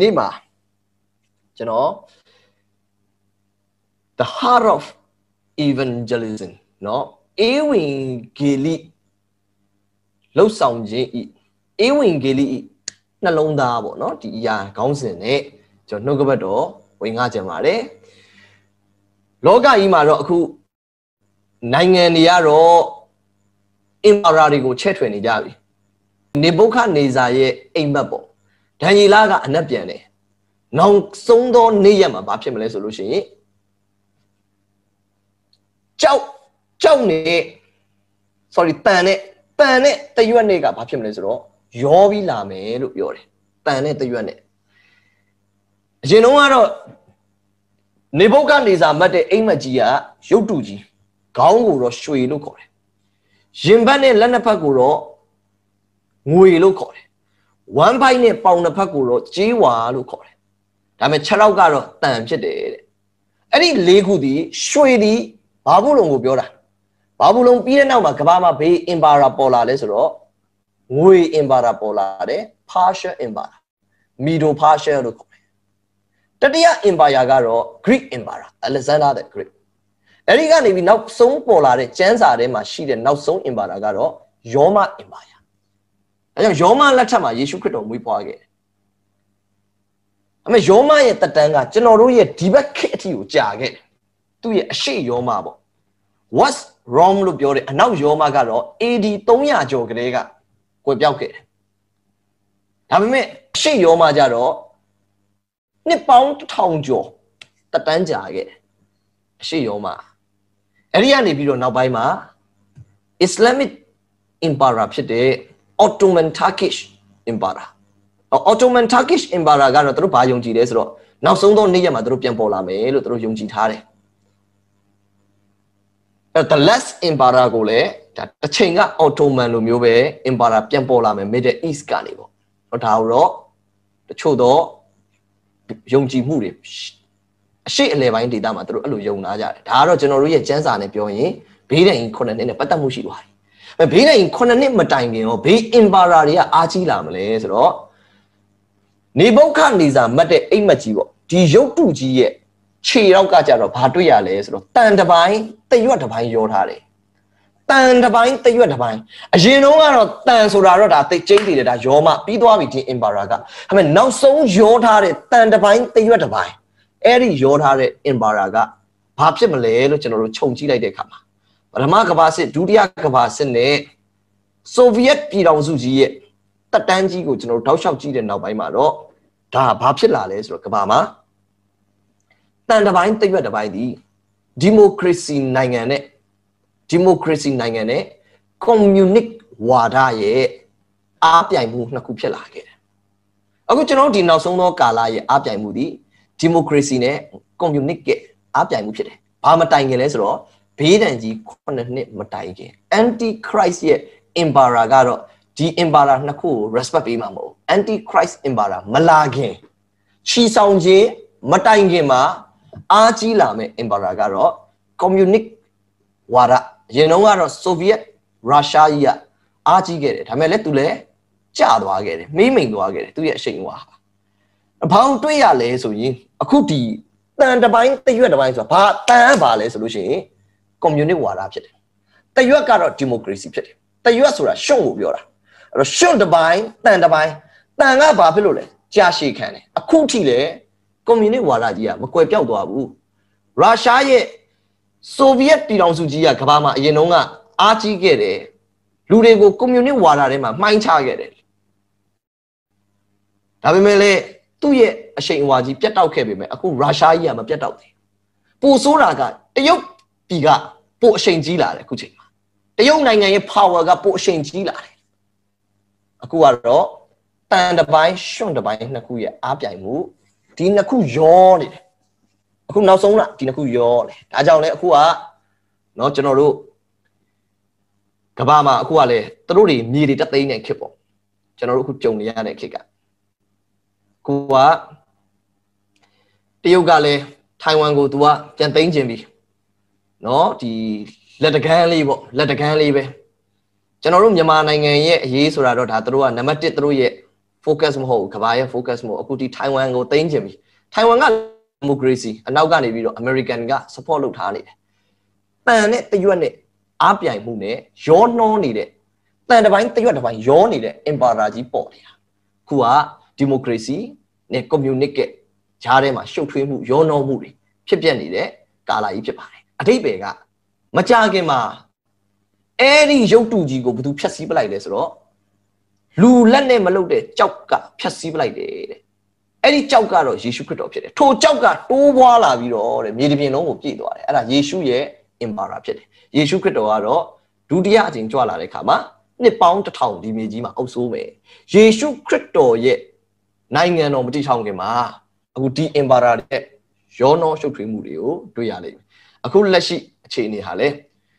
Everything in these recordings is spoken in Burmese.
နေ့မှာကျွန်တော် the heart of evangelism เนาะအေဝင်ဂေလိလှုပ်ဆောင်ခြင်းဤအေဝင်ဂေလိဤနှလုံးသားပေါ့เนาะဒီအရာခေါင်းစဉ်နဲ့ကျွန်တော်နှုတ်ကပတ်တော်ဝင်ငှကြင်ပါတယ်လောကကြီးမှာတော့အခုနိုင်ငံတွေကတော့အင်ပါရာတွေကိုချဲ့ထွင်နေကြပြီနေဘုခနေစာရဲ့အိမ်မက်ပေါ့ဒန်ယေလကအနက်ပြန်တယ်နောက်ဆုံးသောနေ့ရက်မှာဘာဖြစ်မလဲဆိုလို့ရှိရင်ကြောက်ကြောက်နေ sorry တန်နဲ့တန်နဲ့တရွက်နဲ့ကဘာဖြစ်မလဲဆိုတော့ရောပြီးလာမယ်လို့ပြောတယ်တန်နဲ့တရွက်နဲ့အရင်တုန်းကတော့နေဘုတ်ကနေစာမတ်တဲ့အိမ်မက်ကြီးကရုပ်တူကြီးခေါင်းကိုတော့ရွှေလို့ခေါ်တယ်ရင်ဘတ်နဲ့လက်နှစ်ဖက်ကိုတော့ငွေလို့ခေါ်တယ်1 byte နဲ့ပေါင်တစ်ဖက်ကိုတော့ကြေးဝါလို့ခေါ်တယ်ဒါပေမဲ့6လောက်ကတော့တန်ဖြစ်တယ်တဲ့အဲ့ဒီ၄ခုဒီရွှေဒီဘာဘူးလုံကိုပြောတာဘာဘူးလုံပြီးတဲ့နောက်မှာကဘာမှာဘေးအင်ပါရာပေါ်လာလဲဆိုတော့ငွေအင်ပါရာပေါ်လာတယ် partial အင်ပါရာမီဒို partial လို့ခေါ်တယ်တတိယအင်ပါရာကတော့ Greek အင်ပါရာ Alexander the Great အဲ့ဒီကနေပြီးနောက်ဆုံးပေါ်လာတဲ့ကျမ်းစာထဲမှာရှိတဲ့နောက်ဆုံးအင်ပါရာကတော့ယောမအင်ပါရာဒါကြောင့်ယောမလက်ထက်မှာယေရှုခရစ်တော်မွေးဖွားခဲ့တယ်။အမေယောမရဲ့တက်တန်းကကျွန်တော်တို့ရဲ့ဒီဘက်ခေတ်အထိကိုကြာခဲ့တယ်။သူ့ရဲ့အရှိယောမပေါ့။ What's Rome လို့ပြောတယ်အနောက်ယောမကတော့ AD 300ကျော်ကလေးကကွယ်ပြောက်ခဲ့တယ်။ဒါပေမဲ့အရှိယောမကြတော့နှစ်ပေါင်း1000ကျော်တက်တန်းကြာခဲ့တယ်။အရှိယောမအဲ့ဒီကနေပြီးတော့နောက်ပိုင်းမှာ Islamic Empire ဖြစ်တဲ့ Ottoman Turkish Empire Ottoman Turkish Empire ကတော့သူတို့ဘာယုံကြည်လဲဆိုတော့နောက်ဆုံးသောနေ့ရက်မှာသူတို့ပြန်ပေါ်လာမယ်လို့သူတို့ယုံကြည်ထားတယ်အဲ့ the less empire ကိုလည်းဒါတစ်ချိန်က Ottoman လိုမျိုးပဲ empire ပြန်ပေါ်လာမယ် Middle East ကနေပေါ့ဟောဒါတော့တချို့တော့ယုံကြည်မှုတွေအရှိအလယ်ပိုင်းဒေသမှာသူတို့အဲ့လိုယုံနာကြတယ်ဒါကတော့ကျွန်တော်တို့ရဲ့ကျမ်းစာနဲ့ပြောရင်ဘေးဒဏ်ကြီး9နှစ်နဲ့ပတ်သက်မှုရှိသွားတယ်ဘေးနိုင်ခုနှစ်နှစ်မတိုင်ခင်ရောဘေးအင်ပါရာတွေကအားကြီးလာမလဲဆိုတော့နေပုတ်ခနေစာမတ်တဲ့အိမ်မက်ကြီးပေါ့ဒီရုပ်တုကြီးရဲ့ခြေရောက်ကကြတော့ဘာတွေ့ရလဲဆိုတော့တန်တပိုင်းတရွတ်တပိုင်းရောထားတယ်တန်တပိုင်းတရွတ်တပိုင်းအရင်တော့ကတော့တန်ဆိုတာတော့ဒါသိကျင်းတည်တယ်ဒါရောမှပြီးသွားပြီဒီအင်ပါရာကဒါပေမဲ့နောက်ဆုံးရောထားတဲ့တန်တပိုင်းတရွတ်တပိုင်းအဲ့ဒီရောထားတဲ့အင်ပါရာကဘာဖြစ်မလဲလို့ကျွန်တော်တို့ခြုံကြည့်လိုက်တဲ့အခါမှာပထမကမ္ဘာစစ်ဒုတိယကမ္ဘာစစ်နဲ့ဆိုဗီယက်ပြည်ထောင်စုကြီးရဲ့တက်တန်းကြီးကိုကျွန်တော်တို့တောက်လျှောက်ကြည့်တဲ့နောက်ပိုင်းမှာတော့ဒါဘာဖြစ်လာလဲဆိုတော့ကမ္ဘာမှာတန်တပိုင်းတရွက်တပိုင်းဒီဒီမိုကရေစီနိုင်ငံနဲ့ဒီမိုကရေစီနိုင်ငံနဲ့ကွန်မြူနစ်ဝါဒရဲ့အားပြိုင်မှုနှစ်ခုဖြစ်လာခဲ့တယ်။အခုကျွန်တော်ဒီနောက်ဆုံးသောကာလရဲ့အားပြိုင်မှုဒီဒီမိုကရေစီနဲ့ကွန်မြူနစ်ရဲ့အားပြိုင်မှုဖြစ်တယ်။ဘာမတိုင်ခင်လဲဆိုတော့ဘေးဒဏ်ကြီး9နှစ်မတိုင်ခင် anti christ ရဲ့ imbara ကတော့ဒီ imbara နှစ်ခုကို respect ပေးမှာမဟုတ် anti christ imbara မလာခင်ချီဆောင်ခြင်းမတိုင်ခင်မှာအားကြီးလာမဲ့ imbara ကတော့ communist ဝါဒရင်တော့ကတော့ soviet ရုရှားကြီးကအားကြီးခဲ့တယ်ဒါပေမဲ့လည်းသူလည်းကျသွားခဲ့တယ်မိမ့်မိန်သွားခဲ့တယ်သူရဲ့အရှိန်အဝါအဘောင်တွေ့ရလဲဆိုရင်အခုဒီတန်တပိုင်းတရွတ်တပိုင်းဆိုတာဘာတန်ဘာလဲဆိုလို့ရှိရင်ကွန်မြူနစ်ဝါဒဖြစ်တယ်တရွက်ကတော့ဒီမိုကရေစီဖြစ်တယ်တရွက်ဆိုတာရှုံ့ကိုပြောတာအဲ့တော့ရှုံ့တစ်ပိုင်းတန်တစ်ပိုင်းတန်ကဘာဖြစ်လို့လဲကြာရှည်ခံတယ်အခုထိလည်းကွန်မြူနစ်ဝါဒကြီးကမကွယ်ပြောက်သွားဘူးရုရှားရဲ့ဆိုဗီယက်ပြည်ထောင်စုကြီးကကမ္ဘာမှာအရင်တုန်းကအားကြီးခဲ့တယ်လူတွေကိုကွန်မြူနစ်ဝါဒထဲမှာမှိုင်းချခဲ့တယ်ဒါပေမဲ့လည်းသူ့ရဲ့အရှိန်အဝါကြီးပြတ်တောက်ခဲ့ပေမဲ့အခုရုရှားကြီးကမပြတ်တောက်သေးဘူးပူဆိုးတာကတရုတ်ပြည်ကပိုအရှိန်ကြီးလာတယ်အခုချိန်မှာတရုတ်နိုင်ငံရဲ့ power ကပိုအရှိန်ကြီးလာတယ်အခုကတော့တန်တပိုင်းရွှွန့်တပိုင်းနှစ်ခုရဲ့အားပြိုင်မှုဒီနှစ်ခုရောနေတယ်အခုနောက်ဆုံးလာဒီနှစ်ခုရောနေဒါကြောင့်လည်းအခုကเนาะကျွန်တော်တို့ကဘာမှာအခုကလည်းသူတို့တွေမြေတွေတက်သိမ်းနေခစ်ပေါ့ကျွန်တော်တို့အခုကြုံနေရတဲ့ခစ်ကကိုကတရုတ်ကလည်းထိုင်ဝမ်ကိုသူကပြန်သိမ်းခြင်းပြီးနော်ဒီလက်တကန်းလေးပေါ့လက်တကန်းလေးပဲကျွန်တော်တို့မြန်မာနိုင်ငံရဲ့အရေးဆိုတာတော့ဒါတို့ကနံပါတ်1တို့ရဲ့ focus မဟုတ်ဘူးကဘာရဲ့ focus မဟုတ်အခုဒီထိုင်ဝမ်ကိုသိမ်းကျင်ပြီထိုင်ဝမ်က democracy အနောက်ကနေပြီးတော့ American က support လုပ်ထားနေတယ်။တန်နဲ့တရွတ်နဲ့အားပြိုင်မှုနဲ့ရောနှောနေတဲ့တန်တစ်ပိုင်းတရွတ်တစ်ပိုင်းရောနေတဲ့ empire ကြီးပေါ်နေတာ။ခုက democracy နဲ့ communist ကကြားထဲမှာရှုပ်ထွေးမှုရောနှောမှုတွေဖြစ်ပျက်နေတဲ့ကာလကြီးဖြစ်ပါတယ်။အတိတ်ပဲကမကြခင်မှာအဲ့ဒီရုပ်တူကြီးကိုဘသူဖြတ်စည်းပလိုက်လဲဆိုတော့လူလက်နဲ့မလုပ်တဲ့ကြောက်ကဖြတ်စည်းပလိုက်တယ်တဲ့အဲ့ဒီကြောက်ကတော့ယေရှုခရစ်တော်ဖြစ်တယ်ထိုကြောက်ကတိုးပွားလာပြီးတော့တဲ့မြေတပြင်လုံးကိုပြည့်သွားတယ်အဲ့ဒါယေရှုရဲ့အင်ပါရာဖြစ်တယ်ယေရှုခရစ်တော်ကတော့ဒုတိယအကြိမ်ကြွလာတဲ့အခါမှာနှစ်ပေါင်းတစ်ထောင်ဒီမြေကြီးမှာအုပ်ဆိုးမယ်ယေရှုခရစ်တော်ရဲ့နိုင်ငံတော်မတိထောင်ခင်မှာအခုဒီအင်ပါရာတဲ့ယောနောရှုပ်ထွေးမှုတွေကိုတွေ့ရလိမ့်မယ်အခုလက်ရှိအခြေအနေဟာလေ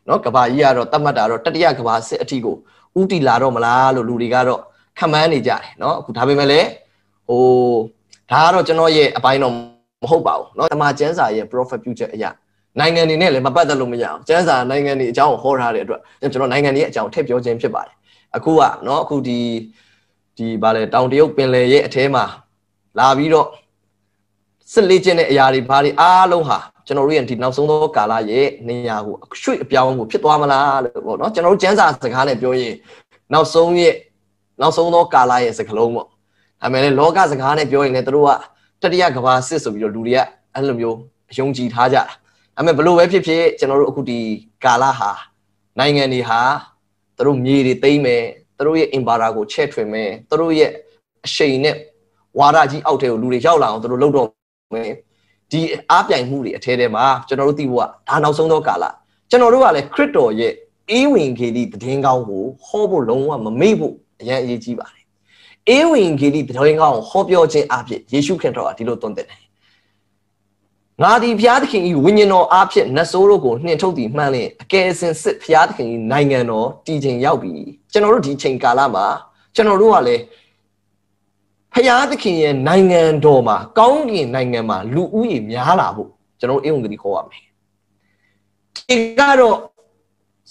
နော်ကဘာကြီးကတော့တတ်မှတ်တာတော့တတိယကဘာစစ်အထိကိုဥတီလာတော့မလားလို့လူတွေကတော့ခံမှန်းနေကြတယ်နော်အခုဒါပေမဲ့လည်းဟိုဒါကတော့ကျွန်တော်ရဲ့အပိုင်းတော့မဟုတ်ပါဘူးเนาะတမန်ကျန်းစာရဲ့ profit future အရာနိုင်ငံတွေနဲ့လည်းမပတ်သက်လို့မရအောင်ကျန်းစာနိုင်ငံတွေအကြောင်းကိုဟောထားတဲ့အတွက်ကျွန်တော်နိုင်ငံတွေရဲ့အကြောင်းထည့်ပြောခြင်းဖြစ်ပါတယ်အခုကเนาะအခုဒီဒီဗာလဲတောင်တရုတ်ပင်လယ်ရဲ့အထဲမှာလာပြီးတော့စစ်လေးခြင်းတဲ့အရာတွေဘာတွေအားလုံးဟာကျွန်တော်တို့ရဲ့ဒီနောက်ဆုံးသောကာလရဲ့နေရာကိုအွှေ့အပြောင်းကိုဖြစ်သွားမလားလို့ပေါ့နော်ကျွန်တော်တို့ကျန်းစာစကားနဲ့ပြောရင်နောက်ဆုံးရဲ့နောက်ဆုံးသောကာလရဲ့စကားလုံးပေါ့ဒါပေမဲ့လည်းလောကစကားနဲ့ပြောရင်လည်းတို့ကတတိယကဘာစစ်ဆိုပြီးတော့လူတွေကအဲ့လိုမျိုးအယုံကြည်ထားကြတာဒါပေမဲ့ဘလို့ပဲဖြစ်ဖြစ်ကျွန်တော်တို့အခုဒီကာလဟာနိုင်ငံတွေဟာတို့မြေတွေသိမ်းမယ်တို့ရဲ့ embargo ကိုချဲ့ထွင်မယ်တို့ရဲ့အရှိန်နဲ့ဝါဒကြီးအောက်ထဲကိုလူတွေရောက်လာအောင်တို့လုပ်တော့မယ်ဒီအားပြိုင်မှုတွေအထဲထဲမှာကျွန်တော်တို့သိဖို့ကဒါနောက်ဆုံးသောကာလကျွန်တော်တို့ကလည်းခရစ်တော်ရဲ့အေးဝင်ဂေလိသတင်းကောင်းကိုဟောဖို့လုံးဝမမေ့ဖို့အရန်အရေးကြီးပါတယ်အေးဝင်ဂေလိသတင်းကောင်းကိုဟောပြောခြင်းအဖြစ်ယေရှုခရစ်တော်ကဒီလိုသွန်သင်တယ်ငါဒီဘုရားသခင်၏ဝိညာဉ်တော်အားဖြင့်နတ်ဆိုးတို့ကိုနှင်ထုတ်သည်မှန်လျင်အကယ်စင်စစ်ဘုရားသခင်၏နိုင်ငံတော်တည်ခြင်းရောက်ပြီကျွန်တော်တို့ဒီချိန်ကာလမှာကျွန်တော်တို့ကလည်းဖျားသခင်ရဲ့နိုင်ငံတော်မှာကောင်းကင်နိုင်ငံမှာလူဦးရေများလာဖို့ကျွန်တော်တို့အင်္ဂုတ်တိခေါ်ရမယ်ဒီကတော့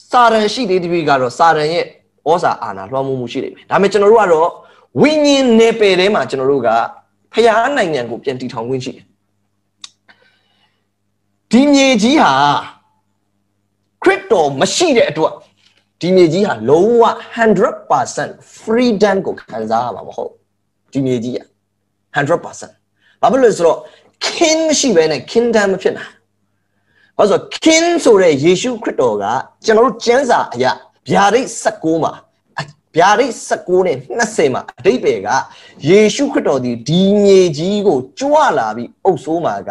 စာရန်ရှိတဲ့တပည့်ကတော့စာရန်ရဲ့ဩစာအာဏာလွှမ်းမိုးမှုရှိနေတယ်ဒါပေမဲ့ကျွန်တော်တို့ကတော့ဝိညာဉ်နယ်ပယ်ထဲမှာကျွန်တော်တို့ကဖျားနိုင်ငံကိုပြန်တည်ထောင်ခွင့်ရှိတယ်ဒီမြေကြီးဟာခရစ်တော်မရှိတဲ့အတွက်ဒီမြေကြီးဟာလုံးဝ100% freedom ကိုခံစားရမှာမဟုတ်ဒီမြေကြီးอ่ะ100%ဘာဖြစ်လို့ဆိုတော့ king ရှိပဲနဲ့ kingdom မဖြစ်နိုင်ဘာလို့ဆို king ဆိုတဲ့ယေရှုခရစ်တော်ကကျွန်တော်တို့ကျမ်းစာအရဗျာဒိတ်16မှာဗျာဒိတ်16နဲ့20မှာအတိတ်ပဲကယေရှုခရစ်တော်ဒီဒီမြေကြီးကိုကြွလာပြီးအုပ်ဆိုးမှာက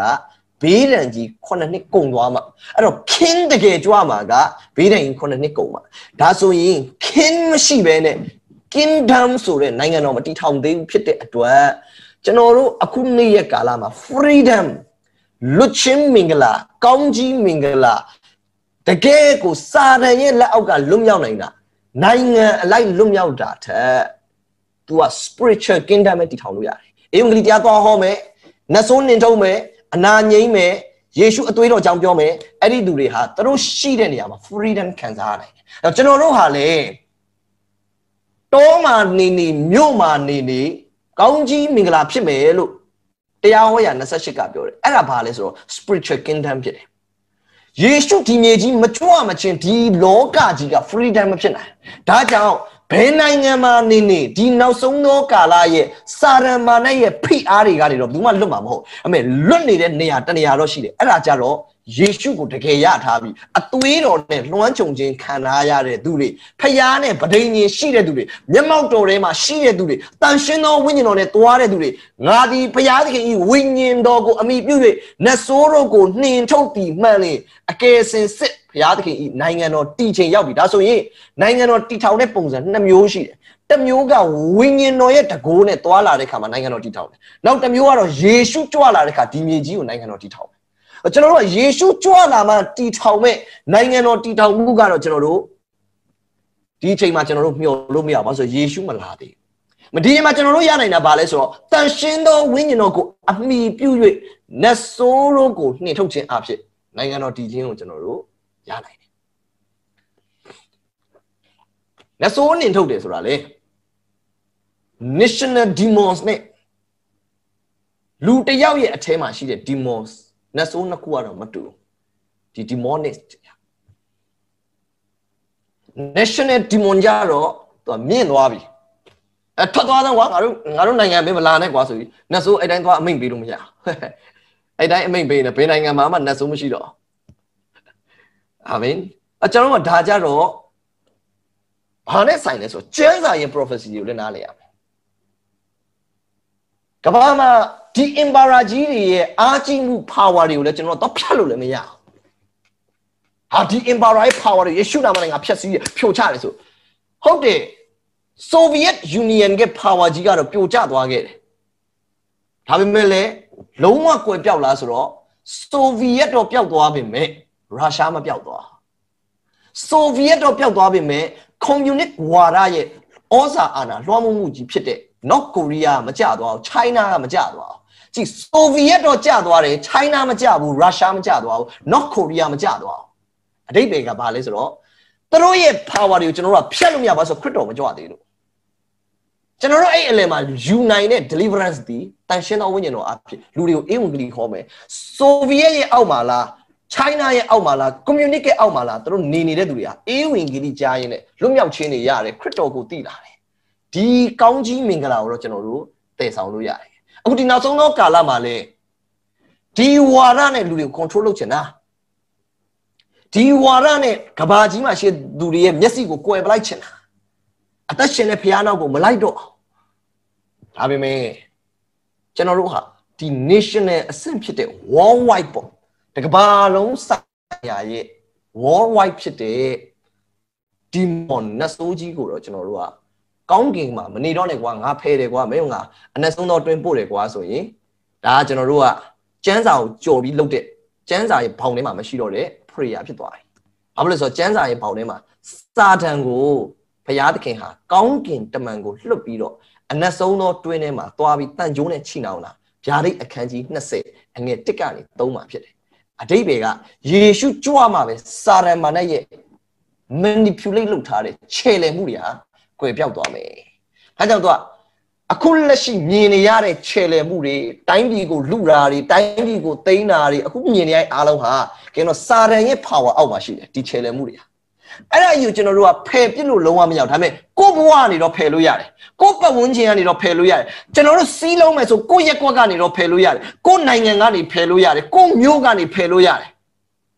ဘေးဒဏ်ကြီး9နှစ်ကုန်သွားမှာအဲ့တော့ king တကယ်ကြွမှာကဘေးဒဏ်ကြီး9နှစ်ကုန်မှာဒါဆိုရင် king မရှိဘဲနဲ့ kingdom ဆိုတဲ့နိုင်ငံတော်မတည်ထောင်သေးဘူးဖြစ်တဲ့အတွက်ကျွန်တော်တို့အခုနေ့ရက်ကာလမှာ freedom လွတ်ချင်းမင်္ဂလာကောင်းကြီးမင်္ဂလာတကယ်ကိုစာတန်ရဲ့လက်အောက်ကလွတ်မြောက်နိုင်တာနိုင်ငံအလိုက်လွတ်မြောက်တာထက် तू က spiritual kingdom ပဲတည်ထောင်လို့ရတယ်။အေးုံကလေးတရားသွားဟောမယ်၊နတ်ဆိုးနင်ထုံးမယ်၊အနာငိမ့်မယ်၊ယေရှုအသွေးတော်ကြောင်းပြောမယ်။အဲ့ဒီသူတွေဟာသူတို့ရှိတဲ့နေရာမှာ freedom ခံစားရတယ်။အဲ့တော့ကျွန်တော်တို့ဟာလည်းတောမှာနေနေမြို့မှာနေနေ ကောင်းကြီးမင်္ဂလာဖြစ်မယ်လို့တရားဟောရာ28ကပြောတယ်အဲ့ဒါဘာလဲဆိုတော့ spiritual kingdom ဖြစ်တယ်ယေရှုဒီမြေကြီးမကြွမချင်းဒီလောကကြီးက freedom မဖြစ်နိုင်ဒါကြောင့်ဘယ်နိုင်ငံမှာနေနေဒီနောက်ဆုံးသောကာလရဲ့စာရမာနရဲ့ဖိအားတွေကနေတော့ဘူးမှလွတ်မှာမဟုတ်အမေလွတ်နေတဲ့နေရာတနေရာတော့ရှိတယ်အဲ့ဒါကြတော့ယေရှုကိုတကယ်ရထားပြီးအသွေးတော်နဲ့လွှမ်းခြုံခြင်းခံထားရတဲ့သူတွေဖျားနဲ့ဗဒိန်ရှင်ရှိတဲ့သူတွေမျက်မှောက်တော်ထဲမှာရှိတဲ့သူတွေတန်ရှင်းသောဝိညာဉ်တော်နဲ့တွားတဲ့သူတွေငါဒီဖျားသခင်ဤဝိညာဉ်တော်ကိုအမိပြု၍နတ်ဆိုးတို့ကိုနှင်ထုတ်ပြီးမှန်လေအကယ်စင်စစ်ဖျားသခင်ဤနိုင်ငံတော်တည်ချိန်ရောက်ပြီဒါဆိုရင်နိုင်ငံတော်တည်ထောင်တဲ့ပုံစံနှစ်မျိုးရှိတယ်တစ်မျိုးကဝိညာဉ်တော်ရဲ့တကိုးနဲ့တွာလာတဲ့ခါမှာနိုင်ငံတော်တည်ထောင်တယ်။နောက်တစ်မျိုးကတော့ယေရှုကြွလာတဲ့ခါဒီမြေကြီးကိုနိုင်ငံတော်တည်ထောင်တယ်ကျွန်တော်တို့ကယေရှုကြွလာမှတည်ထောင်မဲ့နိုင်ငံတော်တည်ထောင်မှုကတော့ကျွန်တော်တို့ဒီအချိန်မှာကျွန်တော်တို့မျှော်လို့မရပါဘူးဆိုယေရှုမလာသေးမဒီမှာကျွန်တော်တို့ရနိုင်တာဘာလဲဆိုတော့တန်ရှင်းသောဝိညာဉ်တော်ကိုအမိပြု၍နတ်ဆိုးတို့ကိုနှင်ထုတ်ခြင်းအဖြစ်နိုင်ငံတော်တည်ခြင်းကိုကျွန်တော်တို့ရနိုင်တယ်နတ်ဆိုးနှင်ထုတ်တယ်ဆိုတာလေ national demons နဲ့လူတယောက်ရဲ့အထဲမှာရှိတဲ့ demons နတ်ဆိုးနှစ်ခုကတော့မတူဒီ demonic national demon ကြတော့သူကမြင့်သွားပြီအထွက်သွားတော့ကွာငါတို့ငါတို့နိုင်ငံမင်းမလာနဲ့ကွာဆိုပြီးနတ်ဆိုးအဲ့တိုင်းသွားအမိန်ပေးလို့မရအဲ့တိုင်းအမိန်ပေးနေဘယ်နိုင်ငံမှာမှနတ်ဆိုးမရှိတော့အာမင်အကျွန်တော်ကဒါကြတော့ဘာနဲ့ဆိုင်လဲဆိုကျမ်းစာရင် prophecy ကိုလည်းနားလည်ရမယ်ကမ္ဘာမှာဒီ empire ကြီးတွေရဲ့အားကြီးမှု power တွေကိုလည်းကျွန်တော်တော့ဖြတ်လို့လည်းမရအောင်ဟာဒီ empire ရဲ့ power တွေယေရှုနာမနဲ့ငါဖြတ်စည်းဖြိုချတယ်ဆိုဟုတ်တယ် Soviet Union က power ကြီးကတော့ပြိုကျသွားခဲ့တယ်ဒါပေမဲ့လည်းလုံးဝကွယ်ပြောက်လားဆိုတော့ Soviet တော့ပျောက်သွားပြီမဲ့ရုရှားမပျောက်သွား Soviet တော့ပျောက်သွားပြီမဲ့ Communist ဝါဒရဲ့ဩဇာအာဏာလွှမ်းမိုးမှုကြီးဖြစ်တဲ့ North Korea မကြသွားဘူး China ကမကြသွားဘူးကြည့် Soviet တော့ကြသွားတယ် China မကြဘူး Russia မကြသွားဘူး North Korea မကြသွားဘူးအတိတ်ပဲကဘာလဲဆိုတော့သူတို့ရဲ့ power တွေကိုကျွန်တော်တို့ကဖျက်လို့မရပါဆိုခရစ်တော်မကြွသေးလို့ကျွန်တော်တို့အဲ့အလယ်မှာ unite နဲ့ deliverance ဒီတန်ရှင်းသောဝိညာဉ်တော်အဖြစ်လူတွေကိုအေးဝင်ကလေးခေါ်မယ် Soviet ရဲ့အောက်မှာလား China ရဲ့အောက်မှာလား communist ရဲ့အောက်မှာလားသူတို့နေနေတဲ့သူတွေကအေးဝင်ကလေးကြားရင်းနဲ့လွတ်မြောက်ခြင်းတွေရတယ်ခရစ်တော်ကိုသိလာတယ်ဒီကောင်းကြီးမင်္ဂလာကိုတော့ကျွန်တော်တို့တည်ဆောင်လို့ရတယ်အခုဒီနောက်ဆုံးသောကာလမှာလဲဒီဝါဒနဲ့လူတွေကို control လုပ်ချင်တာဒီဝါဒနဲ့ကဘာကြီးမှာရှိသူတွေရဲ့မျက်စိကိုကွယ်ပလိုက်ချင်တာအသက်ရှင်တဲ့ဖျားနောက်ကိုမလိုက်တော့ဒါပေမဲ့ကျွန်တော်တို့ဟာဒီ national အဆင့်ဖြစ်တဲ့ world wide ပေါ့တကဘာလုံးဆိုင်ရာရဲ့ world wide ဖြစ်တဲ့ဒီမွန်နတ်ဆိုးကြီးကိုတော့ကျွန်တော်တို့ကကောင်းကင်မှာမနေတော့နဲ့ကွာငါဖယ်တယ်ကွာမင်းငါအနက်ဆုံးတော့တွင်းပို့တယ်ကွာဆိုရင်ဒါကကျွန်တော်တို့ကကျမ်းစာကိုကြော်ပြီးလုပ်တဲ့ကျမ်းစာရဲ့ဘောင်ထဲမှာမရှိတော့တဲ့ prayer ဖြစ်သွားတယ်။ဘာဖြစ်လို့ဆိုတော့ကျမ်းစာရဲ့ဘောင်ထဲမှာစာတန်ကိုဘုရားသခင်ဟာကောင်းကင်တမန်ကိုလွတ်ပြီးတော့အနက်ဆုံးသောတွင်းထဲမှာသွားပြီးတန်ကြိုးနဲ့ချိနှောင်လာဗျာဒိတ်အခန်းကြီး20အငယ်1ကနေ3မှာဖြစ်တယ်။အတိတ်တွေကယေရှုကြွမှပဲစာတန်မာနရဲ့ manipulate လုပ်ထားတဲ့ခြေလှယ်မှုတွေဟာကွယ်ပြောက်သွားမယ်။ဒါကြောင့်သူကအခုလက်ရှိမြင်နေရတဲ့ခြေလှယ်မှုတွေတိုင်းပြည်ကိုလူတာတွေတိုင်းပြည်ကိုတိမ့်တာတွေအခုမြင်နေရတဲ့အားလုံးဟာကျွန်တော်စာတန်ရဲ့ power အောက်မှာရှိတယ်ဒီခြေလှယ်မှုတွေဟာအဲ့ဒါအယူကျွန်တော်တို့ကဖယ်ပစ်လို့လုံးဝမရဘူးဒါပေမဲ့ကို့ဘဝကနေတော့ဖယ်လို့ရတယ်ကို့ပတ်ဝန်းကျင်ကနေတော့ဖယ်လို့ရတယ်ကျွန်တော်တို့စီးလုံးမယ်ဆိုကို့ရက်ကွက်ကနေတော့ဖယ်လို့ရတယ်ကို့နိုင်ငံကနေဖယ်လို့ရတယ်ကို့မျိုးကနေဖယ်လို့ရတယ်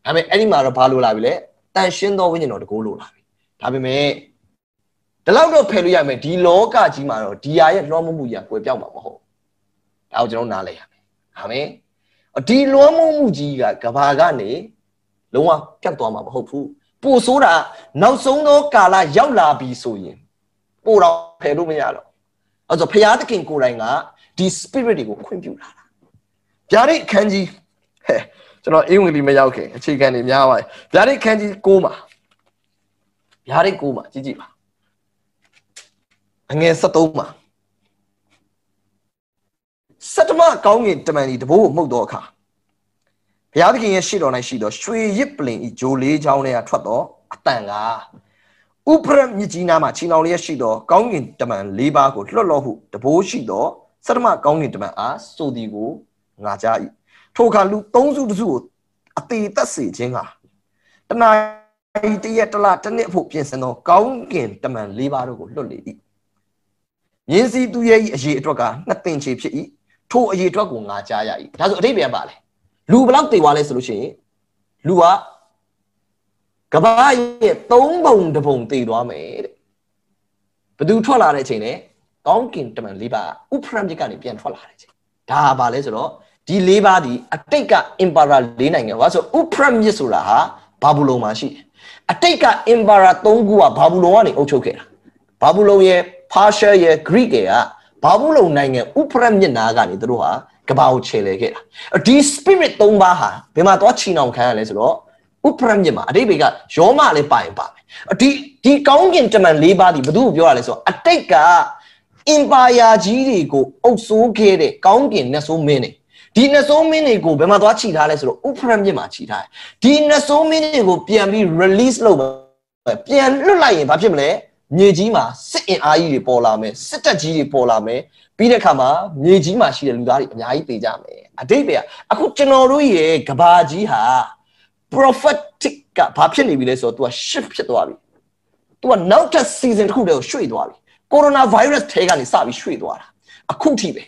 ဒါပေမဲ့အဲ့ဒီမှာတော့ဘာလို့လာပြီလဲတန်ရှင်းသောဝိညာဉ်တော်တကူလို့လာပြီဒါပေမဲ့ဒီလောက်တော့ဖယ်လို့ရမယ်ဒီလောကကြီးမှာတော့ဒီဟာရဲ့လွှမ်းမိုးမှုကြီးကွယ်ပြောက်မှာမဟုတ်ဒါကိုကျွန်တော်နားလည်ရမယ်အာမင်ဒီလွှမ်းမိုးမှုကြီးကကဘာကနေလုံးဝပြတ်သွားမှာမဟုတ်ဘူးပို့ဆိုးတာနောက်ဆုံးသောကာလရောက်လာပြီဆိုရင်ပို့တော့ဖယ်လို့မရတော့အဲ့ဆိုဘုရားသခင်ကိုယ်တိုင်ကဒီ spirit တွေကိုခွင့်ပြုလာတာဗျာဒိတ်အခန်းကြီးဟဲ့ကျွန်တော်အင်္ဂလိပ်မရောက်ခင်အခြေခံတွေများပါတယ်ဗျာဒိတ်အခန်းကြီး6မှာဗျာဒိတ်6မှာကြည့်ကြည့်ပါအငယ်73မှာစတမကောင်းကင်တမန်ဒီတဘိုးကိုမှုတ်တော့အခါဘုရားသခင်ရဲ့ရှေ့တော်၌ရှိသောရွှေရစ်ပလင်ဤဂျိုလေးချောင်းထဲကထွက်သောအတန်ကဥပရမြကြီးနားမှာချီနောင်လေးရရှိသောကောင်းကင် တမန်၄ပါးကိုလွတ်လော့ဟုတဘိုးရှိသောစတမကောင်းကင်တမန်အားဆိုသည်ကိုငါကြား၏ထိုအခါလူ၃စုတစုကိုအသေးသက်စေခြင်းဟာတနာဤတရက်တလတစ်နှစ်ဖို့ပြင်ဆင်သောကောင်းကင်တမန်၄ပါးတို့ကိုလွတ်လေ၏မြင်းစည်းသူရဲ့အရေးအတွက်ကနှစ်တင်ချေဖြစ်၏ထိုအရေးအတွက်ကိုငါကြားရ၏ဒါဆိုအထိပ္ပယ်ပါလေလူဘလောက်တည်သွားလဲဆိုလို့ရှိရင်လူကကဘာရဲ့၃ပုံတစ်ပုံတည်သွားမယ်တဲ့ဘသူထွက်လာတဲ့အချိန်နဲ့ကောင်းကင်တမန်၄ပါးဥပရမ်မြစ်ကနေပြန်ထွက်လာတဲ့အချိန်ဒါပါလဲဆိုတော့ဒီ၄ပါးဒီအတိတ်ကအင်ပါရာ၄နိုင်ငံပါဆိုဥပရမ်မြစ်ဆိုတာဟာဘာဘူးလုံမှာရှိတယ်အတိတ်ကအင်ပါရာ၃ခုကဘာဘူးလုံကနေအုပ်ချုပ်ခဲ့တာဘာဘူးလုံရဲ့ Persia ရဲ့ Greek တွေကဘာဘူးလုံနိုင်ငံဥပရမျက်နာကနေသူတို့ဟာကဘာကိုခြေလဲခဲ့တာဒီ spirit ၃ပါးဟာဘယ်မှာသွားချီနှောင်ခံရလဲဆိုတော့ဥပရမျက်မှာအတိတ်ဘက်ကယောမလည်းပါရင်ပါမယ်ဒီဒီကောင်းကင်တမန်၄ပါးဒီဘု து ကိုပြောရလဲဆိုတော့အတိတ်ကအင်ပါယာကြီးတွေကိုအုပ်စိုးခဲ့တဲ့ကောင်းကင်နတ်ဆိုးမင်းတွေဒီနဆိုးမင်းတွေကိုဘယ်မှာသွားခြိထားလဲဆိုတော့ဥဖရမြစ်မှာခြိထားတယ်ဒီနဆိုးမင်းတွေကိုပြန်ပြီး release လုပ်ပြန်လွတ်လိုက်ရင်ဘာဖြစ်မလဲမြေကြီးမှာစစ်အင်အားကြီးတွေပေါ်လာမယ်စစ်တပ်ကြီးတွေပေါ်လာမယ်ပြီးတဲ့အခါမှာမြေကြီးမှာရှိတဲ့လူသားတွေအများကြီးတည်ကြမယ်အတိတ်ပဲအခုကျွန်တော်တို့ရဲ့ကဘာကြီးဟာ prophetic ကဘာဖြစ်နေပြီလဲဆိုတော့ तू က shift ဖြစ်သွားပြီ तू ကနောက်ထပ် season တစ်ခုတည်းကိုရွှေ့သွားပြီ coronavirus ထဲကနေစပြီးရွှေ့သွားတာအခုထိပဲ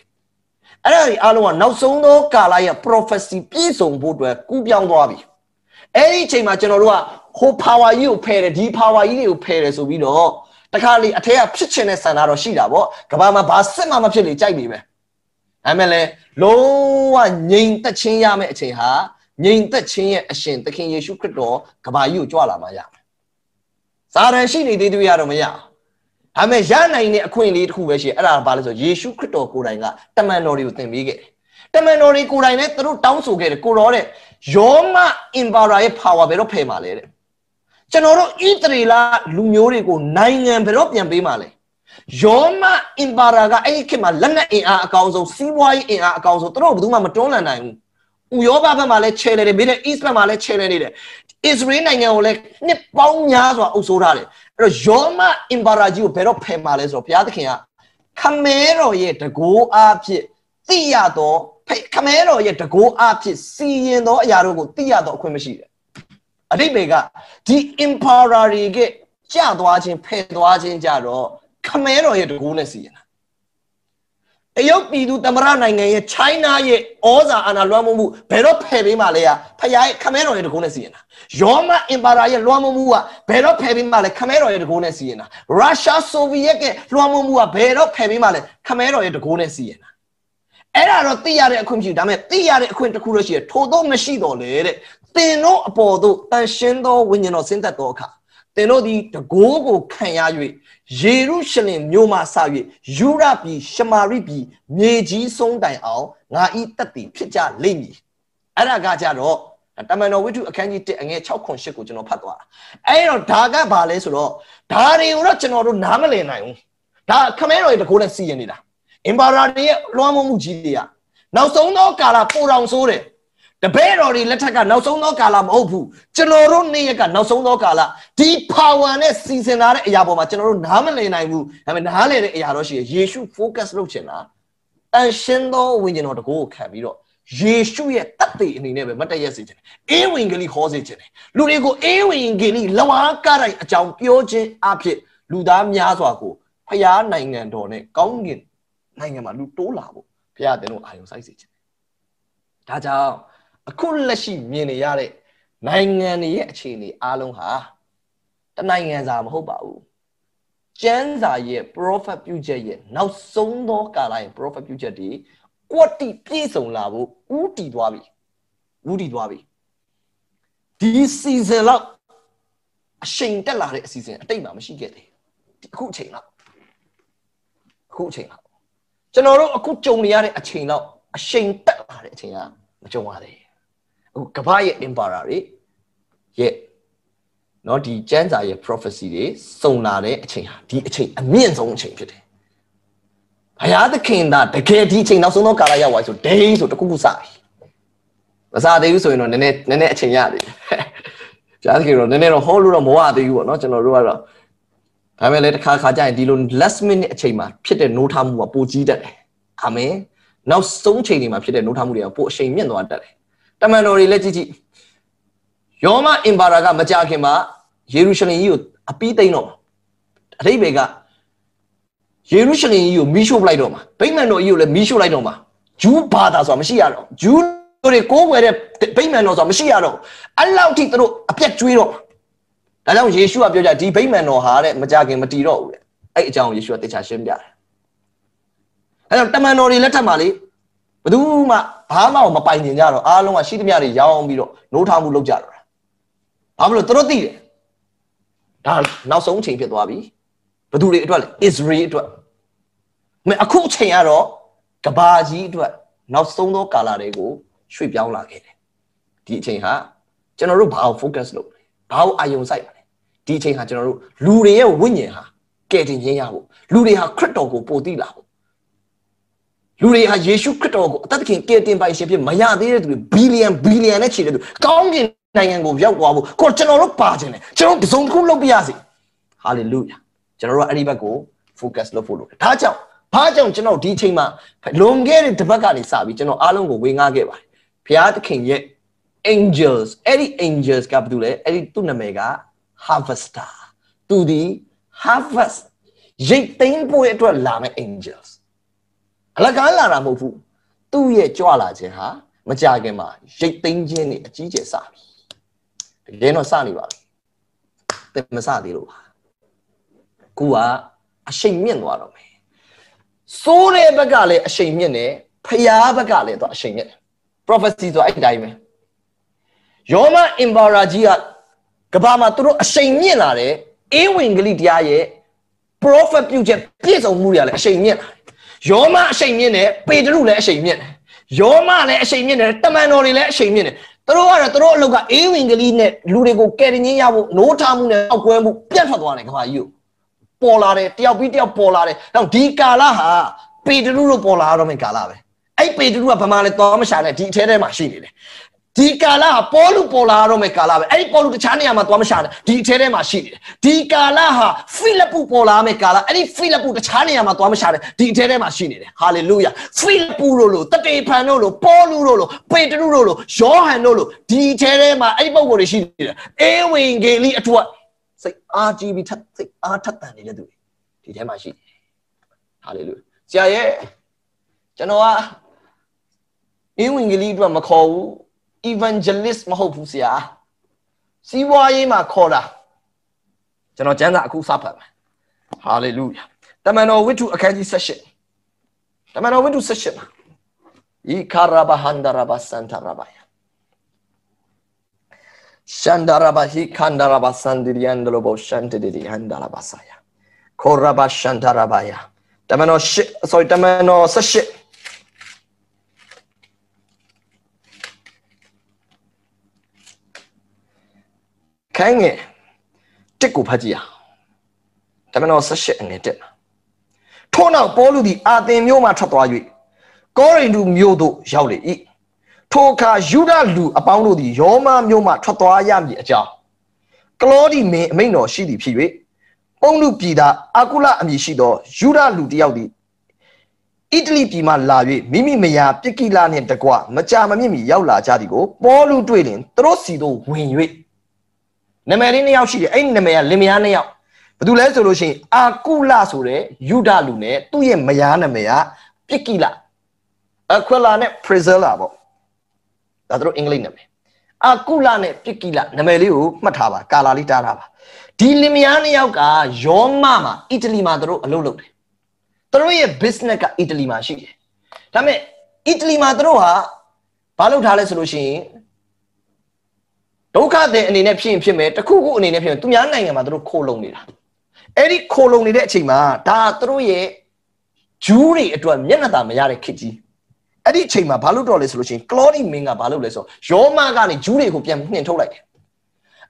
အဲ့ဒါဒီအားလုံးကနောက်ဆုံးသောကာလရဲ့ prophecy ပြည့်စုံဖို့အတွက်ကူးပြောင်းသွားပြီအဲ့ဒီအချိန်မှာကျွန်တော်တို့ကဟို power ကြီးကိုဖယ်တယ်ဒီ power ကြီးတွေကိုဖယ်တယ်ဆိုပြီးတော့တခါလေအထက်ကဖြစ်ချင်တဲ့ဆန္ဒတော့ရှိတာပေါ့ကဘာမှာဘာစစ်မှမဖြစ်လေကြိုက်နေပဲဒါမဲ့လေလုံးဝငြိမ်သက်ခြင်းရမယ့်အချိန်ဟာငြိမ်သက်ခြင်းရဲ့အရှင်သခင်ယေရှုခရစ်တော်ကဘာကြီးကိုကြွလာမှရမယ်ဇာရန်ရှိနေသေးသေးရတော့မရဘူးဒါပေမဲ့ရနိုင်တဲ့အခွင့်အရေးတစ်ခုပဲရှိတယ်။အဲ့ဒါဘာလဲဆိုယေရှုခရစ်တော်ကိုယ်တိုင်ကတမန်တော်တွေကိုသင်ပေးခဲ့တယ်။တမန်တော်တွေကိုယ်တိုင်လည်းသူတို့တောင်းဆိုခဲ့တယ်ကိုတော်တဲ့ယောမအင်ပါရာရဲ့ power ပဲတော့ဖယ်မှာလေတဲ့ကျွန်တော်တို့ဣသရေလလူမျိုးတွေကိုနိုင်ငံဘယ်တော့ပြန်ပေးမှာလဲယောမအင်ပါရာကအဲ့ဒီခေတ်မှာလက်နက်အင်အားအကောင်းဆုံးစီးပွားရေးအင်အားအကောင်းဆုံးသူတို့ဘယ်သူမှမတွန်းလှန်နိုင်ဘူးဥရောပဘက်မှာလည်းချဲလဲတယ် Middle East ဘက်မှာလည်းချဲလဲနေတယ်အစ္စရေးနိုင်ငံကိုလည်းနှစ်ပေါင်းများစွာအုပ်စိုးထားတယ်အဲ့တော့ယောမအင်ပါရာကြီးကိုဘယ်တော့ဖယ်မှာလဲဆိုတော့ဘုရားသခင်ကခမဲတော်ရဲ့တကိုးအားဖြင့်သိရသောခမဲတော်ရဲ့တကိုးအားဖြင့်စီရင်သောအရာတို့ကိုသိရသောအခွင့်မရှိတယ်အတိပ္ပယ်ကဒီ emperor တွေကကြသွားခြင်းဖယ်သွားခြင်းကြတော့ခမဲတော်ရဲ့တကူနဲ့စီရင်တာတရုတ်ပြည်သူသမရနိုင်ငံရဲ့ China ရဲ့ဩဇာအာဏာလွှမ်းမိုးမှုဘယ်တော့ဖယ်ပေးမှလဲကဖခင်ရဲ့ခမဲတော်ရဲ့တကူနဲ့စီရင်တာရောမအင်ပါရာရဲ့လွှမ်းမိုးမှုကဘယ်တော့ဖယ်ပေးမှလဲခမဲတော်ရဲ့တကူနဲ့စီရင်တာရုရှားဆိုဗီယက်ကလွှမ်းမိုးမှုကဘယ်တော့ဖယ်ပေးမှလဲခမဲတော်ရဲ့တကူနဲ့စီရင်တာအဲ့ဒါတော့သိရတဲ့အခွင့်ပြုဒါပေမဲ့သိရတဲ့အခွင့်တစ်ခုလို့ရှိရထိုတော့မရှိတော့လေတဲ့သင်တို့အပေါ်သို့တန်ရှင်းသောဝိညာဉ်တော်ဆင်းသက်သောအခါသင်တို့သည်တကိုးကိုခံရ၍ယေရုရှလင်မြို့မှဆ၍ယူရပြည်ရှမာရိပြည်မြေကြီးဆုံးတိုင်အောင်ငါဤတက်တည်ဖြစ်ကြလိမ့်မည်အဲ့ဒါကကြတော့တမန်တော်ဝိတုအခန်းကြီး1အငယ်6ခွန်8ကိုကျွန်တော်ဖတ်သွားတာအဲ့တော့ဒါကဘာလဲဆိုတော့ဒါတွေကိုတော့ကျွန်တော်တို့နားမလည်နိုင်ဘူးဒါခမဲတော်ရဲ့တကိုးနဲ့စီရင်နေတာအင်ပါရာတွေရဲ့လွှမ်းမိုးမှုကြီးတွေကနောက်ဆုံးသောကာလပိုတောင်ဆိုးတယ်တပည့်တော်တွေလက်ထက်ကနောက်ဆုံးသောကာလမဟုတ်ဘူးကျွန်တော်တို့နေ့ရက်ကနောက်ဆုံးသောကာလဒီ power နဲ့စီစဉ်လာတဲ့အရာပေါ်မှာကျွန်တော်တို့နားမလည်နိုင်ဘူးဒါပေမဲ့နားလည်တဲ့အရာတော့ရှိရဲ့ယေရှု focus လုပ်ချင်တာတန်ရှင်းသောဝိညာဉ်တော်တကူကိုခံပြီးတော့ယေရှုရဲ့တတ်သိအနေနဲ့ပဲမတည့်ရစေချင်တယ်အေးဝင်ကလေးခေါ်စေချင်တယ်လူတွေကိုအေးဝင်ကလေးလဝါကားတိုင်းအကြောင်းပြောခြင်းအဖြစ်လူသားများစွာကိုဖျားနိုင်ငံတော်နဲ့ကောင်းကင်နိုင်ငံမှာလူတိုးလာဖို့ဘုရားတင်တို့အာယုံစိုက်စေခြင်းဒါကြောင့်အခုလက်ရှိမြင်နေရတဲ့နိုင်ငံတွေရဲ့အခြေအနေအားလုံးဟာတနိုင်ငံစာမဟုတ်ပါဘူးကျမ်းစာရဲ့ prophet ပြုချက်ရဲ့နောက်ဆုံးသောကာလရဲ့ prophet ပြုချက်တွေကွတ်တိပြည့်စုံလာဖို့ဥတီသွားပြီဥတီသွားပြီဒီ season လောက်အချိန်တက်လာတဲ့အစီအစဉ်အတိတ်မှာမရှိခဲ့သေးဘူးအခုအချိန်လောက်အခုအချိန်လောက်ကျွန်တော်တို့အခုကြုံနေရတဲ့အချိန်တော့အချိန်တက်လာတဲ့အချိန်ကမကြုံရသေးဘူးအခုကမ္ဘာရဲ့ empire တွေရဲ့เนาะဒီကျမ်းစာရဲ့ prophecy တွေစုံလာတဲ့အချိန်ဟာဒီအချိန်အမြင့်ဆုံးအချိန်ဖြစ်တယ်။ဘုရားသခင်ကတကယ်ဒီအချိန်နောက်ဆုံးသောကာလရောက်သွားဆိုဒိန်းဆိုတခုခုစပြီ။မစသေးဘူးဆိုရင်တော့နည်းနည်းနည်းနည်းအချိန်ရတယ်။ဘုရားသခင်တော့နည်းနည်းတော့ဟောလို့တော့မဝသေးဘူးပေါ့เนาะကျွန်တော်တို့ကတော့ဒါပေမဲ့လည်းတစ်ခါခါကျရင်ဒီလို last minute အချိန်မှာဖြစ်တဲ့ note ထားမှုကပိုကြီးတတ်တယ်အာမင်နောက်ဆုံးချိန်တွေမှာဖြစ်တဲ့ note ထားမှုတွေကပိုအချိန်မြင့်သွားတတ်တယ်တမန်တော်တွေလည်းကြည့်ကြည့်ယောမအင်ပါရာကမကြခင်မှာယေရုရှလင်ကြီးကိုအပြီးသိမ်းတော့အရိဘေကယေရုရှလင်ကြီးကိုမီးရှို့ပလိုက်တော့မှာဗိမာန်တော်ကြီးကိုလည်းမီးရှို့လိုက်တော့မှာဂျူးဘာသာဆိုတာမရှိရတော့ဂျူးတွေကိုးွယ်တဲ့ဗိမာန်တော်ဆိုတာမရှိရတော့အဲ့လောက်ထိသူတို့အပြက်ကျွေးတော့။ဒါကြောင့်ယေရှုကပြောကြဒီဗိမာန်တော်ဟာတဲ့မကြခင်မတည်တော့ဘူးတဲ့။အဲ့အကြောင်းယေရှုကတေချာရှင်းပြတယ်။အဲ့တော့တမန်တော်တွေလက်ထက်မှာလေဘသူမှဘာမှမပိုင်ကျင်ကြတော့အားလုံးကရှိသမျှတွေရောင်းပြီးတော့노ထောင်မှုလုပ်ကြတော့တာ။ဘာမလို့သူတို့သိတယ်။ဒါနောက်ဆုံးချိန်ဖြစ်သွားပြီ။ဘသူတွေအတွက်လဲ Israel အတွက်။မအခုချိန်ကတော့ကဘာကြီးအတွက်နောက်ဆုံးသောကာလတွေကိုရွှေ့ပြောင်းလာခဲ့တယ်။ဒီအချိန်ဟာကျွန်တော်တို့ဘာကို focus လုပ်လဲ။ဘာကိုအာရုံစိုက်လဲဒီအချိန်ဟာကျွန်တော်တို့လူတွေရဲ့ဝိညာဉ်ဟာကယ်တင်ခြင်းရဖို့လူတွေဟာခရစ်တော်ကိုပို့သိလာဖို့လူတွေဟာယေရှုခရစ်တော်ကိုအသက်ခင်ကယ်တင်ပိုင်ရှင်ဖြစ်မရသေးတဲ့သူတွေဘီလီယံဘီလီယံနဲ့ချီတဲ့သူကောင်းကင်နိုင်ငံကိုရောက်သွားဖို့ကိုကျွန်တော်တို့ပါခြင်းတယ်ကျွန်တော်တို့ဒုံတစ်ခုလုပ်ပြရစီဟာလေလုယာကျွန်တော်တို့အဲ့ဒီဘက်ကို focus လုပ်ဖို့လိုတယ်ဒါကြောင့်ဘာကြောင့်ကျွန်တော်ဒီအချိန်မှာလွန်ခဲ့တဲ့တစ်ပတ်ကနေစပြီးကျွန်တော်အားလုံးကိုဝေငှခဲ့ပါတယ်ဘုရားသခင်ရဲ့ angels အဲ့ဒီ angels ကဘာတူလဲအဲ့ဒီသူ့နာမည်က harvester သူဒီ harvest ရိတ်သိမ်းပွဲအတွက်လာမဲ့ angels အလကားလာတာမဟုတ်ဘူးသူ့ရဲ့ကြွလာခြင်းဟာမကြခင်မှာရိတ်သိမ်းခြင်းနဲ့အကြီးကျယ်စပြီတကယ်တော့စနေပါပြီသင်မစသေးလို့ပါခုကအရှိန်မြင့်သွားတော့မယ်စိုးတဲ့ဘက်ကလည်းအရှိန်မြင့်တယ်ဖျားဘက်ကလည်းသူအရှိန်မြင့်တယ် prophecy ဆိုတာအဲ့ဒီတိုင်းပဲယောမအင်ပါရာကြီးကကဘာမှာသူတို့အရှိန်မြင့်လာတယ်အေးဝင်ဂလိတရားရဲ့ prophet ပြုချက်ပြည့်စုံမှုတွေကလည်းအရှိန်မြင့်လာတယ်ယောမအရှိန်မြင့်တယ်ပေတရုလည်းအရှိန်မြင့်တယ်ယောမလည်းအရှိန်မြင့်တယ်တမန်တော်တွေလည်းအရှိန်မြင့်တယ်သူတို့ကတော့သူတို့အလုပ်ကအေးဝင်ကလေးနဲ့လူတွေကိုကယ်တင်ခြင်းရဖို့노ထားမှုနဲ့အောက်ကွဲမှုပြတ်ထွက်သွားတယ်ကမ္ဘာကြီးကိုပေါ်လာတယ်တယောက်ပြီးတယောက်ပေါ်လာတယ်နောက်ဒီကာလဟာပေတရုတို့ပေါ်လာတော့မယ့်ကာလပဲအဲ့ပေတရုကဗမာလည်းသွားမရှာနဲ့ဒီအထဲထဲမှာရှိနေတယ်ဒီကာလဟာပေါ်လူပေါ်လာရတော့မယ့်ကာလပဲအဲ့ဒီပေါ်လူတခြားနေရာမှာသွားမရှာနဲ့ဒီအထဲထဲမှာရှိနေတယ်ဒီကာလဟာဖိလပုပေါ်လာမယ့်ကာလအဲ့ဒီဖိလပုတခြားနေရာမှာသွားမရှာနဲ့ဒီအထဲထဲမှာရှိနေတယ်ဟာလေလုယာဖိလပုတို့လို့တတေဖန်တို့လို့ပေါ်လူတို့လို့ပေတရုတို့လို့ယောဟန်တို့လို့ဒီအထဲထဲမှာအဲ့ဒီပုံကိုယ်တွေရှိနေတယ်အေဝံဂေလိအထွတ်စိတ်အားကြီးပြီးစိတ်အားထက်သန်နေတဲ့သူတွေဒီထဲမှာရှိနေတယ်ဟာလေလုယာဆရာရဲ့ကျွန်တော်ကအင်းဝင်ဂေလိအတွက်မခေါ်ဘူး evangelist မဟုတ်ဘူးဆရာစီးပွားရေးမှာခေါ်တာကျွန်တော်ကျမ်းစာအခုစဖတ်မယ် hallelujah တမန်တော်ဝိတ္ထုအခန်းကြီး18တမန်တော်ဝိတ္ထု18မှာဤခရဘဟန္ဒရဘစန္တရဘယရှန္ဒရဘဟိခန္ဒရဘစန္ဒီယန်ဒလဘောရှန်တဒီယန်ဒရဘဆာယခေါ်ရဘရှန္ဒရဘယတမန်တော်8 sorry တမန်တော်18ခိုင်းငယ်တစ်ကိုဖတ်ကြည့်ရဓမ္မတော်18အငယ်1မှာထို့နောက်ပေါလုသည်အာသင်မြို့မှထွက်သွား၍ကောရိန္သုမြို့သို့ရောက်လေ၏ထိုအခါယူဒလူအပေါင်းတို့သည်ရောမမြို့မှထွက်သွားရမည်အကြောင်းကလောဒီမင်းအမိန့်တော်ရှိသည်ဖြစ်၍ပုံလူပြည်သားအာကုလအမည်ရှိသောယူဒလူတစ်ယောက်သည်အီတလီပြည်မှလာ၍မိမိမယားပြစ်ကိလာနှင့်တကွမကြာမမြင့်မီရောက်လာကြသည်ကိုပေါလုတွေ့လင်သူတို့စီသို့ဝင်၍နမယ်လေးနှစ်ယောက်ရှိတယ်အဲ့ဒီနမယ်ကလင်မယားနှစ်ယောက်ဘယ်သူလဲဆိုလို့ရှိရင်အာကုလဆိုတဲ့ယူဒလူနဲ့သူ့ရဲ့မယားနမယ်ကပစ်ကိလအခွလာနဲ့ပရဇလာပေါ့ဒါတို့အင်္ဂလိပ်နမယ်အာကုလနဲ့ပစ်ကိလနမယ်လေးကိုမှတ်ထားပါကာလာလေးတားထားပါဒီလင်မယားနှစ်ယောက်ကယောမမှာအီတလီမှာတို့အလုပ်လုပ်တယ်တို့ရဲ့ business ကအီတလီမှာရှိတယ်ဒါပေမဲ့အီတလီမှာတို့ဟာဘာလုပ်ထားလဲဆိုလို့ရှိရင်ဒုက္ခသည်အနေနဲ့ဖြစ်ရင်ဖြစ်မယ်တခုခုအနေနဲ့ဖြစ်ရင်သူများနိုင်ငံမှာသူတို့ခိုးလုံနေတာအဲ့ဒီခိုးလုံနေတဲ့အချိန်မှာဒါသူတို့ရဲ့ဂျူးတွေအတွက်မျက်နှာသာမရတဲ့ခေတ်ကြီးအဲ့ဒီအချိန်မှာဘာလို့တော့လဲဆိုလို့ရှိရင်ကလောဒီမင်းကဘာလို့လဲဆိုတော့ယောမကနေဂျူးတွေကိုပြန်နှင်ထုတ်လိုက်တယ်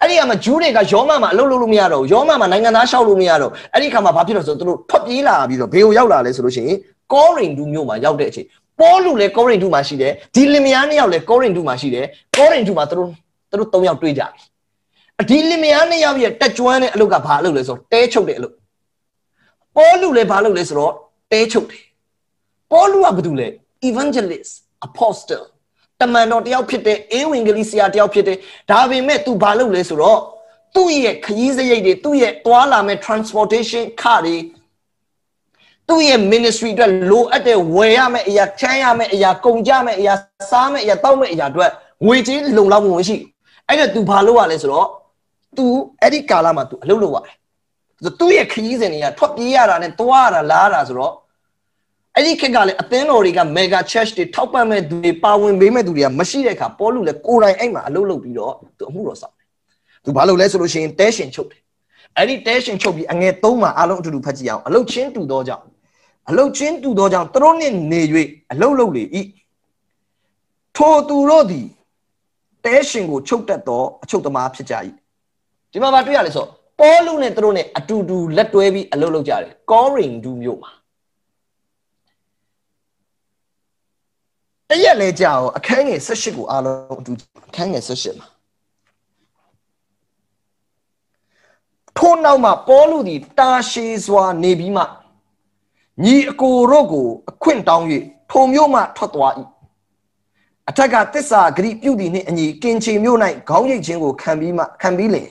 အဲ့ဒီအမှာဂျူးတွေကယောမမှာအလုပ်လုပ်လို့မရတော့ယောမမှာနိုင်ငံသားရှောက်လို့မရတော့အဲ့ဒီခါမှာဘာဖြစ်လို့ဆိုတော့သူတို့ထွက်ပြေးလာပြီးတော့ဘေကိုရောက်လာလဲဆိုလို့ရှိရင်ကောရိန္ဒုမြို့မှာရောက်တဲ့အချိန်ပေါလုလည်းကောရိန္ဒုမှာရှိတယ်ဒီလင်မယားနှစ်ယောက်လည်းကောရိန္ဒုမှာရှိတယ်ကောရိန္ဒုမှာသူတို့သူတို့၃ယောက်တွေ့ကြပြီအဒီလင်မယားနှစ်ယောက်ရဲ့တက်ကြွန်းတဲ့အလုပ်ကဘာအလုပ်လဲဆိုတော့တဲချုပ်တဲ့အလုပ်ပေါ်လူလည်းဘာလုပ်လဲဆိုတော့တဲချုပ်တယ်ပေါ်လူကဘာလုပ်လဲ evangelist apostle တမန်တော်တယောက်ဖြစ်တဲ့အေးဝင်ကလေးဆရာတယောက်ဖြစ်တဲ့ဒါပေမဲ့ तू ဘာလုပ်လဲဆိုတော့သူ့ရဲ့ခရီးစရိတ်တွေသူ့ရဲ့သွားလာမဲ့ transportation ခတွေသူ့ရဲ့ ministry အတွက်လိုအပ်တဲ့ဝယ်ရမယ့်အရာချမ်းရမယ့်အရာကုန်ကြမယ့်အရာစားမယ့်အရာတောက်မယ့်အရာအတွက်ငွေကြေးလုံလောက်မှုရှိတယ်အဲ့တော့ तू ဘာလုပ်ရလဲဆိုတော့ तू အဲ့ဒီကာလမှာ तू အလုပ်လုပ်ရတယ်ဆိုတော့သူ့ရဲ့ခရီးစဉ်တွေကထွက်ပြေးရတာနဲ့တွားရတာလားတာဆိုတော့အဲ့ဒီခက်ကလည်းအသင်းတော်တွေက mega church တွေထောက်ပံ့မဲ့သူတွေပါဝင်ပေးမဲ့သူတွေကမရှိတဲ့အခါပေါ်လူလည်းကိုယ်တိုင်အဲ့မှာအလုပ်လုပ်ပြီးတော့သူအမှုတော်ဆောင်တယ်။သူဘာလုပ်လဲဆိုလို့ရှိရင်တဲရှင်ချုပ်တယ်။အဲ့ဒီတဲရှင်ချုပ်ပြီးအငယ်သုံးမှာအလုံးအတူတူဖတ်ကြည့်အောင်အလုတ်ချင်းတူသောကြောင့်အလုတ်ချင်းတူသောကြောင့်သူတို့နှင့်နေ၍အလုတ်လုပ်လေ၏ထိုသူတို့သည်တဲရှင်ကိုချုပ်တက်သောအချုပ်သမားဖြစ်ကြ၏ဒီမှာမတွေ့ရလဲဆိုပေါလုနဲ့သူတို့နဲ့အတူတူလက်တွဲပြီးအလုပ်လုပ်ကြတယ်ကောရင်ဒူမြို့မှာတရက်လဲကြာအောင်အခန်းငယ်18ကိုအားလုံးအတူအခန်းငယ်18မှာထို့နောက်မှာပေါလုသည်တာရှည်စွာနေပြီးမှညီအကိုတို့ကိုအခွင့်တောင်း၍ထိုမြို့မှထွက်သွား၏အထက်ကတစ္ဆာဂရိပြုသည်နှင့်အညီကင်ချေမြို့၌ခေါင်းရိပ်ခြင်းကိုခံပြီးမှခံပြီးလင်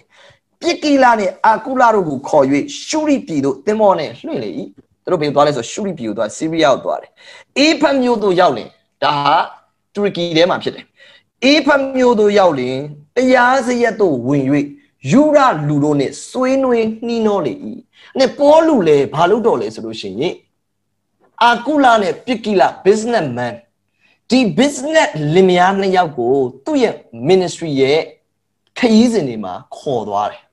ပြစ်ကီလာနှင့်အာကုလာတို့ကိုခေါ်၍ရှုရိပြည်သို့တင်မောနှင့်လွှင့်လေ၏သူတို့ဘယ်သွားလဲဆိုရှုရိပြည်ကိုသွားဆီးရီးယားကိုသွားတယ်အေဖတ်မြို့သို့ရောက်လင်ဒါဟာတူရကီထဲမှာဖြစ်တယ်အေဖတ်မြို့သို့ရောက်လင်တရားစရက်သို့ဝင်၍ယူရလူတို့နှင့် ဆွေးနွေးနှီးနှောလေ၏နဲ့ပေါလူလည်းဘာလုပ်တော့လဲဆိုလို့ရှိရင်အာကုလာနဲ့ပြစ်ကီလာ businessman ဒီ business လင်မယားနှစ်ယောက်ကို သူ့ရဲ့ ministry ရဲ့ခရီးစဉ်တွေမှာခေါ်သွားတယ်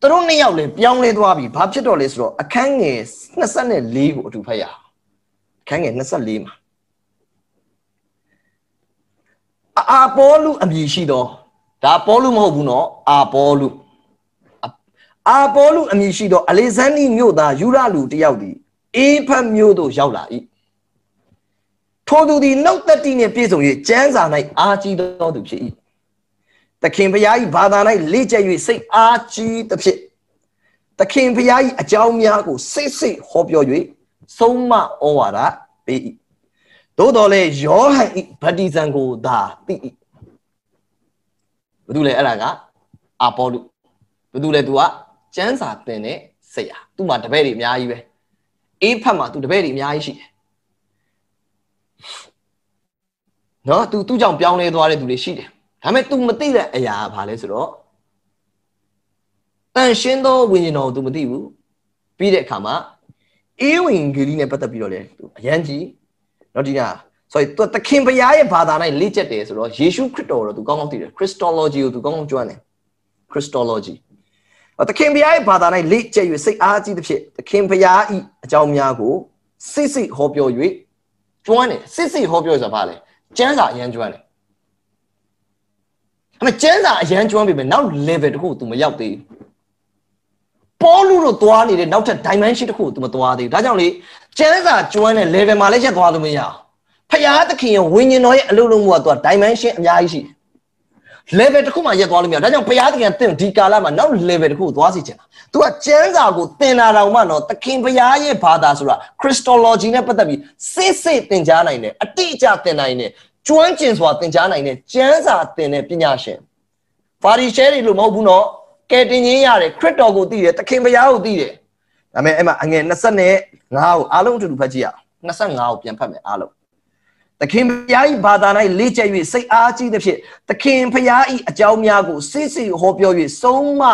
သူတို့နှစ်ယောက်လည်းပြောင်းလဲသွားပြီဘာဖြစ်တော့လဲဆိုတော့အခန်းငယ်24ကိုအတူဖတ်ရအောင်အခန်းငယ်24မှာအာပေါလုအမည်ရှိသောဒါပေါလုမဟုတ်ဘူးနော် အာပေါလုအာပေါလုအမည်ရှိသောအလေဇန်ဒီမြို့သားယူရလူတယောက်သည်အေဖတ်မြို့သို့ရောက်လာ၏ထိုသူသည်နှုတ်သက်တိနှင့်ပြည့်စုံ၍ကျမ်းစာ၌အားကြီးသောသူဖြစ်၏သခင်ဘုရား၏ဘာသာ၌လေ့ကျက်၍စိတ်အားကြီးသဖြင့်သခင်ဘုရား၏အကြောင်းများကိုစိတ်စိတ်ဟောပြော၍ဆုံးမဩဝါဒပေး၏သို့တော်လည်းယောဟန်၏ဗတ္တိဇံကိုသာသိ၏ဘာလို့လဲအဲ့ဒါကအာပေါလုဘာလို့လဲ तू ကကျမ်းစာသင်တဲ့ဆရာ तू မှာတပည့်တွေအများကြီးပဲအေးဖတ်မှာ तू တပည့်တွေအများကြီးရှိတယ်နော် သူသူ့ကြောင့်ပြောင်းလဲသွားတဲ့သူတွေရှိတယ်ဒါပေမဲ့ तू မသိတဲ့အရာကဘာလဲဆိုတော့တန်ရှင်းသောဝိညာဉ်တော် तू မသိဘူးပြီးတဲ့အခါမှာအေးဝင်ဂီရီနဲ့ပတ်သက်ပြီးတော့လေ तू အရန်ကြီးနော်ဒီက sorry သူသခင်ဘုရားရဲ့ဘာသာနိုင်လေ့ကျက်တယ်ဆိုတော့ယေရှုခရစ်တော်တော့ तू ကောင်းကောင်းသိတယ် Christology ကို तू ကောင်းကောင်းကျွမ်းတယ် Christology သခင်ဘုရားရဲ့ဘာသာ၌လေ့ကျက်၍စိတ်အားကြီးသဖြင့်သခင်ဘုရား၏အကြောင်းများကိုစိတ်စိတ်ဟောပြော၍ကျွမ်းတယ်စစ်စစ်ဟောပြောဆိုတာဘာလဲကျန်းစာအရန်ကျွမ်းတယ်အဲ့မဲ့ကျန်းစာအရန်ကျွမ်းပြီပဲနောက် level တစ်ခုကို तू မရောက်သေးဘူးပေါ်လူတို့သွားနေတဲ့နောက်ထပ် dimension တစ်ခုကို तू မသွားသေးဘူးဒါကြောင့်လေကျန်းစာကျွမ်းတဲ့ level မှာလည်းရက်သွားလို့မရအောင်ဖရာသခင်ရဲ့ဝိညာဉ်တော်ရဲ့အလုပ်လုပ်မှုက तू dimension အများကြီးရှိတယ် level တစ်ခုမှရက်သွားလို့မရဒါကြောင့်ဘုရားသခင်တင့်ဒီကာလမှာနောက် level တစ်ခုသွားစီချင်တာ तू ကကျမ်းစာကိုသင်တာတောင်မှတော့သခင်ဘုရားရဲ့ဘာသာဆိုတာ Christology နဲ့ပတ်သက်ပြီးစစ်စစ်သင်ကြားနိုင်တယ်အတိအကျသင်နိုင်တယ်ကျွမ်းကျင်စွာသင်ကြားနိုင်တဲ့ကျမ်းစာသင်တဲ့ပညာရှင်ပါရီရှဲတွေလို့မဟုတ်ဘူးနော်ကယ်တင်ခြင်းရတယ်ခရစ်တော်ကိုသိတယ်သခင်ဘုရားကိုသိတယ်ဒါပေမဲ့အဲ့မှာအငယ်25ကိုအားလုံးအတူတူဖတ်ကြည့်ရအောင်25ကိုပြန်ဖတ်မယ်အားလုံးသခင်ဖျား၏ဘာသာ၌လေ့ကျက်၍စိတ်အားကြီးသဖြင့်သခင်ဖျား၏အကြောင်းများကိုစစ်စစ်ဟောပြော၍ဆုံးမဩ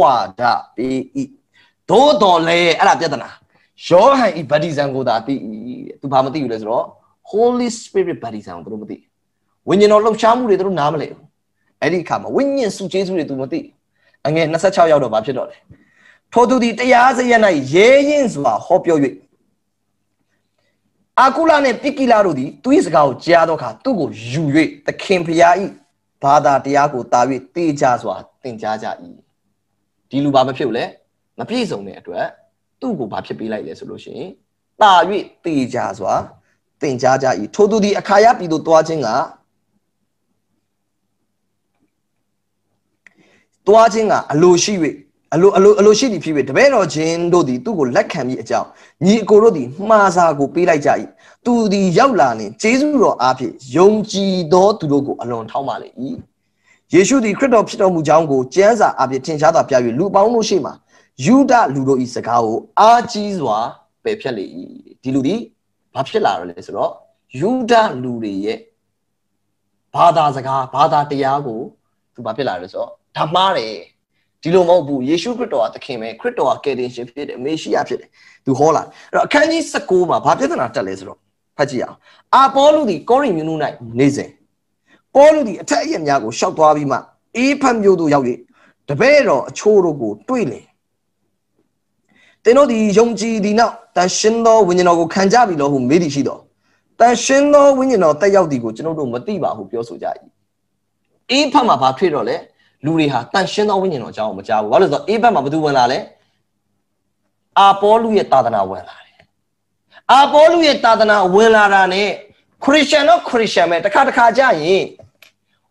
ဝါဒပေး၏သို့တော်လည်းအဲ့ဒါပြဿနာယောဟန်၏ဗတ္တိဇံကိုသာသိ၏သူဘာမသိဘူးလဲဆိုတော့ Holy Spirit ဗတ္တိဇံကိုသူတို့မသိဝိညာဉ်တော်လှုပ်ရှားမှုတွေသူတို့နားမလည်ဘူးအဲ့ဒီအခါမှာဝိညာဉ်စုကျေးစုတွေသူမသိအငယ်26ရောက်တော့ဘာဖြစ်တော့လဲထိုသူသည်တရားစရ၌ရဲရင်စွာဟောပြော၍အာကုလနဲ့ပိကိလတို့သည်သူ၏စကားကိုကြားသောအခါသူ့ကိုယူ၍သခင်ဖျား၏ဘာသာတရားကိုတာ၍တေးကြစွာသင်ကြားကြ၏ဒီလူဘာမဖြစ်ဘူးလဲမပြည့်စုံတဲ့အတွက် သူ့ကိုဘာဖြစ်ပေးလိုက်လဲဆိုလို့ရှိရင်တာ၍တေးကြစွာသင်ကြားကြ၏ထိုသူသည်အခါရပြည်သို့သွားခြင်းကသွားခြင်းကအလိုရှိ၍အလိုအလိုအလိုရှိသည်ဖြစ်ဖြစ်တပည့်တော်ချင်းတို့သည်သူ့ကိုလက်ခံပြီးအကြောင်းညီအကိုတို့သည်မှားစာကိုပေးလိုက်ကြ၏သူသည်ရောက်လာလင်ဂျေဇုတော်အားဖြင့်ယုံကြည်သောသူတို့ကိုအလွန်ထောက်ပါလေ၏ယေရှုသည်ခရစ်တော်ဖြစ်တော်မူကြောင်းကိုကျမ်းစာအားဖြင့်ထင်ရှားသာပြ၍လူပေါင်းတို့ရှေ့မှာယူဒလူတို့၏စကားကိုအားကြီးစွာပယ်ဖျက်လေ၏ဒီလူသည်ဘာဖြစ်လာတော့လဲဆိုတော့ယူဒလူတွေရဲ့ဘာသာစကားဘာသာတရားကိုသူဘာဖြစ်လာလဲဆိုတော့ဓမ္မတယ်ဒီလိုမဟုတ်ဘူးယေရှုခရစ်တော်ကသခင်ပဲခရစ်တော်ကကယ်တင်ရှင်ဖြစ်တယ်အမေရှိယဖြစ်တယ်သူဟောလာအဲ့တော့အခန်းကြီး16မှာဘာပြဿနာတက်လဲဆိုတော့ဖတ်ကြည့်အောင်အာပေါလုသည်ကောရိန္သု၌နေစဉ်ပေါလုသည်အထက်အရများကိုရှောက်သွားပြီးမှအေးဖတ်မျိုးသို့ရောက်၍တပည့်တော်အချို့တို့ကိုတွေ့လင်သင်တို့သည်ယုံကြည်သည်နောက်တန်ရှင်းသောဝိညာဉ်တော်ကိုခံကြပြီလို့ဟုမေးသည်ရှိတော်တန်ရှင်းသောဝိညာဉ်တော်တက်ရောက်သည်ကိုကျွန်တော်တို့မသိပါဟုပြောဆိုကြ၏အေးဖတ်မှာဘာဖြစ်တော့လဲလူတွေဟာတန်ရှင်းသောဝိညာဉ်တော်အကြောင်းကိုမကြားဘူးဘာလို့လဲဆိုတော့အေးဘက်မှာဘသူဝင်လာလဲအာပေါလုရဲ့သာသနာဝင်လာတယ်အာပေါလုရဲ့သာသနာဝင်လာတာ ਨੇ ခရစ်ယာန်တော့ခရစ်ယာန်ပဲတစ်ခါတစ်ခါကြရင်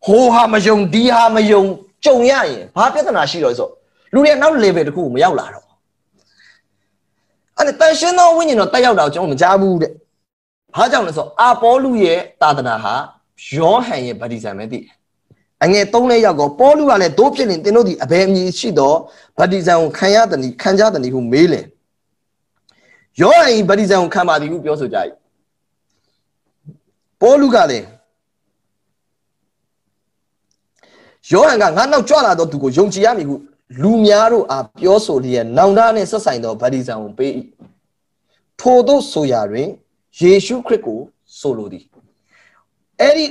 ဟိုဟာမယုံဒီဟာမယုံကြုံရရင်ဘာပြဿနာရှိတော့ဆိုလူတွေကနောက် level တစ်ခုကိုမရောက်လာတော့အဲ့တန်ရှင်းသောဝိညာဉ်တော်တက်ရောက်တာကိုကျွန်တော်မကြားဘူးတဲ့ဘာကြောင့်လဲဆိုတော့အာပေါလုရဲ့သာသနာဟာယောဟန်ရဲ့ဗတ္တိဇံပဲသိတယ်အငယ်၃နဲ့ရောက်တော့ပေါလုကလည်းတို့ဖြစ်ရင်သင်တို့ဒီအဘယ်အမည်ရှိသောဗတ္တိဇံကိုခံရသည်နီခံကြသည်နီဟုမေးလေယောဟန်ဤဗတ္တိဇံကိုခံပါသည်ဟုပြောဆိုကြ၏ပေါလုကလည်းယောဟန်ကငါနောက်ကြွလာသောသူကိုယုံကြည်ရမည်ဟုလူများတို့အားပြောဆိုလျက်နောင်တနှင့်ဆက်ဆိုင်သောဗတ္တိဇံကိုပေး၏ထို့သောဆိုရာတွင်ယေရှုခရစ်ကိုဆိုလိုသည်အဲ့ဒီ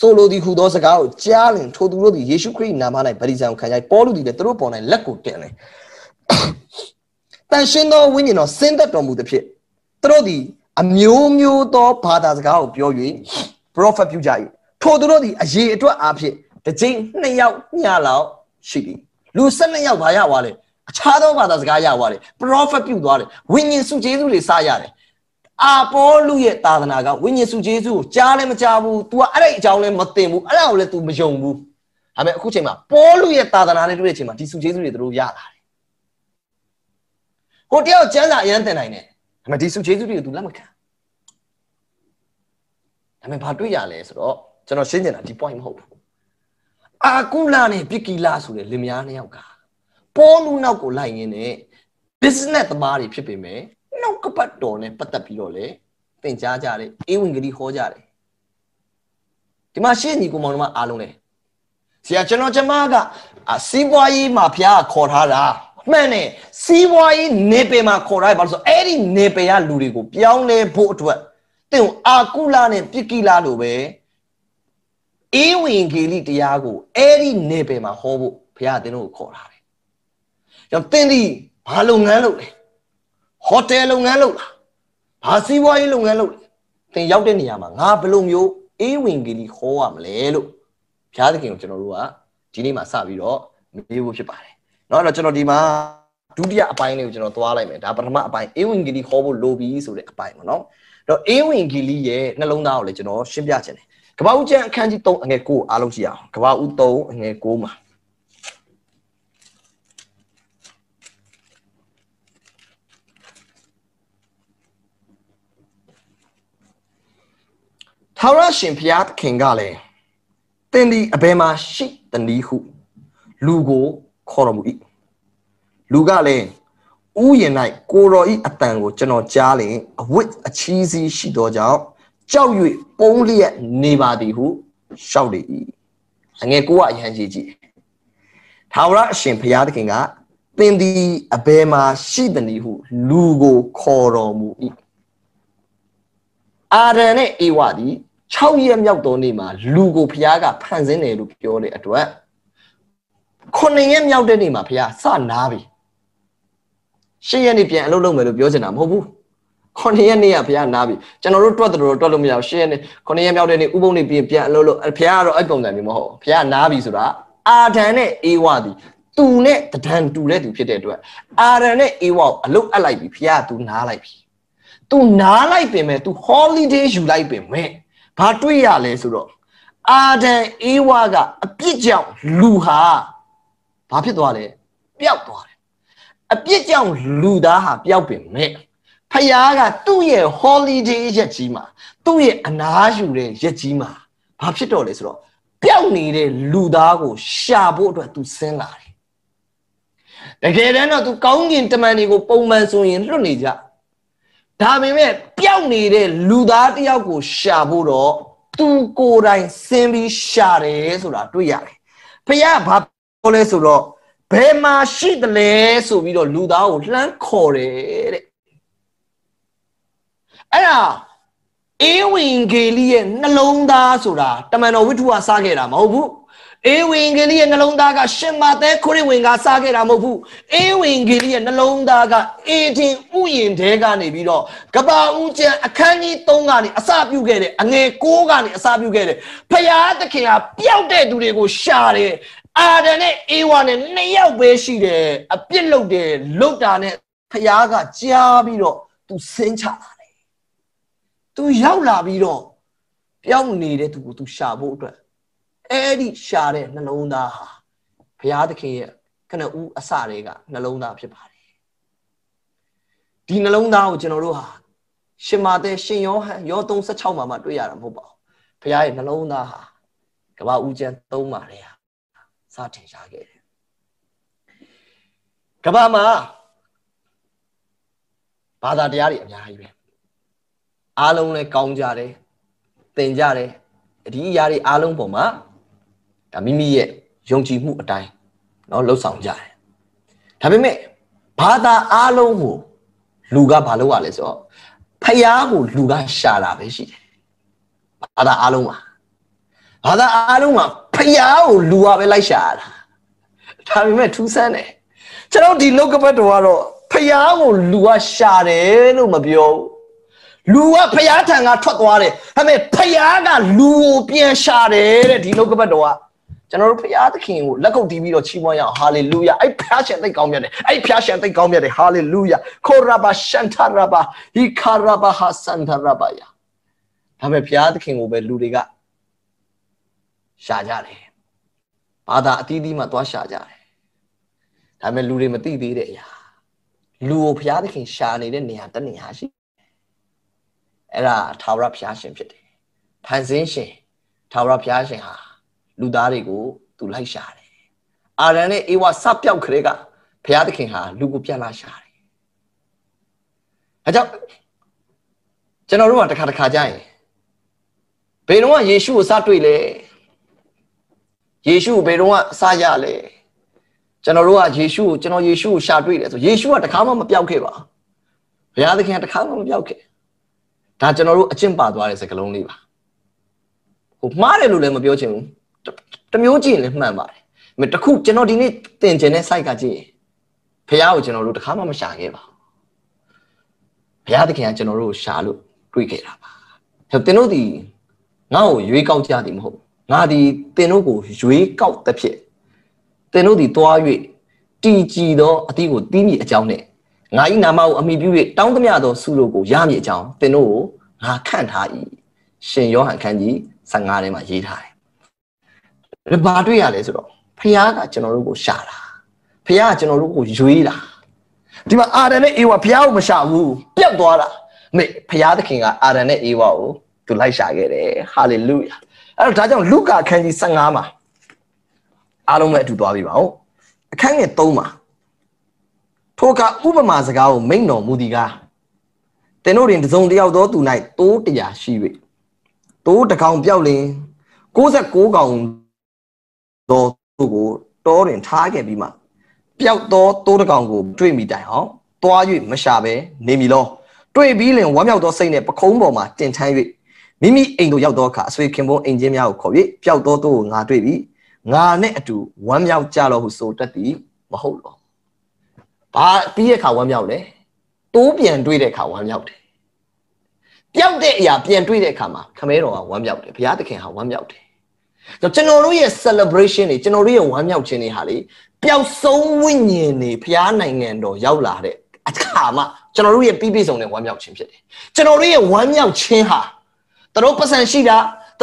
ဆိုလိုသည်ဟူသောစကားကိုကြားလင်ထိုသူတို့သည်ယေရှုခရစ်နာမ၌ဗတိဇံကိုခံကြပေါလုသည်လည်းသူတို့ပေါ်၌လက်ကိုတင်လေတန်ရှင်းသောဝိညာဉ်တော်ဆင်းသက်တော်မူသဖြင့်သူတို့သည် အမျိုးမျိုးသောဘာသာစကားကိုပြော၍ prophet ပြုကြ၏ထိုသူတို့သည်အရေးအတွက်အားဖြင့်တစ်ကြိမ်နှစ်ယောက်ညလောက်ရှိသည်လူ၁၂ယောက်ဘာရသွားလဲအခြားသောဘာသာစကားရသွားတယ် prophet ပြုသွားတယ်ဝိညာဉ်စုကျေးဇူးတွေစရတယ်အာပေါလုရဲ့သာသနာကဝိညာဉ်စုဂျေစုကိုကြားလည်းမကြားဘူး तू ကအဲ့ဒါအကြောင်းလည်းမသိဘူးအဲ့ဒါကိုလည်း तू မယုံဘူးဒါပေမဲ့အခုချိန်မှာပေါလုရဲ့သာသနာနဲ့တွေ့တဲ့အချိန်မှာဒီစုဂျေစုတွေတို့ရလာတယ်ကိုတယောက်ကျမ်းစာအရန်တင်နိုင်တယ်ဒါပေမဲ့ဒီစုဂျေစုတွေကို तू လက်မခံဒါပေမဲ့ဘာတွေ့ရလဲဆိုတော့ကျွန်တော်ရှင်းချင်တာဒီ point မဟုတ်ဘူးအာကုလာနဲ့ပိကီလာဆိုတဲ့လင်မယားနှစ်ယောက်ကပေါလုနောက်ကိုလိုက်ရင်းနဲ့ business သမားတွေဖြစ်ပေမဲ့နှုတ်ကပတ်တော်နဲ့ပတ်သက်ပြီးတော့လေသင်ကြားကြတယ်အေးဝင်ဂရီဟောကြတယ်ဒီမှာရှေ့ညီကောင်မောင်တို့မအားလုံးလေဆရာကျွန်တော်ကျမကစီးပွားရေးမှာဖျားခေါ်ထားတာမှန်တယ်စီးပွားရေးနေပယ်မှာခေါ်ထားတယ်ဘာလို့ဆိုအဲ့ဒီနေပယ်ကလူတွေကိုပြောင်းလဲဖို့အတွက်တင့်အာကုလနဲ့ပြစ်ကိလာလိုပဲအေးဝင်ဂေလိတရားကိုအဲ့ဒီနေပယ်မှာဟောဖို့ဘုရားတင်တို့ကိုခေါ်ထားတယ်။ကြောင့်တင့်ဒီဘာလုပ်ငန်းလုပ်လဲဟိုတယ်လုပ်ငန်းလုပ်လားဘာစီးပွားရေးလုပ်ငန်းလုပ်လဲသင်ရောက်တဲ့နေရာမှာငါဘယ်လိုမျိုးအေးဝင်ကလေးဟောရမလဲလို့ဘုရားသခင်ကိုကျွန်တော်တို့ကဒီနေ့မှာစပြီးတော့မေးဖို့ဖြစ်ပါတယ်เนาะအဲ့တော့ကျွန်တော်ဒီမှာဒုတိယအပိုင်းလေးကိုကျွန်တော်သွားလိုက်မယ်ဒါပထမအပိုင်းအေးဝင်ကလေးဟောဖို့လိုပြီဆိုတဲ့အပိုင်းပေါ့เนาะအဲ့တော့အေးဝင်ကလေးရဲ့နှလုံးသားကိုလည်းကျွန်တော်ရှင်းပြခြင်းတယ်ကဘာဦးကျန်အခန်းကြီး3အငယ်9အားလုံးကြည့်အောင်ကဘာဦး3အငယ်9မှာထာဝရရှင်ဘုရားသခင်ကလည်းသင်သည်အဘယ်မှာရှိသနည်းဟု လူကိုခေါ်တော်မူ၏လူကလည်းဥယျာဉ်၌ကိုတော်ဤအတန်ကိုကျွန်တော်ကြားလျင်အဝတ်အချီးစီးရှိသောကြောင့်ကြောက်၍ပုန်းလျက်နေပါသည်ဟုလျှောက်လေ၏အငယ်ကိုကအရန်ကြီးကြီးထာဝရအရှင်ဘုရားသခင်ကသင်သည်အဘယ်မှာရှိသနည်းဟု လူကိုခေါ်တော်မူ၏အာရန်နဲ့ဧဝသည်6ရက်မြောက်သောနေ့မှာလူကိုဘုရားကဖန်ဆင်းတယ်လို့ပြောတဲ့အတွက်9ရက်မြောက်တဲ့နေ့မှာဘုရားစနာပြီ10ရက်နေ့ပြန်အလုပ်လုပ်မယ်လို့ပြောချင်တာမဟုတ်ဘူး9ရက်နေ့ကဘုရားနာပြီကျွန်တော်တို့တွက်တယ်လို့တွက်လို့မရဘူး10ရက်နေ့9ရက်မြောက်တဲ့နေ့ဥပုံနေ့ပြန်ပြန်အလုပ်လုပ်ဘုရားကတော့အဲ့ပုံစံမျိုးမဟုတ်ဘုရားနာပြီဆိုတာအာဒံနဲ့အေဝသည်သူနဲ့တဒံတူတဲ့သူဖြစ်တဲ့အတွက်အာဒံနဲ့အေဝအလုပ်အပ်လိုက်ပြီဘုရားကသူနားလိုက်ပြီ तू နားလိုက်ပင်မဲ့ तू holiday ယူလိုက်ပင်မဲ့ဘာတွေ့ရလဲဆိုတော့အာဒံအေဝါကအပြစ်ကြောင့်လူဟာဘာဖြစ်သွားလဲပျောက်သွားတယ်အပြစ်ကြောင့်လူသားဟာပျောက်ပင်မဲ့ဖယားကသူ့ရဲ့ holiday ရက်ကြီးမှာသူ့ရဲ့အနားယူတဲ့ရက်ကြီးမှာဘာဖြစ်တော့လဲဆိုတော့ပျောက်နေတဲ့လူသားကို ရှာဖို့အတွက်သူဆင်းလာတယ်တကယ်တမ်းတော့သူကောင်းကင်တမန်တွေကိုပုံမှန်ဆိုရင်လွတ်နေကြဒါပေမဲ့ပျောက်နေတဲ့လူသားတယောက်ကိုရှာဖို့တော့သူကိုယ်တိုင်ဆင်းပြီးရှာတယ်ဆိုတာတွေ့ရတယ်။ဖခင်ဘာပြောလဲဆိုတော့ဘယ်မှာရှိတယ်လဲဆိုပြီးတော့လူသားကိုလှမ်းခေါ်တယ်တဲ့။အဲ့ဒါအေဝင်ဂေလိရဲ့နှလုံးသားဆိုတာ တမန်တော်ဝိတ္ထုကစခဲ့တာမဟုတ်ဘူး။အေးဝင်ကလေးရဲ့နှလုံးသားကရှင်မာသဲခရစ်ဝင်က စားခဲ့တာမဟုတ်ဘူးအေးဝင်ကလေးရဲ့နှလုံးသားကအေဒင်ဥယျင်ထဲကနေပြီးတော့ကပအူးကျန်အခန်းကြီး3ကနေအစပြုခဲ့တယ်အငယ်6ကနေအစပြုခဲ့တယ်ဖယားသခင်ကပျောက်တဲ့သူတွေကိုရှာတယ်အာဒန်နဲ့အေဝါနဲ့နှစ်ယောက်ပဲရှိတယ်အပြစ်လုပ်တယ်လုတ်တာနဲ့ဖယားကကြားပြီးတော့သူစင်းချလာတယ်သူရောက်လာပြီးတော့ပျောက်နေတဲ့သူကိုသူရှာဖို့အတွက်အဲ့ဒီရှာတဲ့နှလုံးသားဟာဘုရားသခင်ရဲ့ခဏဦးအစတွေကနှလုံးသားဖြစ်ပါတယ်ဒီနှလုံးသားကိုကျွန်တော်တို့ဟာရှင်မာသဲရှင်ယောဟန်ယော36မှာမှတွေ့ရတာမဟုတ်ပါဘူးဘုရားရဲ့နှလုံးသားဟာကမ္ဘာဦးကျန်း3မှာလေဟာစတင်ရှာခဲ့တယ်ကမ္ဘာမှာဘာသာတရားတွေအများကြီးပဲအားလုံးလည်းကောင်းကြတယ်တင်ကြတယ်ဒီအရာတွေအားလုံးပေါ်မှာဒါမိမိရဲ့ယုံကြည်မှုအတိုင်းเนาะလှုပ်ဆောင်ကြတယ်ဒါပေမဲ့ဘာသာအားလုံးကိုလူကဘာလုပ်ရလဲဆိုတော့ဖျားကိုလူကရှာတာပဲရှိတယ်ဘာသာအားလုံးပါဘာသာအားလုံးမှာဖျားကိုလူကပဲလိုက်ရှာရတာဒါပေမဲ့ထူးဆန်းတယ်ကျွန်တော်ဒီလောကပတ်တော်ကတော့ဖျားကိုလူကရှာတယ်လို့မပြောဘူးလူကဖျားထံကထွက်သွားတယ်ဒါပေမဲ့ဖျားကလူကိုပြန်ရှာတယ်တဲ့ဒီလောကပတ်တော်ကကျွန်တော်တို့ဖျားသခင်ကိုလက်ကုပ်တီးပြီးတော့ချီးမွမ်းရအောင်ဟာလေလုယာအဲ့ဖျားရှင်သိကောင်းမြတ်တယ်အဲ့ဖျားရှင်သိကောင်းမြတ်တယ်ဟာလေလုယာခေါရဘာရှန်တာရဘာဟီခါရဘာဟာဆန်တာရဘာယာဒါပေမဲ့ဖျားသခင်ကိုပဲလူတွေကရှာကြတယ်ဘာသာအသီးသီးမှသွားရှာကြတယ်ဒါပေမဲ့လူတွေမသိသေးတဲ့အရာလူကိုဖျားသခင်ရှာနေတဲ့နေရာတနေရာရှိအဲ့ဒါထာဝရဖျားရှင်ဖြစ်တယ်ဖန်ဆင်းရှင်ထာဝရဘုရားရှင်ဟာလူသားတွေကို သူလိုက်ရှာတယ်အာရန်နဲ့အေဝါစပြောက်ခရဲကဘုရားသခင်ဟာလူကိုပြန်လာရှာတယ်အဲကြောင့် ကျွန်တော်တို့ကတစ်ခါတစ်ခါကြားရင်ဘယ်တော့ကယေရှုကိုစတွေ့လဲယေရှုဘယ်တော့ကစရလဲကျွန်တော်တို့ကယေရှုကိုကျွန်တော်ယေရှုကိုရှာတွေ့တယ်ဆိုယေရှုကတခါမှမပြောက်ခဲ့ပါဘုရားသခင်ကတခါမှမပြောက်ခဲ့ဒါကျွန်တော်တို့အကျင့်ပါသွားတဲ့စကားလုံးလေးပါဟိုမှားတယ်လို့လည်းမပြောချင်ဘူးတမျိုးကြည့်ရင်လည်းမှန်ပါတယ်။ဒါပေမဲ့တခုကျွန်တော်ဒီနေ့တင်ကျင်တဲ့ site ကကြည့်ရင်ဖះကိုကျွန်တော်တို့တခါမှမရှာခဲ့ပါဘူး။ဖះသခင်ကကျွန်တော်တို့ကိုရှာလို့တွေ့ခဲ့တာပါ။ဒါတင်တို့ဒီငါ့ကိုရွေးကောက်ကြသည်မဟုတ်။ငါဒီတင်တို့ကိုရွေးကောက်တဲ့ဖြစ်တင်တို့ဒီတွား၍တည်ကြည်သောအသည့်ကိုတီးမြစ်အကြောင်းနဲ့ငါ၏နာမကိုအမိပြု၍တောင်းတမျှသောဆုတို့ကိုရမည်အကြောင်းတင်တို့ကိုငါခန့်ထား၏။ရှင်ယောဟန်ခန်းကြီး15ထဲမှာရေးထားတယ်ဘာတွေ့ရလဲဆိုတော့ဖះကကျွန်တော်တို့ကိုရှာတာဖះကကျွန်တော်တို့ကိုရွေးတာဒီမှာအာရန်နဲ့အေဝါဖះကိုမရှာဘူးပြတ်သွားတာမေဖះသခင်ကအာရန်နဲ့အေဝါကိုသူလိုက်ရှာခဲ့တယ်ဟာလေလုယာအဲ့တော့ဒါကြောင့်လုကာခန်းကြီး15မှာအားလုံးလည်းအတူသွားပြီပါဟုတ်အခန်းငယ်3မှာထိုကဥပမာစကားကိုမိန့်တော်မူသည်ကားတင်တို့တွင်တစုံတယောက်သောသူ၌တိုးတရာရှိ၍တိုးတကောင်ပြောက်လင်69ကောင်သောသူ့ကိုတောတွင်ထားခဲ့ပြီးမှပျောက်သောသိုးတကောင်ကိုတွေ့မိတိုင်အောင်တွား၍မရှာဘဲနေမိလောတွေ့ပြီးလင်ဝမ်းမြောက်သောစိတ်နှင့်ပခုံးပေါ်မှာတင်ထမ်း၍မိမိအိမ်သို့ရောက်သောအခါအဆွေခင်ပွန်းအိမ်ချင်းများကိုခေါ်၍ပျောက်သောသိုးကိုငါတွေ့ပြီငါနဲ့အတူဝမ်းမြောက်ကြလောဟုဆိုတတ်သည်မဟုတ်လောဘာပြီးရခါဝမ်းမြောက်လဲတိုးပြန်တွေ့တဲ့ခါဝမ်းမြောက်တယ်ပျောက်တဲ့အရာပြန်တွေ့တဲ့အခါမှာခမဲတော်ကဝမ်းမြောက်တယ်ဘုရားသခင်ဟာဝမ်းမြောက်တယ်ကျွန်တော်တို့ရဲ့ celebration တွေကျွန်တော်တို့ရဲ့ဝမ်းမြောက်ခြင်းတွေဟာလေပျောက်ဆုံးဝိညာဉ်တွေဖျားနိုင်ငံတော်ရောက်လာတဲ့အခါမှာကျွန်တော်တို့ရဲ့ပြည့်ပြည့်စုံတဲ့ဝမ်းမြောက်ခြင်းဖြစ်တယ်ကျွန်တော်တို့ရဲ့ဝမ်းမြောက်ခြင်းဟာတို့ပတ်စံရှိတာ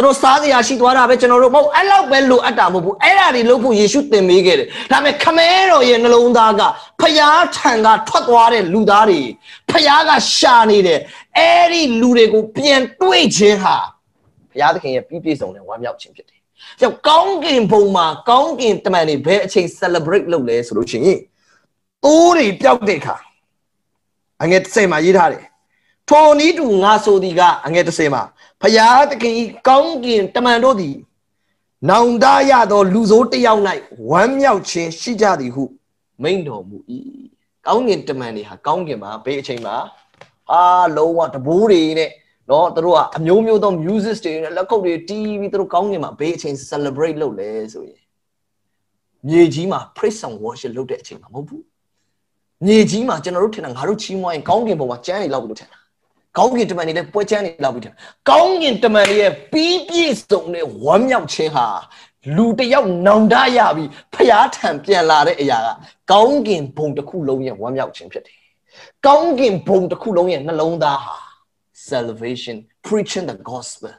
တို့စားစရာရှိသွားတာပဲကျွန်တော်တို့မဟုတ်အဲ့လောက်ပဲလိုအပ်တာမဟုတ်ဘူးအဲ့ဒါတွေလုပ်ဖို့ယေရှုသင်ပေးခဲ့တယ်ဒါပေမဲ့ခမဲတော်ရဲ့နှလုံးသားကဖျားထံကထွက်သွားတဲ့လူသားတွေဖျားကရှာနေတယ်အဲ့ဒီလူတွေကို ပြန်တွေ့ခြင်းဟာဘုရားသခင်ရဲ့ပြည့်ပြည့်စုံတဲ့ဝမ်းမြောက်ခြင်းဖြစ်တယ်ကြောက်ကောင်းကင်ဘုံမှာကောင်းကင်တမန်တွေဘယ်အချိန် celebrate လုပ်လဲဆိုလို့ရှိရင်သိုးတွေပျောက်တဲ့အခါအငယ်30မှာရေးထားတယ်ထိုနည်းတူငါဆိုသည်ကအငယ်30မှာဖရာသခင်ဤကောင်းကင်တမန်တို့သည်နောင်တရသော လူဆိုးတစ်ယောက်၌ဝမ်းမြောက်ခြင်းရှိကြသည်ဟု မိန့်တော်မူ၏ကောင်းကင်တမန်တွေဟာကောင်းကင်မှာဘယ်အချိန်မှာအာလုံးဝတဘိုးတွေနဲ့နော်သူတို့ကအမျိုးမျိုးသော music တွေနဲ့လက်ကုပ်တွေတီးပြီးသူတို့ကောင်းကင်မှာဘေးအချိန် celebrate လုပ်လဲဆိုရင်မြေကြီးမှာ praise and worship လုပ်တဲ့အချိန်မှာမဟုတ်ဘူးမြေကြီးမှာကျွန်တော်တို့ထင်တာငါတို့ချီးမွားရင်ကောင်းကင်ဘုံမှာကျမ်းတွေလောက်ဘူးထင်တာကောင်းကင်တမန်တွေလည်းပွဲချမ်းတွေလောက်ပြီးတယ်ကောင်းကင်တမန်တွေရဲ့ပြီးပြည့်စုံတဲ့ဝမ်းမြောက်ခြင်းဟာလူတယောက်နောင်တရပြီးဖျားထံပြန်လာတဲ့အရာက ကောင်းကင်ဘုံတစ်ခုလုံးရဲ့ဝမ်းမြောက်ခြင်းဖြစ်တယ်ကောင်းကင်ဘုံတစ်ခုလုံးရဲ့နှလုံးသားဟာ salvation preaching the gospel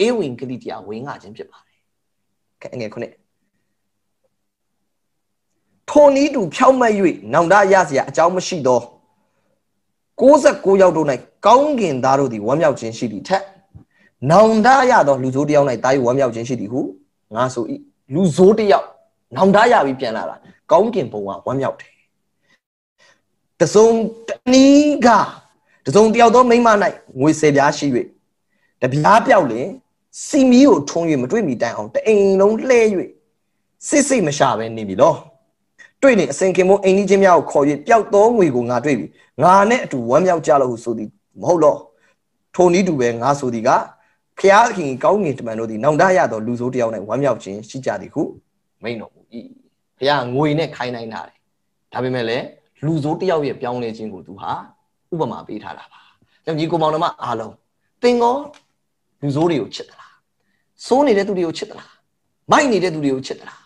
အေဝင်ဂလိတရားဝင်ငါခြင်းဖြစ်ပါတယ်။ကဲအငယ်ခုနှစ်ထိုနည်းတူဖြောက်မတ်၍နောင်တရစရာအကြောင်းမရှိသော69ရောက်တို့၌ကောင်းကင်သားတို့သည်ဝမ်းမြောက်ခြင်းရှိသည်ထက် နောင်တရသောလူဆိုးတယောက်၌တာ၍ဝမ်းမြောက်ခြင်းရှိသည်ဟုငါဆို၏လူဆိုးတယောက်နောင်တရပြီးပြန်လာတာကောင်းကင်ဘုံကဝမ်းမြောက်တယ်တစုံတနည်းကတစုံတယောက်သောမိမ၌ငွေ10ပြားရှိ၍တပြားပြောက်လင်စီမီကိုထုံး၍မတွေ့မီတိုင်အောင်တအိမ်လုံးလှဲ၍စစ်စစ်မရှာဘဲနေပြီလောတွေ့နေအစင်ခင်မိုးအိမ်ကြီးချင်းများကိုခေါ်၍ပျောက်သောငွေကိုငါတွေ့ပြီငါနဲ့အတူဝမ်းမြောက်ကြလို့ဟုဆိုသည်မဟုတ်လောထိုနည်းတူပဲငါဆိုသည်ကဖျားခင်ကောင်းငင်တမန်တို့သည်နောင်တရသောလူဆိုးတယောက်၌ဝမ်းမြောက်ခြင်းရှိကြသည်ဟုမိန်တော်မူ၏ဖျားငွေနဲ့ခိုင်းနိုင်တာတယ်ဒါပေမဲ့လည်းလူဆိုးတယောက်ရဲ့ပြောင်းလဲခြင်းကိုသူဟာဥပမာပေးထားတာပါ။ဒါညီကိုမောင်တို့မအားလုံးသင်ကောလူဆိုးတွေကိုချစ်သလား။ဆိုးနေတဲ့သူတွေကိုချစ်သလား။မိုက်နေတဲ့သူတွေကိုချစ်သလား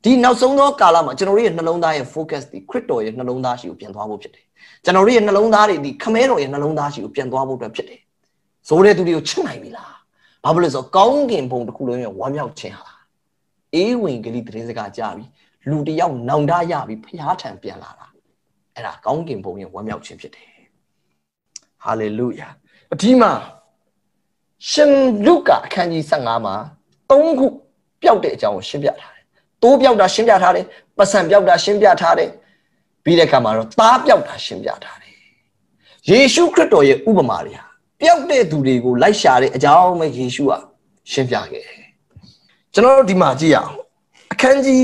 ။ဒီနောက်ဆုံးသောကာလမှာကျွန်တော်တို့ရဲ့နှလုံးသားရဲ့ focus ဒီခရစ်တော်ရဲ့နှလုံးသားရှိကိုပြန်သွားဖို့ဖြစ်တယ်။ကျွန်တော်တို့ရဲ့နှလုံးသားတွေဒီခမဲတော်ရဲ့နှလုံးသားရှိကိုပြန်သွားဖို့အတွက်ဖြစ်တယ်။ဆိုးတဲ့သူတွေကိုချစ်နိုင်ပြီလား။ဘာဖြစ်လို့လဲဆိုတော့ကောင်းကင်ဘုံတစ်ခုလုံးရဲ့ဝမ်းမြောက်ခြင်းဟာအေးဝင်ကလေးသတင်းစကားကြားပြီးလူတယောက်နောင်တရပြီးဖျားထံပြန်လာတာအဲ့ဒါကောင်းကင်ဘုံရဲ့ဝမ်းမြောက်ခြင်းဖြစ်တယ်ဟာလေလုယာဒီမှာရှင်လုကာအခန်းကြီး15မှာ၃ခုပျောက်တဲ့အကြောင်းကိုရှင်းပြထားတယ်။တိုးပျောက်တာရှင်းပြထားတယ်။ပစံပျောက်တာရှင်းပြထားတယ်။ပြီးတဲ့အခါမှာတော့သားပျောက်တာရှင်းပြထားတယ်။ယေရှုခရစ်တော်ရဲ့ဥပမာတွေဟာပျောက်တဲ့သူတွေကိုလိုက်ရှာတဲ့အကြောင်းပဲယေရှုကရှင်းပြခဲ့တယ်။ကျွန်တော်တို့ဒီမှာကြည့်ရအောင်။အခန်းကြီး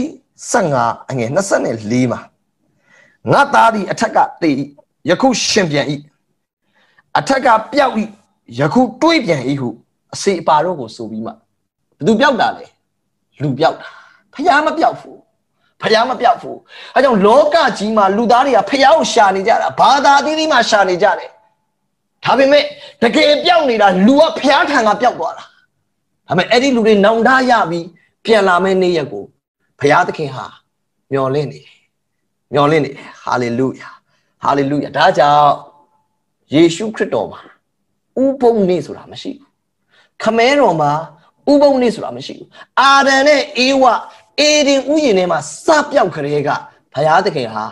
15အငယ်24မှာငါသားဒီအထက်ကတည်ယခုရှင်ပြန်၏အထက်ကပျောက်ဤယခုတွေးပြန်ဤဟုအစီအပါတော့ကိုဆိုပြီးမှဘသူပျောက်တာလဲလူပျောက်တာဖျားမပျောက်ဘူးဖျားမပျောက်ဘူးအဲကြောင့်လောကကြီးမှာလူသားတွေကဖျားကိုရှာနေကြတာဘာသာသီးသီးမှာရှာနေကြတယ်ဒါပေမဲ့တကယ်ပျောက်နေတာလူကဖျားထံကပျောက်သွားတာဒါပေမဲ့အဲ့ဒီလူတွေနောင်တရပြီးပြန်လာမယ့်နေ့ရက်ကိုဘုရားသခင်ဟာမျှော်လင့်နေတယ်မျှော်လင့်နေတယ်ဟာလေလုယာဟာလေလုယာဒါကြောင့်ယေရှုခရစ်တော်မှာဥပုံနေ့ဆိုတာမရှိဘူးခမဲတော်မှာဥပုံနေ့ဆိုတာမရှိဘူးအာဒံနဲ့အေဝအေဒင်ဥယျာဉ်ထဲမှာစပြောက်ကလေးကဘုရားသခင်ဟာ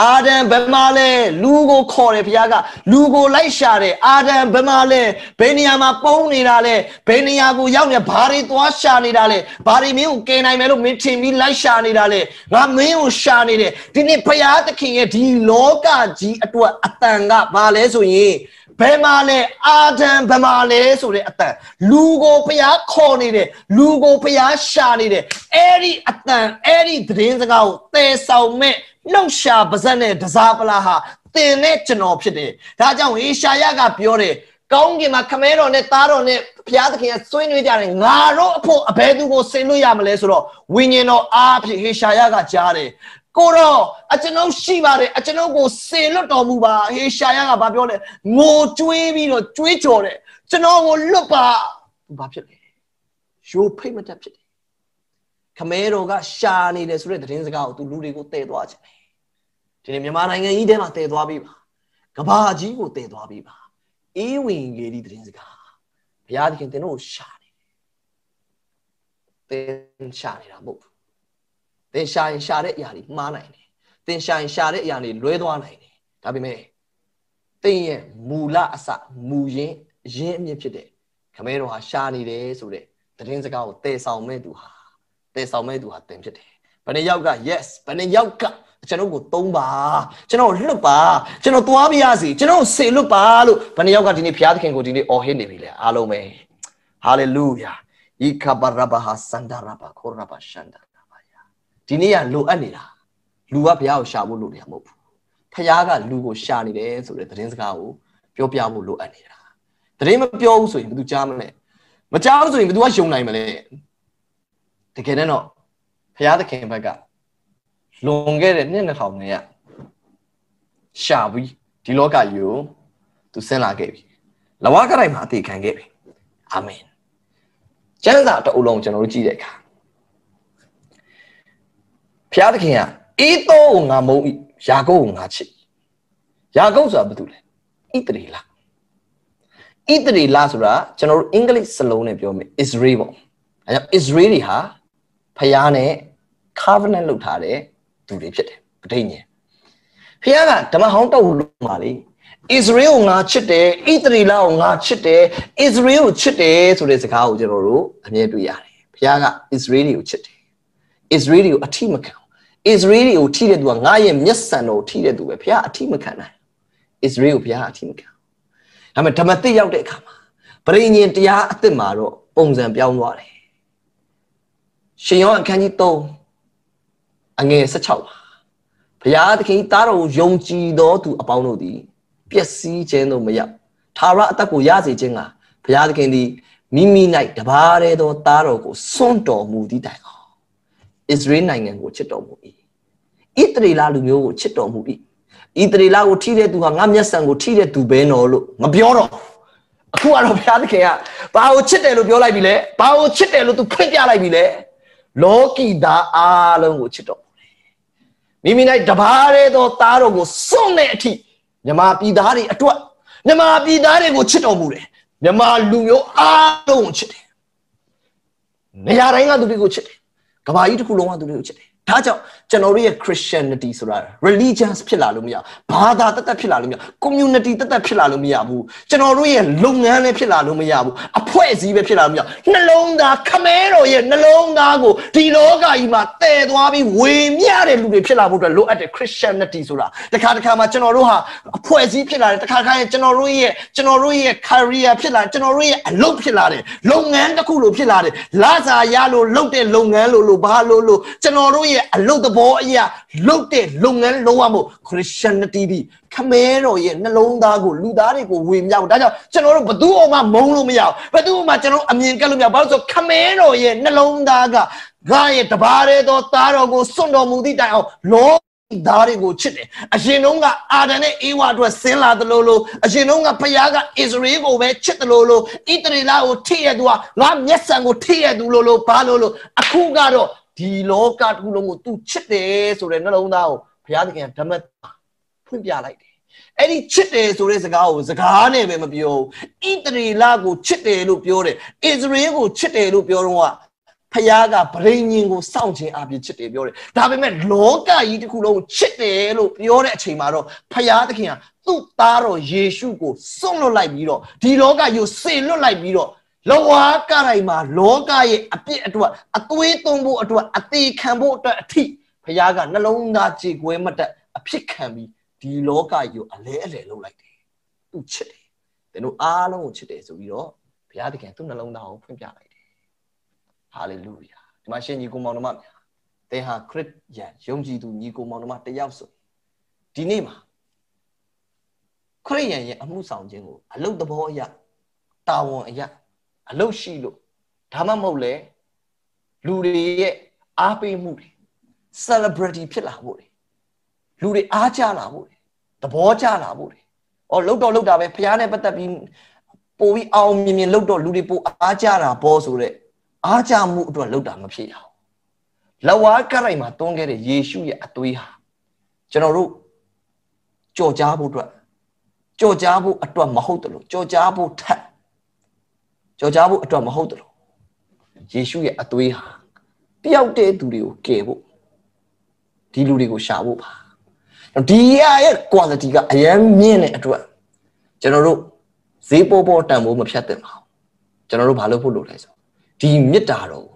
အာဒံဘယ်မှာလဲလူကိုခေါ်တယ်ဘုရားက လူကိုလိုက်ရှာတယ်အာဒံဘယ်မှာလဲဘယ်နေရာမှာပုံနေတာလဲဘယ်နေရာကိုရောက်နေဘာတွေသွားရှာနေတာလဲဘာတွေမင်းကိုကယ်နိုင်မယ်လို့မင်းထင်ပြီးလိုက်ရှာနေတာလဲငါမင်းကိုရှာနေတယ်ဒီနေ့ဘုရားသခင်ရဲ့ဒီလောကကြီးအတွက်အတန်ကဘာလဲဆိုရင်ဘယ်မှာလဲအာဒံဘယ်မှာလဲဆိုတဲ့အတန်လူကိုဘုရားခေါ်နေတယ်လူကိုဘုရားရှာနေတယ်အဲ့ဒီအတန်အဲ့ဒီသတင်းစကားကိုသယ်ဆောင်မဲ့နှုတ်ရှာပါဇက်နဲ့တစားပလာဟာတင်နဲ့ကျွန်တော်ဖြစ်တယ်ဒါကြောင့်ဟေရှာယကပြောတယ်ကောင်းကင်မှာခမဲတော်နဲ့သားတော်နဲ့ဘုရားသခင်ကဆွေးနွေးကြတယ်ငါတို့အဖို့အဘဲသူကိုဆင်လို့ရမလဲဆိုတော့ဝိညာဉ်တော်အားဖြင့်ဟေရှာယကကြားတယ်ကိုတော့အကျွန်ုပ်ရှိပါတယ်အကျွန်ုပ်ကိုစေလွတ်တော်မူပါဟေရှာယကဘာပြောလဲငိုကြွေးပြီးတော့ကြွေးကြော်တယ်ကျွန်တော်ကိုလွတ်ပါသူဘာဖြစ်လဲရိုးဖိတ်မတတ်ဖြစ်တယ်ခမဲတော်ကရှာနေတယ်ဆိုတဲ့သတင်းစကားကိုသူလူတွေကိုတည်သွားခြင်းဒီနေ့မြန်မာနိုင်ငံကြီးထဲမှာတည်သွားပြီပါကဘာကြီးကိုတည်သွားပြီပါအေးဝင်ကြီးဒီတင်စကားဘုရားသခင်တင်တို့ရှာနေတယ်တင်ရှာနေတာမဟုတ်ဘူးတင်ရှာရင်ရှာတဲ့အရာတွေမှားနိုင်တယ်တင်ရှာရင်ရှာတဲ့အရာတွေလွဲသွားနိုင်တယ်ဒါပေမဲ့တင်ရဲ့မူလအစမူရင်းအရင်းအမြစ်ဖြစ်တဲ့ခမဲတော်ဟာရှာနေတယ်ဆိုတဲ့တင်စကားကိုတည်ဆောင်မဲ့သူဟာတည်ဆောင်မဲ့သူဟာတင်ဖြစ်တယ်ဘယ်နှယောက်က yes ဘယ်နှယောက်ကကျွန်တော်ကိုသုံးပါကျွန်တော်လွတ်ပါကျွန်တော်သွားပြရစီကျွန်တော်စေလွတ်ပါလို့ဘယ်နှယောက်ကဒီနေ့ဘုရားသခင်ကိုဒီနေ့အော်ဟစ်နေပြီလဲအားလုံးပဲဟာလေလုယာယိခဘရဘဟာစန္ဒရဘခိုရဘရှန္ဒရဘယာဒီနေ့ကလိုအပ်နေတာလူကဘုရားကိုရှာဖို့လိုနေတာမဟုတ်ဘူးဘုရားကလူကိုရှာနေတယ်ဆိုတဲ့သတင်းစကားကိုပြောပြဖို့လိုအပ်နေတာသတင်းမပြောဘူးဆိုရင်ဘယ်သူကြားမလဲမကြားဘူးဆိုရင်ဘယ်သူကယုံနိုင်မလဲတကယ်တော့ဘုရားသခင်ဘက်ကလွန်ခဲ့တဲ့နှစ်2000နဲ့ရှာပြီးဒီလောကကြီးကိုသူဆင်းလာခဲ့ပြီလဝကတိုင်းမှာအသေးခံခဲ့ပြီအာမင်ကျမ်းစာတအုပ်လုံးကျွန်တော်တို့ကြည့်တဲ့အခါဘုရားသခင်ကအေးသောကိုငါမုန်း၏ယာကုပ်ကိုငါချစ်ယာကုပ်ဆိုတာဘာတူလဲဣတရီလာဣတရီလာဆိုတာကျွန်တော်တို့အင်္ဂလိပ်စလုံးနဲ့ပြောမယ် Israel ပေါ့အဲကြောင့် Israel တွေဟာဖျားနဲ့ covenant လုပ်ထားတဲ့သူတွေဖြစ်တယ်ပဋိညာဉ်ဖခင်ကဓမ္မဟောင်းတော်လို့မှာလေဣသရေလကိုငါချစ်တယ်ဣသရေလကိုငါချစ်တယ်ဣသရေလကိုချစ်တယ်ဆိုတဲ့စကားကိုကျွန်တော်တို့အမြဲတွေ့ရတယ်ဘုရားကဣသရေလကိုချစ်တယ်ဣသရေလကိုအထိမခံဣသရေလကိုထိတဲ့သူကငါရဲ့မျက်စံတော်ထိတဲ့သူပဲဘုရားအထိမခံနိုင်ဣသရေလကိုဘုရားအထိမခံဒါပေမဲ့ဓမ္မသစ်ရောက်တဲ့အခါမှာပရိညင်တရားအသစ်မှာတော့ပုံစံပြောင်းသွားတယ်ရှင်ယောဟန်အခန်းကြီး3အငယ်16ပါဘုရားသခင်သားတော်ကိုယုံကြည်သောသူ အပေါင်းတို့သည်ပျက်စီးခြင်းသို့မရောက်သာရအသက်ကိုရစေခြင်းကဘုရားသခင်သည်မိမိ၌တပါးတည်းသောသားတော်ကိုစွန့်တော်မူသည့်တိုင်အောင်ဣသရေလနိုင်ငံကိုချစ်တော်မူ၏ဣသရေလလူမျိုးကိုချစ်တော်မူ၏ဣသရေလကိုထိတဲ့သူဟာငါမျက်စံကိုထိတဲ့သူပဲနော်လို့မပြောတော့အခုကတော့ဘုရားသခင်ကဘာကိုချစ်တယ်လို့ပြောလိုက်ပြီလဲဘာကိုချစ်တယ်လို့သူဖွင့်ပြလိုက်ပြီလဲလောကီသားအားလုံးကိုချစ်တော်မိမိ၌တပါးရဲသောသားတော်ကိုစွန့်တဲ့အထိမြမပြည်သားတွေအတွက်မြမပြည်သားတွေကိုချစ်တော်မူတယ်မြမလူမျိုးအားလုံးကိုချစ်တယ်နေရာတိုင်းကသူတွေကိုချစ်တယ်ကဘာကြီးတစ်ခုလုံးကသူတွေကိုချစ်တယ်။ဒါကြောင့်ကျွန်တော်တို့ရဲ့ Christianity ဆိုတာ religions ဖြစ်လာလို့မရ။ဘာသာတသက်ဖြစ်လာလို့မရ။ community တသက်ဖြစ်လာလို့မရဘူး။ကျွန်တော်တို့ရဲ့လုပ်ငန်းလည်းဖြစ်လာလို့မရဘူး။အဖွဲ့အစည်းပဲဖြစ်လာလို့မရ။နှလုံးသားခမဲတော်ရဲ့နှလုံးသားကိုဒီလောကကြီးမှာတည်သွားပြီးဝေမျှတဲ့လူတွေဖြစ်လာဖို့အတွက်လိုအပ်တဲ့ Christianity ဆိုတာတခါတခါမှာကျွန်တော်တို့ဟာအဖွဲ့အစည်းဖြစ်လာတယ်တခါခါရင်ကျွန်တော်တို့ရဲ့ကျွန်တော်တို့ရဲ့ career ဖြစ်လာကျွန်တော်တို့ရဲ့အလုပ်ဖြစ်လာတယ်လုပ်ငန်းတစ်ခုလိုဖြစ်လာတယ်လစာရလို့လုပ်တဲ့လုပ်ငန်းလိုလိုဘာလို့လို့ကျွန်တော်တို့ရဲ့ရဲ့အလုတ်သဘောအရာလုတ်တဲ့လုပ်ငန်းလုံးဝမို့ Christianity ဒီခမဲတော်ရဲ့နှလုံးသားကိုလူသားတွေကိုဝေမြောက်ဒါကြောင့်ကျွန်တော်တို့ဘသူ့အောင်မှမုန်းလို့မရဘူးဘသူ့အောင်မှကျွန်တော်အမြင်ကက်လို့မရဘူးဘာလို့ဆိုခမဲတော်ရဲ့နှလုံးသားကငါရဲ့တပါးတဲ့သောသားတော်ကိုစွန့်တော်မူသည့်တိုင်အောင်လောသားတွေကိုချစ်တယ်အရှင်တုန်းကအာဒံနဲ့အေဝါအတွက်ဆင်းလာသလိုလိုအရှင်တုန်းကဖခင်ကအစ္စရေလကိုပဲချစ်သလိုလိုဣသရေလကိုထိရသူကငါမျက်စံကိုထိရသူလိုလိုဘာလိုလိုအခုကတော့ဒီလောကတစ်ခုလုံးကို तू ချစ်တယ်ဆိုတဲ့နှလုံးသားကိုဘုရားသခင်ကဓမ္မဖွင့်ပြလိုက်တယ်အဲ့ဒီချစ်တယ်ဆိုတဲ့စကားကိုစကားနဲ့ပဲမပြောဣတရီလကိုချစ်တယ်လို့ပြောတယ်ဣသရေလကိုချစ်တယ်လို့ပြောတော့ဖခင်ကဗရိညင်ကိုစောင့်ခြင်းအပြင်ချစ်တယ်ပြောတယ်ဒါပေမဲ့လောကကြီးတစ်ခုလုံးချစ်တယ်လို့ပြောတဲ့အချိန်မှာတော့ဖခင်သခင်ကသူ့သားတော်ယေရှုကိုစွန့်လွတ်လိုက်ပြီးတော့ဒီလောကကြီးကိုစေလွတ်လိုက်ပြီးတော့လောဝါကရိုင်မှာလောကရဲ့အပြစ်အတွက်အသွေးသွင်းဖို့အတွက်အသေးခံဖို့အတွက်အထိဖခင်ကနှလုံးသားကြေကွဲမတက်အဖြစ်ခံပြီးဒီလောကကြီးကိုအလဲအလဲလုပ်လိုက်တယ်။သူချစ်တယ်။သင်တို့အားလုံးကိုချစ်တယ်ဆိုပြီးတော့ဘုရားသခင်သူ့နှလုံးသားကိုဖွင့်ပြလိုက်တယ်။ဟာလေလုယာ။ဒီမှာရှင်ညီကိုမောင်တို့မသင်ဟာခရစ်ယာန်ယုံကြည်သူညီကိုမောင်တို့မတယောက်ဆိုဒီနေ့မှာခရစ်ယာန်ရဲ့အမှုဆောင်ခြင်းကိုအလုတ်သဘောအရတာဝန်အရအလုတ်ရှိလို့ဒါမှမဟုတ်လဲလူတွေရဲ့အားပေးမှုတွေ celebrity ဖြစ်လာဖို့တွေလူတွေအားကျလာဖို့တွေသဘောကျလာဖို့တွေအော်လုတ်တော့လုတ်တာပဲဖះနဲ့ပတ်သက်ပြီးပိုပြီးအောင်မြင်မြင်လုတ်တော့လူတွေပိုအားကျတာပေါ့ဆိုတော့အားကျမှုအတွက်လုတ်တာမဖြစ်ရဘူးလဝါကရိုင်မှာတွန်းခဲ့တဲ့ယေရှုရဲ့အသွေးဟာကျွန်တော်တို့ကြော်ကြားဖို့အတွက်ကြော်ကြားဖို့အတွက်မဟုတ်တယ်လို့ကြော်ကြားဖို့ထက်ကြော်ကြားဖို့အတွက်မဟုတ်တယ်လို့ယေရှုရဲ့အသွေးဟာပျောက်တဲ့သူတွေကိုကယ်ဖို့ဒီလူတွေကိုရှာဖို့ပါဒီရရဲ့ quality ကအရင်မြင့်တဲ့အတွက်ကျွန်တော်တို့ဈေးပေါ်ပေါ်တန်ဖိုးမဖြတ်သင့်ပါဘူးကျွန်တော်တို့ဘာလို့ဖို့လို့လဲဆိုဒီမေတ္တာတော်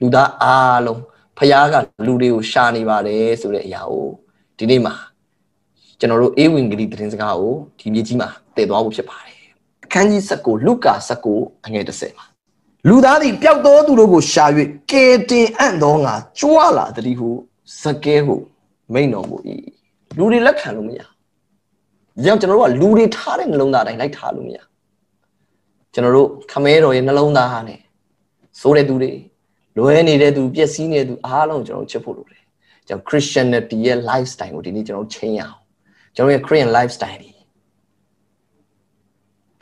လူသားအားလုံးဖခင်ကလူတွေကိုရှာနေပါတယ်ဆိုတဲ့အရာကိုဒီနေ့မှာကျွန်တော်တို့အေဝံဂေလိသတင်းစကားကိုဒီမြေကြီးမှာတည်သွားဖို့ဖြစ်ပါတယ်ခန်းကြီး19လူကာ19အငယ်30မှာလူသားသည်ပျောက်သောသူတို့ကိုရှာ၍ကယ်တင်အံ့သောငါကြွလာသည်ဟုစကဲဟုမိန်တော်မူ၏လူတွေလက်ခံလို့မရ။ကြောင့်ကျွန်တော်တို့ကလူတွေထားတဲ့နှလုံးသားတိုင်းလိုက်ထားလို့မရ။ကျွန်တော်တို့ခမဲတော်ရဲ့နှလုံးသားဟာ ਨੇ စိုးတဲ့သူတွေလွဲနေတဲ့သူပျက်စီးနေတဲ့သူအားလုံးကျွန်တော်တို့ချစ်ဖို့လိုတယ်။ကျွန်တော် Christianity ရဲ့ lifestyle ကိုဒီနေ့ကျွန်တော်တို့ change ရအောင်။ကျွန်တော်ရဲ့ Christian lifestyle ဒီ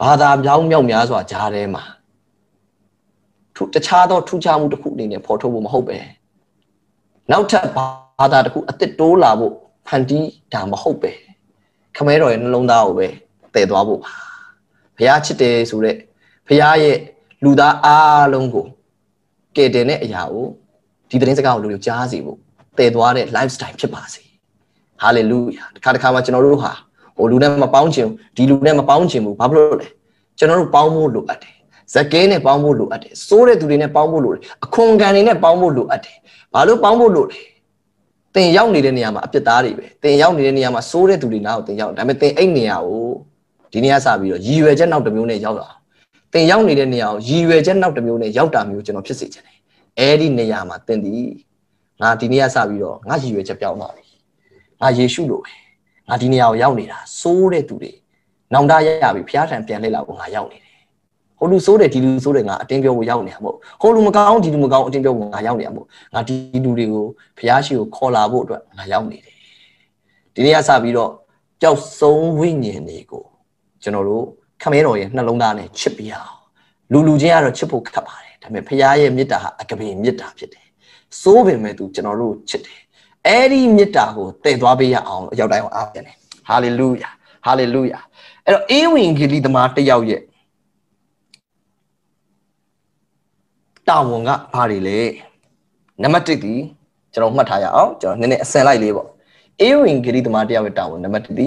ဘာသာပြောင်းမြောက်များစွာကြားထဲမှာထုတခြားသောထူးခြားမှုတစ်ခုအနေနဲ့ဖော်ထုတ်ဖို့မဟုတ်ပဲနောက်ထပ်ဘာသာတစ်ခုအစ်စ်တိုးလာဖို့ဖန်တီးတာမဟုတ်ပဲခမဲတော်ရဲ့နှလုံးသားကိုပဲတည်သွားဖို့ပါဘုရားချစ်တယ်ဆိုတဲ့ဘုရားရဲ့လူသားအားလုံးကိုကယ်တင်တဲ့အရာကိုဒီသတင်းစကားကိုလူတွေကြားစီဖို့တည်သွားတဲ့ lifestyle ဖြစ်ပါစေ hallelujah တခါတခါမှာကျွန်တော်တို့ဟာဟိုလူနဲ့မပေါင်းချင်ဘူးဒီလူနဲ့မပေါင်းချင်ဘူးဘာဖြစ်လို့လဲကျွန်တော်တို့ပေါင်းဖို့လိုအပ်တယ်ဇက်ကင်းနဲ့ပေါင်းဖို့လိုအပ်တယ်စိုးတဲ့သူတွေနဲ့ပေါင်းဖို့လိုတယ်အခွန်ခံတွေနဲ့ပေါင်းဖို့လိုအပ်တယ်ဘာလို့ပေါင်းဖို့လိုလဲတင်ရောက်နေတဲ့နေရာမှာအပြစ်သားတွေပဲတင်ရောက်နေတဲ့နေရာမှာစိုးတဲ့သူတွေနားကိုတင်ရောက်ဒါပေမဲ့တင်အဲ့နေရာကိုဒီနေရာစပြီးတော့ရည်ရွယ်ချက်နောက်တစ်မျိုးနဲ့ရောက်လာတင်ရောက်နေတဲ့နေရာကိုရည်ရွယ်ချက်နောက်တစ်မျိုးနဲ့ရောက်တာမျိုးကျွန်တော်ဖြစ်စေချင်တယ်အဲ့ဒီနေရာမှာတင်သည်ငါဒီနေရာစပြီးတော့ငါရည်ရွယ်ချက်ပြောင်းသွားပြီငါယေရှုလိုပဲငါဒီနေရာကိုရောက်နေတာစိုးတဲ့သူတွေနောင်တရရပြီဖျားထံပြန်လှည့်လာဖို့ငါရောက်နေတယ်ဟိုလူစိုးတယ်ဒီလူစိုးတယ်ငါအတင်းပြောဖို့ရောက်နေတာမဟုတ်ဟိုလူမကောင်းဒီလူမကောင်းအတင်းပြောဖို့ငါရောက်နေတာမဟုတ်ငါဒီလူတွေကိုဖျားရှိကိုခေါ်လာဖို့အတွက်ငါရောက်နေတယ်ဒီနေ့ကစပြီးတော့ကြောက်ဆုံးဝိညာဉ်တွေကိုကျွန်တော်တို့ခမဲတော်ရဲ့နှလုံးသားနဲ့ချစ်ပြအောင်လူလူချင်းကတော့ချစ်ဖို့ခက်ပါတယ်ဒါပေမဲ့ဖျားရဲ့မေတ္တာဟာအကပင်မေတ္တာဖြစ်တယ်စိုးပင်မဲ့သူကျွန်တော်တို့ချစ်တယ်အဲ့ဒီမေတ္တာကိုတည်သွားပေးရအောင်အရောက်တိုင်းအောင်အားပြန်တယ်ဟာလေလုယာဟာလေလုယာအဲ့တော့အေးဝင်ဂေလိသမားတယောက်ရဲ့တာဝန်ကဘာတွေလဲနံပါတ်1ဒီကျွန်တော်မှတ်ထားရအောင်ကျွန်တော်နည်းနည်းအစင်လိုက်လေးပေါ့အေးဝင်ဂေလိသမားတယောက်ရဲ့တာဝန်နံပါတ်1ဒီ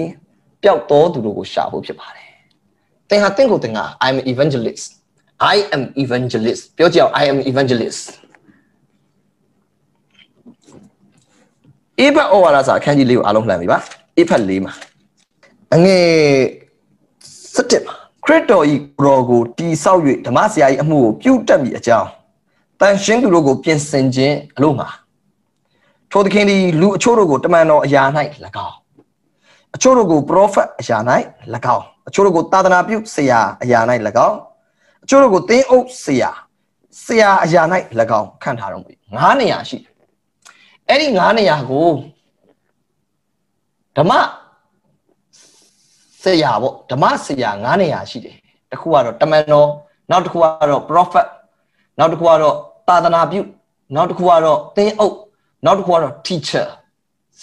ပျောက်တော်သူတို့ကိုရှာဖို့ဖြစ်ပါတယ်သင်ဟာသင်ကိုသင်က I'm evangelist I am evangelist ပြောကြအောင် I am evangelist အေဖက်ဩဝါဒစာအခန်းကြီး၄ကိုအားလုံးလှမ်းပြီပါအေဖက်၄မှာအငယ်17မှာခရစ်တော်ဤကိုယ်တော်ကိုတိဆောက်၍ဓမ္မဆရာ၏အမှုကိုပြုတက်မိအကြောင်းတန်ရှင်းသူတို့ကိုပြင်ဆင်ခြင်းအလို့မှာထိုသခင်သည်လူအချို့တို့ကိုတမန်တော်အရာ၌၎င်းအချို့တို့ကိုပရောဖက်အရာ၌၎င်းအချို့တို့ကိုသာသနာပြုဆရာအရာ၌၎င်းအချို့တို့ကိုသင်းအုပ်ဆရာဆရာအရာ၌၎င်းခန့်ထားတော်မူ၏ငါးနေရာရှိတယ်အဲ့ဒီ9နေရာကိုဓမ္မဆရာပေါ့ဓမ္မဆရာ9နေရာရှိတယ်တစ်ခုကတော့တမန်တော် နောက်တစ်ခုကတော့ prophet နောက်တစ်ခုကတော့သာသနာပြုနောက်တစ်ခုကတော့သင်းအုပ်နောက်တစ်ခုကတော့ teacher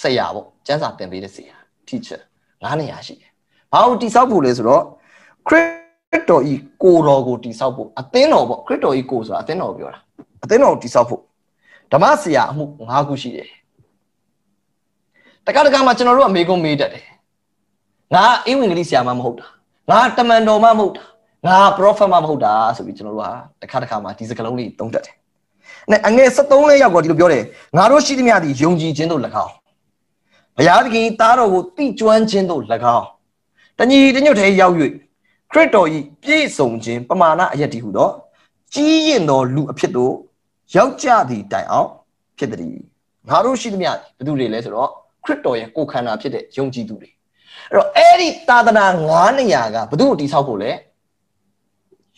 ဆရာပေါ့ကျမ်းစာသင်ပေးတဲ့ဆရာ teacher 9နေရာရှိတယ်ဘာလို့တိဆောက်ဖို့လဲဆိုတော့ခရစ်တော်ဤကိုတော်ကိုတိဆောက်ဖို့အသင်းတော်ပေါ့ခရစ်တော်ဤကိုဆိုတာအသင်းတော်ကိုပြောတာအသင်းတော်ကိုတိဆောက်ဖို့ဓမ္မဆရာအမှု၅ခုရှိတယ်တက္ကတကမှာကျွန်တော်တို့အမေကုန်းမေးတတ်တယ်ငါအင်္ဂလိပ်ဆရာမမဟုတ်တာငါတမန်တော်မမဟုတ်တာငါ prophet မမဟုတ်တာဆိုပြီးကျွန်တော်တို့ဟာတခါတခါမှာဒီစကားလုံးလေးသုံးတတ်တယ်။နဲ့အငယ်73လေးရောက်တော့ဒီလိုပြောတယ်ငါတို့ရှိသမျှသည်ယုံကြည်ခြင်းတို့၎င်းဘုရားသခင်သားတော်ကိုတိကျွမ်းခြင်းတို့၎င်းတညီတညွတ်ထဲရောက်၍ခရစ်တော်၏ပြည့်စုံခြင်းပမာဏအရက်တည်းဟုသောကြီးရင်သောလူအဖြစ်တို့ရောက်ကြသည့်တိုင်အောင်ဖြစ်တည်းငါတို့ရှိသမျှဘသူတွေလဲဆိုတော့ခရစ်တော်ရဲ့ကိုယ်ခန္ဓာဖြစ်တဲ့ယုံကြည်သူတွေအဲ့တော့အဲ့ဒီသာသနာ၅နေရာကဘသူကိုတိဆောက်ဖို့လဲ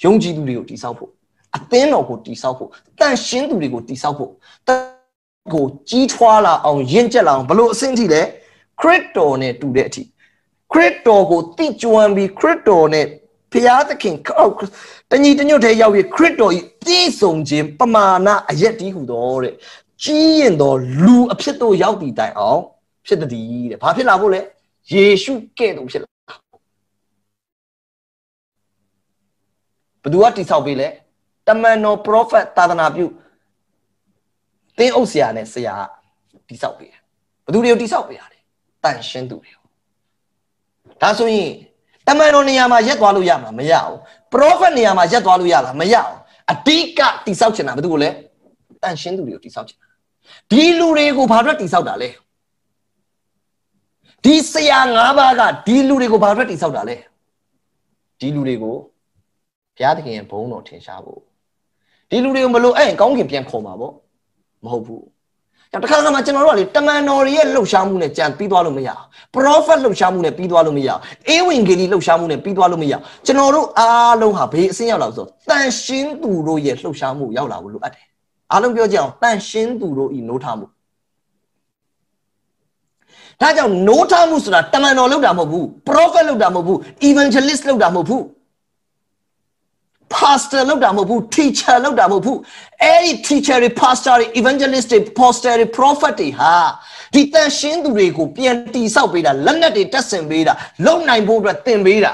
ယုံကြည်သူတွေကိုတိဆောက်ဖို့အသင်းတော်ကိုတိဆောက်ဖို့တန်ရှင်းသူတွေကိုတိဆောက်ဖို့ကိုကြီးထွားလာအောင် ရင့်ကျက်လာအောင်ဘလို့အဆင့်ထိလဲခရစ်တော်နဲ့တူတဲ့အထိခရစ်တော်ကိုတိကျွမ်းပြီးခရစ်တော်နဲ့ဖျားသခင်အောက်တညီတညွတ်ထဲရောက်ပြီးခရစ်တော်ဤတည်ဆုံခြင်းပမာဏအရက်တီးဟူသောတဲ့ကြီးရင်သောလူအဖြစ်တို့ရောက်တည်တိုင်အောင်ဖြစ်တည်တဲ့ဘာဖြစ်လာဖို့လဲယေရှုကဲ့သို့ဖြစ်လာဘသူကတိဆောက်ပေးလဲတမန်တော်ပရောဖက်သာသနာပြုသင်းအုပ်ဆရာနဲ့ဆရာတိဆောက်ပေးတယ်ဘသူတွေကိုတိဆောက်ပေးရလဲတန်ရှင်းသူတွေကိုဒါဆိုရင်တမန်တော်နေရာမှာရက်သွားလို့ရမှာမရဘူးပရောဖက်နေရာမှာရက်သွားလို့ရလားမရဘူးအတိကတိဆောက်ချင်တာဘာလို့လဲတန်ရှင်းသူတွေကိုတိဆောက်ချင်တာဒီလူတွေကိုဘာအတွက်တိဆောက်တာလဲဒီဆရာ၅ပါးကဒီလူတွေကိုဘာအတွက်တိဆောက်တာလဲဒီလူတွေကိုဘုရားသခင်ရဲ့ဘုန်းတော်ထင်ရှားဖို့ဒီလူတွေကိုမလို့အဲ့ရင်ကောင်းခင်ပြန်ခေါ်မှာပေါ့မဟုတ်ဘူးတခါကမှကျွန်တော်တို့ကလေတမန်တော်ရဲ့လှုပ်ရှားမှုနဲ့ကြံပြီးသွားလို့မရအောင် prophet လှုပ်ရှားမှုနဲ့ပြီးသွားလို့မရအောင်အေးဝင်ဂေလိလှုပ်ရှားမှုနဲ့ပြီးသွားလို့မရအောင်ကျွန်တော်တို့အားလုံးဟာဘေးအဆင့်ရောက်လာဆိုတန်ရှင်းသူတို့ရဲ့လှုပ်ရှားမှု ရောက်လာဖို့လိုအပ်တယ်အားလုံးပြောကြအောင်တန်ရှင်းသူတို့ဤနိုးထမှုဒါကြောင့်နိုးထမှုဆိုတာတမန်တော်လှုပ်တာမဟုတ်ဘူး prophet လှုပ်တာမဟုတ်ဘူး evangelist လှုပ်တာမဟုတ်ဘူး pastor လောက်တာမဟုတ်ဘူး teacher လောက်တာမဟုတ်ဘူးအဲ့ဒီ teacher တွေ pastor တွေ evangelist တွေ pastor တွေ prophet တွေဟာဒီတန်ရှင်းသူတွေကို ပြန်တိဆောက်ပေးတာလက်နက်တွေတက်ဆင်ပေးတာလုံနိုင်ဖို့အတွက်တင်ပေးတာ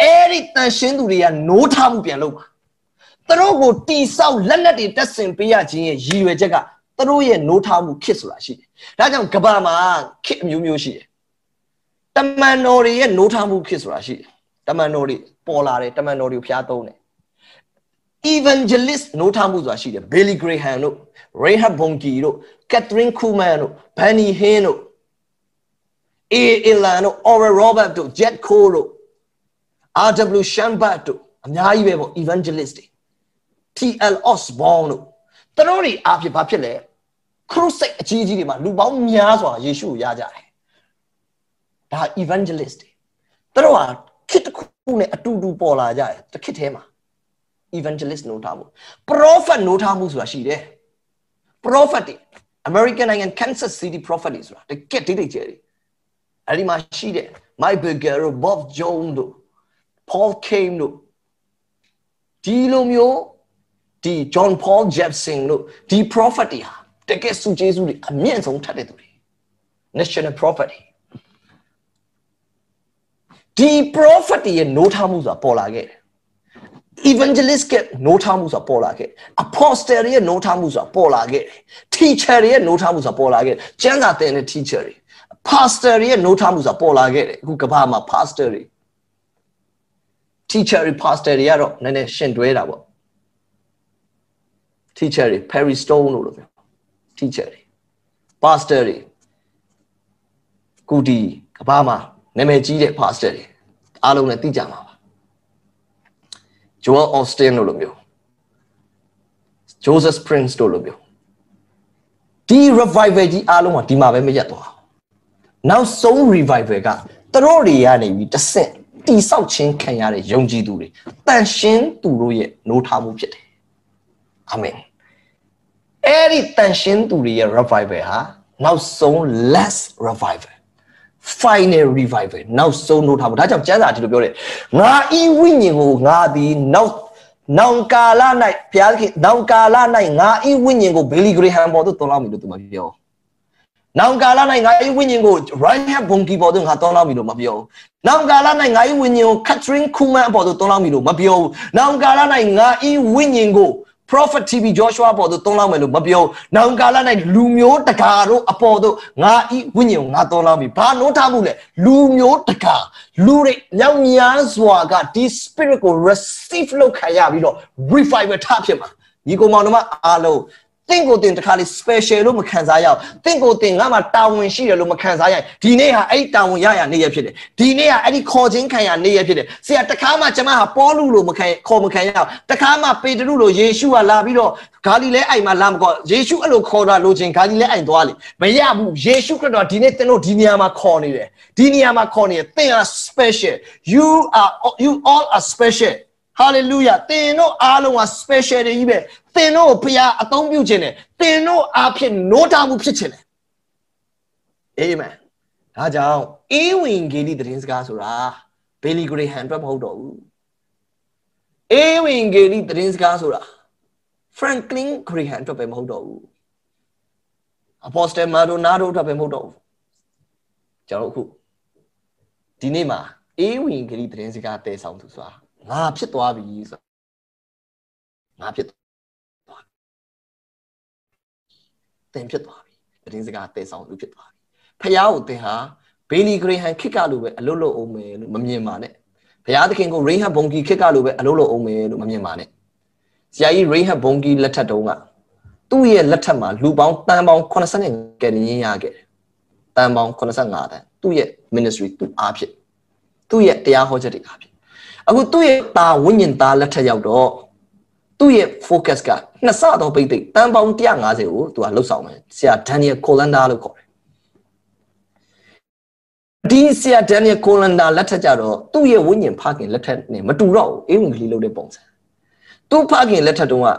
အဲ့ဒီတန်ရှင်းသူတွေကနိုးထားမှုပြန်လုပ်ပါသူတို့ကိုတိဆောက်လက်နက်တွေတက်ဆင်ပေးရခြင်းရဲ့ရည်ရွယ်ချက်ကသူတို့ရဲ့နိုးထားမှုခစ်ဆိုတာရှိတယ်ဒါကြောင့်ကဘာမှာခစ်အမျိုးမျိုးရှိတယ်တမန်တော်တွေရဲ့နိုးထားမှုခစ်ဆိုတာရှိတယ်တမန်တော်တွေပေါ်လာတယ်တမန်တော်တွေကိုဖျားသုံးတယ် evangelist နိုးထမှုဆိုတာရှိတယ် Billy Graham တို့ Rahab Bonke တို့ Catherine Kuhlman တို့ Benny Hinn တို့ A Elan တို့ Oral Robert တို့ Jet Cole တို့ R.W. Shambach တို့ အများကြီးပဲပေါ့ evangelist တွေ T.L. Osborne တို့သူတို့တွေအားဖြင့်ဘာဖြစ်လဲ crusade အကြီးကြီးတွေမှာလူပေါင်းများစွာယေရှုကိုရကြတယ်ဒါ evangelist တွေသူတို့ဟာခစ်တစ်ခုနဲ့အတူတူပေါ်လာကြတယ်တစ်ခစ်ထဲမှာ evangelist နိုးထားဖို့ prophet နိုးထားမှုဆိုတာရှိတယ် prophet တွေ American နိုင်ငံ Kansas City prophet တွေဆိုတာတကယ်ဒိတ်ဒိတ်ကျဲတွေအဲ့ဒီမှာရှိတယ် Michael Garro Bob Jones တို့ Paul Kane တို့ဒီလိုမျိုးဒီ John Paul Jepson တို့ဒီ prophet တွေဟာတကယ်စုကျေးစုတွေအမြင့်ဆုံးထက်တဲ့သူတွေ national prophet တွေဒီ prophet တွေရဲ့နိုးထားမှုဆိုတာပေါ်လာခဲ့တယ် evangelist ကနိုးထားမှုဆိုတာပေါ်လာခဲ့ apostle ရဲ့နိုးထားမှုဆိုတာပေါ်လာခဲ့ teacher ရဲ့နိုးထားမှုဆိုတာပေါ်လာခဲ့ကျမ်းစာသင်တဲ့ teacher တွေ pastor ရဲ့နိုးထားမှုဆိုတာပေါ်လာခဲ့တယ်အခုကမ္ဘာမှာ pastor တွေ teacher တွေ pastor တွေကတော့နည်းနည်းရှင်တွဲတာပေါ့ teacher တွေ Perry Stone လို့လို့ပြော teacher တွေ pastor တွေကုဒီကဘာမှာနာမည်ကြီးတဲ့ pastor တွေအားလုံးလည်းသိကြမှာ Joel Austin တို့လိုမျိုး Joseph Prince တို့လိုမျိုးဒီ revival ကြီးအားလုံးကဒီမှာပဲမရက်သွားနောက်ဆုံး revival ကသူတို့တွေကနေပြီးတဆင့်တိဆောက်ခြင်းခံရတဲ့ယုံကြည်သူတွေတန်ရှင်းသူတို့ရဲ့နိုးထားမှုဖြစ်တယ်အာမင်အဲ့ဒီတန်ရှင်းသူတွေရဲ့ revival ဟာနောက်ဆုံး last revival final revival နောက်ဆုံးနှုတ်ထားဖို့ဒါကြောင့်ကျမ်းစာဒီလိုပြောတယ်ငါဤဝိညာဉ်ကိုငါသည်နောက်နောင်ကာလ၌ဘုရားသခင်နောင်ကာလ၌ငါဤဝိညာဉ်ကိုဘေလီဂရီဟမ်ပေါ်သို့တော်လာမည်လို့သူမပြောနောင်ကာလ၌ငါဤဝိညာဉ်ကို right hand bonki ပေါ်သို့ငါတော်လာမည်လို့မပြောနောင်ကာလ၌ငါဤဝိညာဉ်ကို catherine kuman ပေါ်သို့တော်လာမည်လို့မပြောနောင်ကာလ၌ငါဤဝိညာဉ်ကို prophet TV Joshua ပေါ်သို့တွန်းလောင်းမယ်လို့မပြောနောင်ကာလ၌လူမျိုးတကာတို့အပေါ်သို့ငါဤဝိညာဉ်ကိုငါတွန်းလောင်းပြီဘာနိုးထားမှုလဲလူမျိုးတကာလူတွေမြောက်များစွာကဒီ spirit ကို receive လုပ်ခံရပြီးတော့ revival ထဖြစ်မှာညီကောင်မောင်တို့မအားလုံးတင့်ကိုတင်တခါလေး special လို့မခံစားရအောင်တင့်ကိုတင်ငါမှတာဝန်ရှိတယ်လို့မခံစားရရင်ဒီနေ့ဟာအဲ့တာဝန်ရရနေရဖြစ်တယ်ဒီနေ့ဟာအဲ့ဒီခေါ်ခြင်းခံရနေရဖြစ်တယ်ဆရာတခါမှကျမဟာပေါလုလို့မခံခေါ်မခံရအောင်တခါမှပေတရုလို့ယေရှုကလာပြီးတော့ဂါလိလဲအိုင်မှာလာမကောယေရှုအဲ့လိုခေါ်တာလို့ချင်းဂါလိလဲအိုင်သွားလေမရဘူးယေရှုခရစ်တော်ဒီနေ့သင်တို့ဒီနေရာမှာခေါ်နေတယ်ဒီနေရာမှာခေါ်နေတယ်သင်ဟာ special you are you all are special ဟာလေလုယာသင်တို့အားလုံးက special တွေကြီးပဲသင်တို့ဘုရားအသုံးပြုခြင်းနဲ့သင်တို့အားဖြင့်နိုးတာမှုဖြစ်ခြင်းနဲ့အာမင်ဒါကြောင့်အေးဝင်ဂေလိသတင်းစကားဆိုတာဘေလီဂရေဟန်အတွက်မဟုတ်တော့ဘူးအေးဝင်ဂေလိသတင်းစကားဆိုတာ Franklin Graham အတွက်ပဲမဟုတ်တော့ဘူး Apostle Maldonado အတွက်ပဲမဟုတ်တော့ဘူးကျွန်တော်အခုဒီနေ့မှာအေးဝင်ဂေလိသတင်းစကားတည်ဆောင်သူဆိုတာငါဖြစ်သွားပြီဆိုငါဖြစ်သွားပြီသင်ဖြစ်သွားပြီတည်င်းစကားတည်ဆောင်လူဖြစ်သွားပြီဖះကိုသင်ဟာဘေလီဂရေဟန်ခစ်ကလိုပဲအလုပ်လုပ်အောင်မယ်လို့မမြင်ပါနဲ့ဘုရားသခင်ကိုရိဟတ်ဘုံကီခစ်ကလိုပဲအလုပ်လုပ်အောင်မယ်လို့မမြင်ပါနဲ့ဆရာကြီးရိဟတ်ဘုံကီလက်ထက်တုန်းကသူ့ရဲ့လက်ထက်မှာလူပေါင်းတန်ပေါင်း85ကယ်တင်ရခဲ့တယ်တန်ပေါင်း85တန်သူ့ရဲ့ ministry သူ့အားဖြင့်သူ့ရဲ့တရားဟောချက်တွေအားဖြင့်အခုသူ့ရဲ့ตาဝိညာဉ်သားလက်ထက်ရောက်တော့သူ့ရဲ့ focus ကနှစ်ဆသောပိတ်သိက်တန်ပေါင်း150ကိုသူကလှုပ်ဆောင်မယ်ဆရာ Daniel Colander လို့ခေါ်တယ်ဒီဆရာ Daniel Colander လက်ထက်ကြတော့သူ့ရဲ့ဝိညာဉ်ဖခင်လက်ထက်နဲ့မတူတော့ဘူးအေးဝင်ကလေးလုပ်တဲ့ပုံစံသူ့ဖခင်လက်ထက်တုန်းက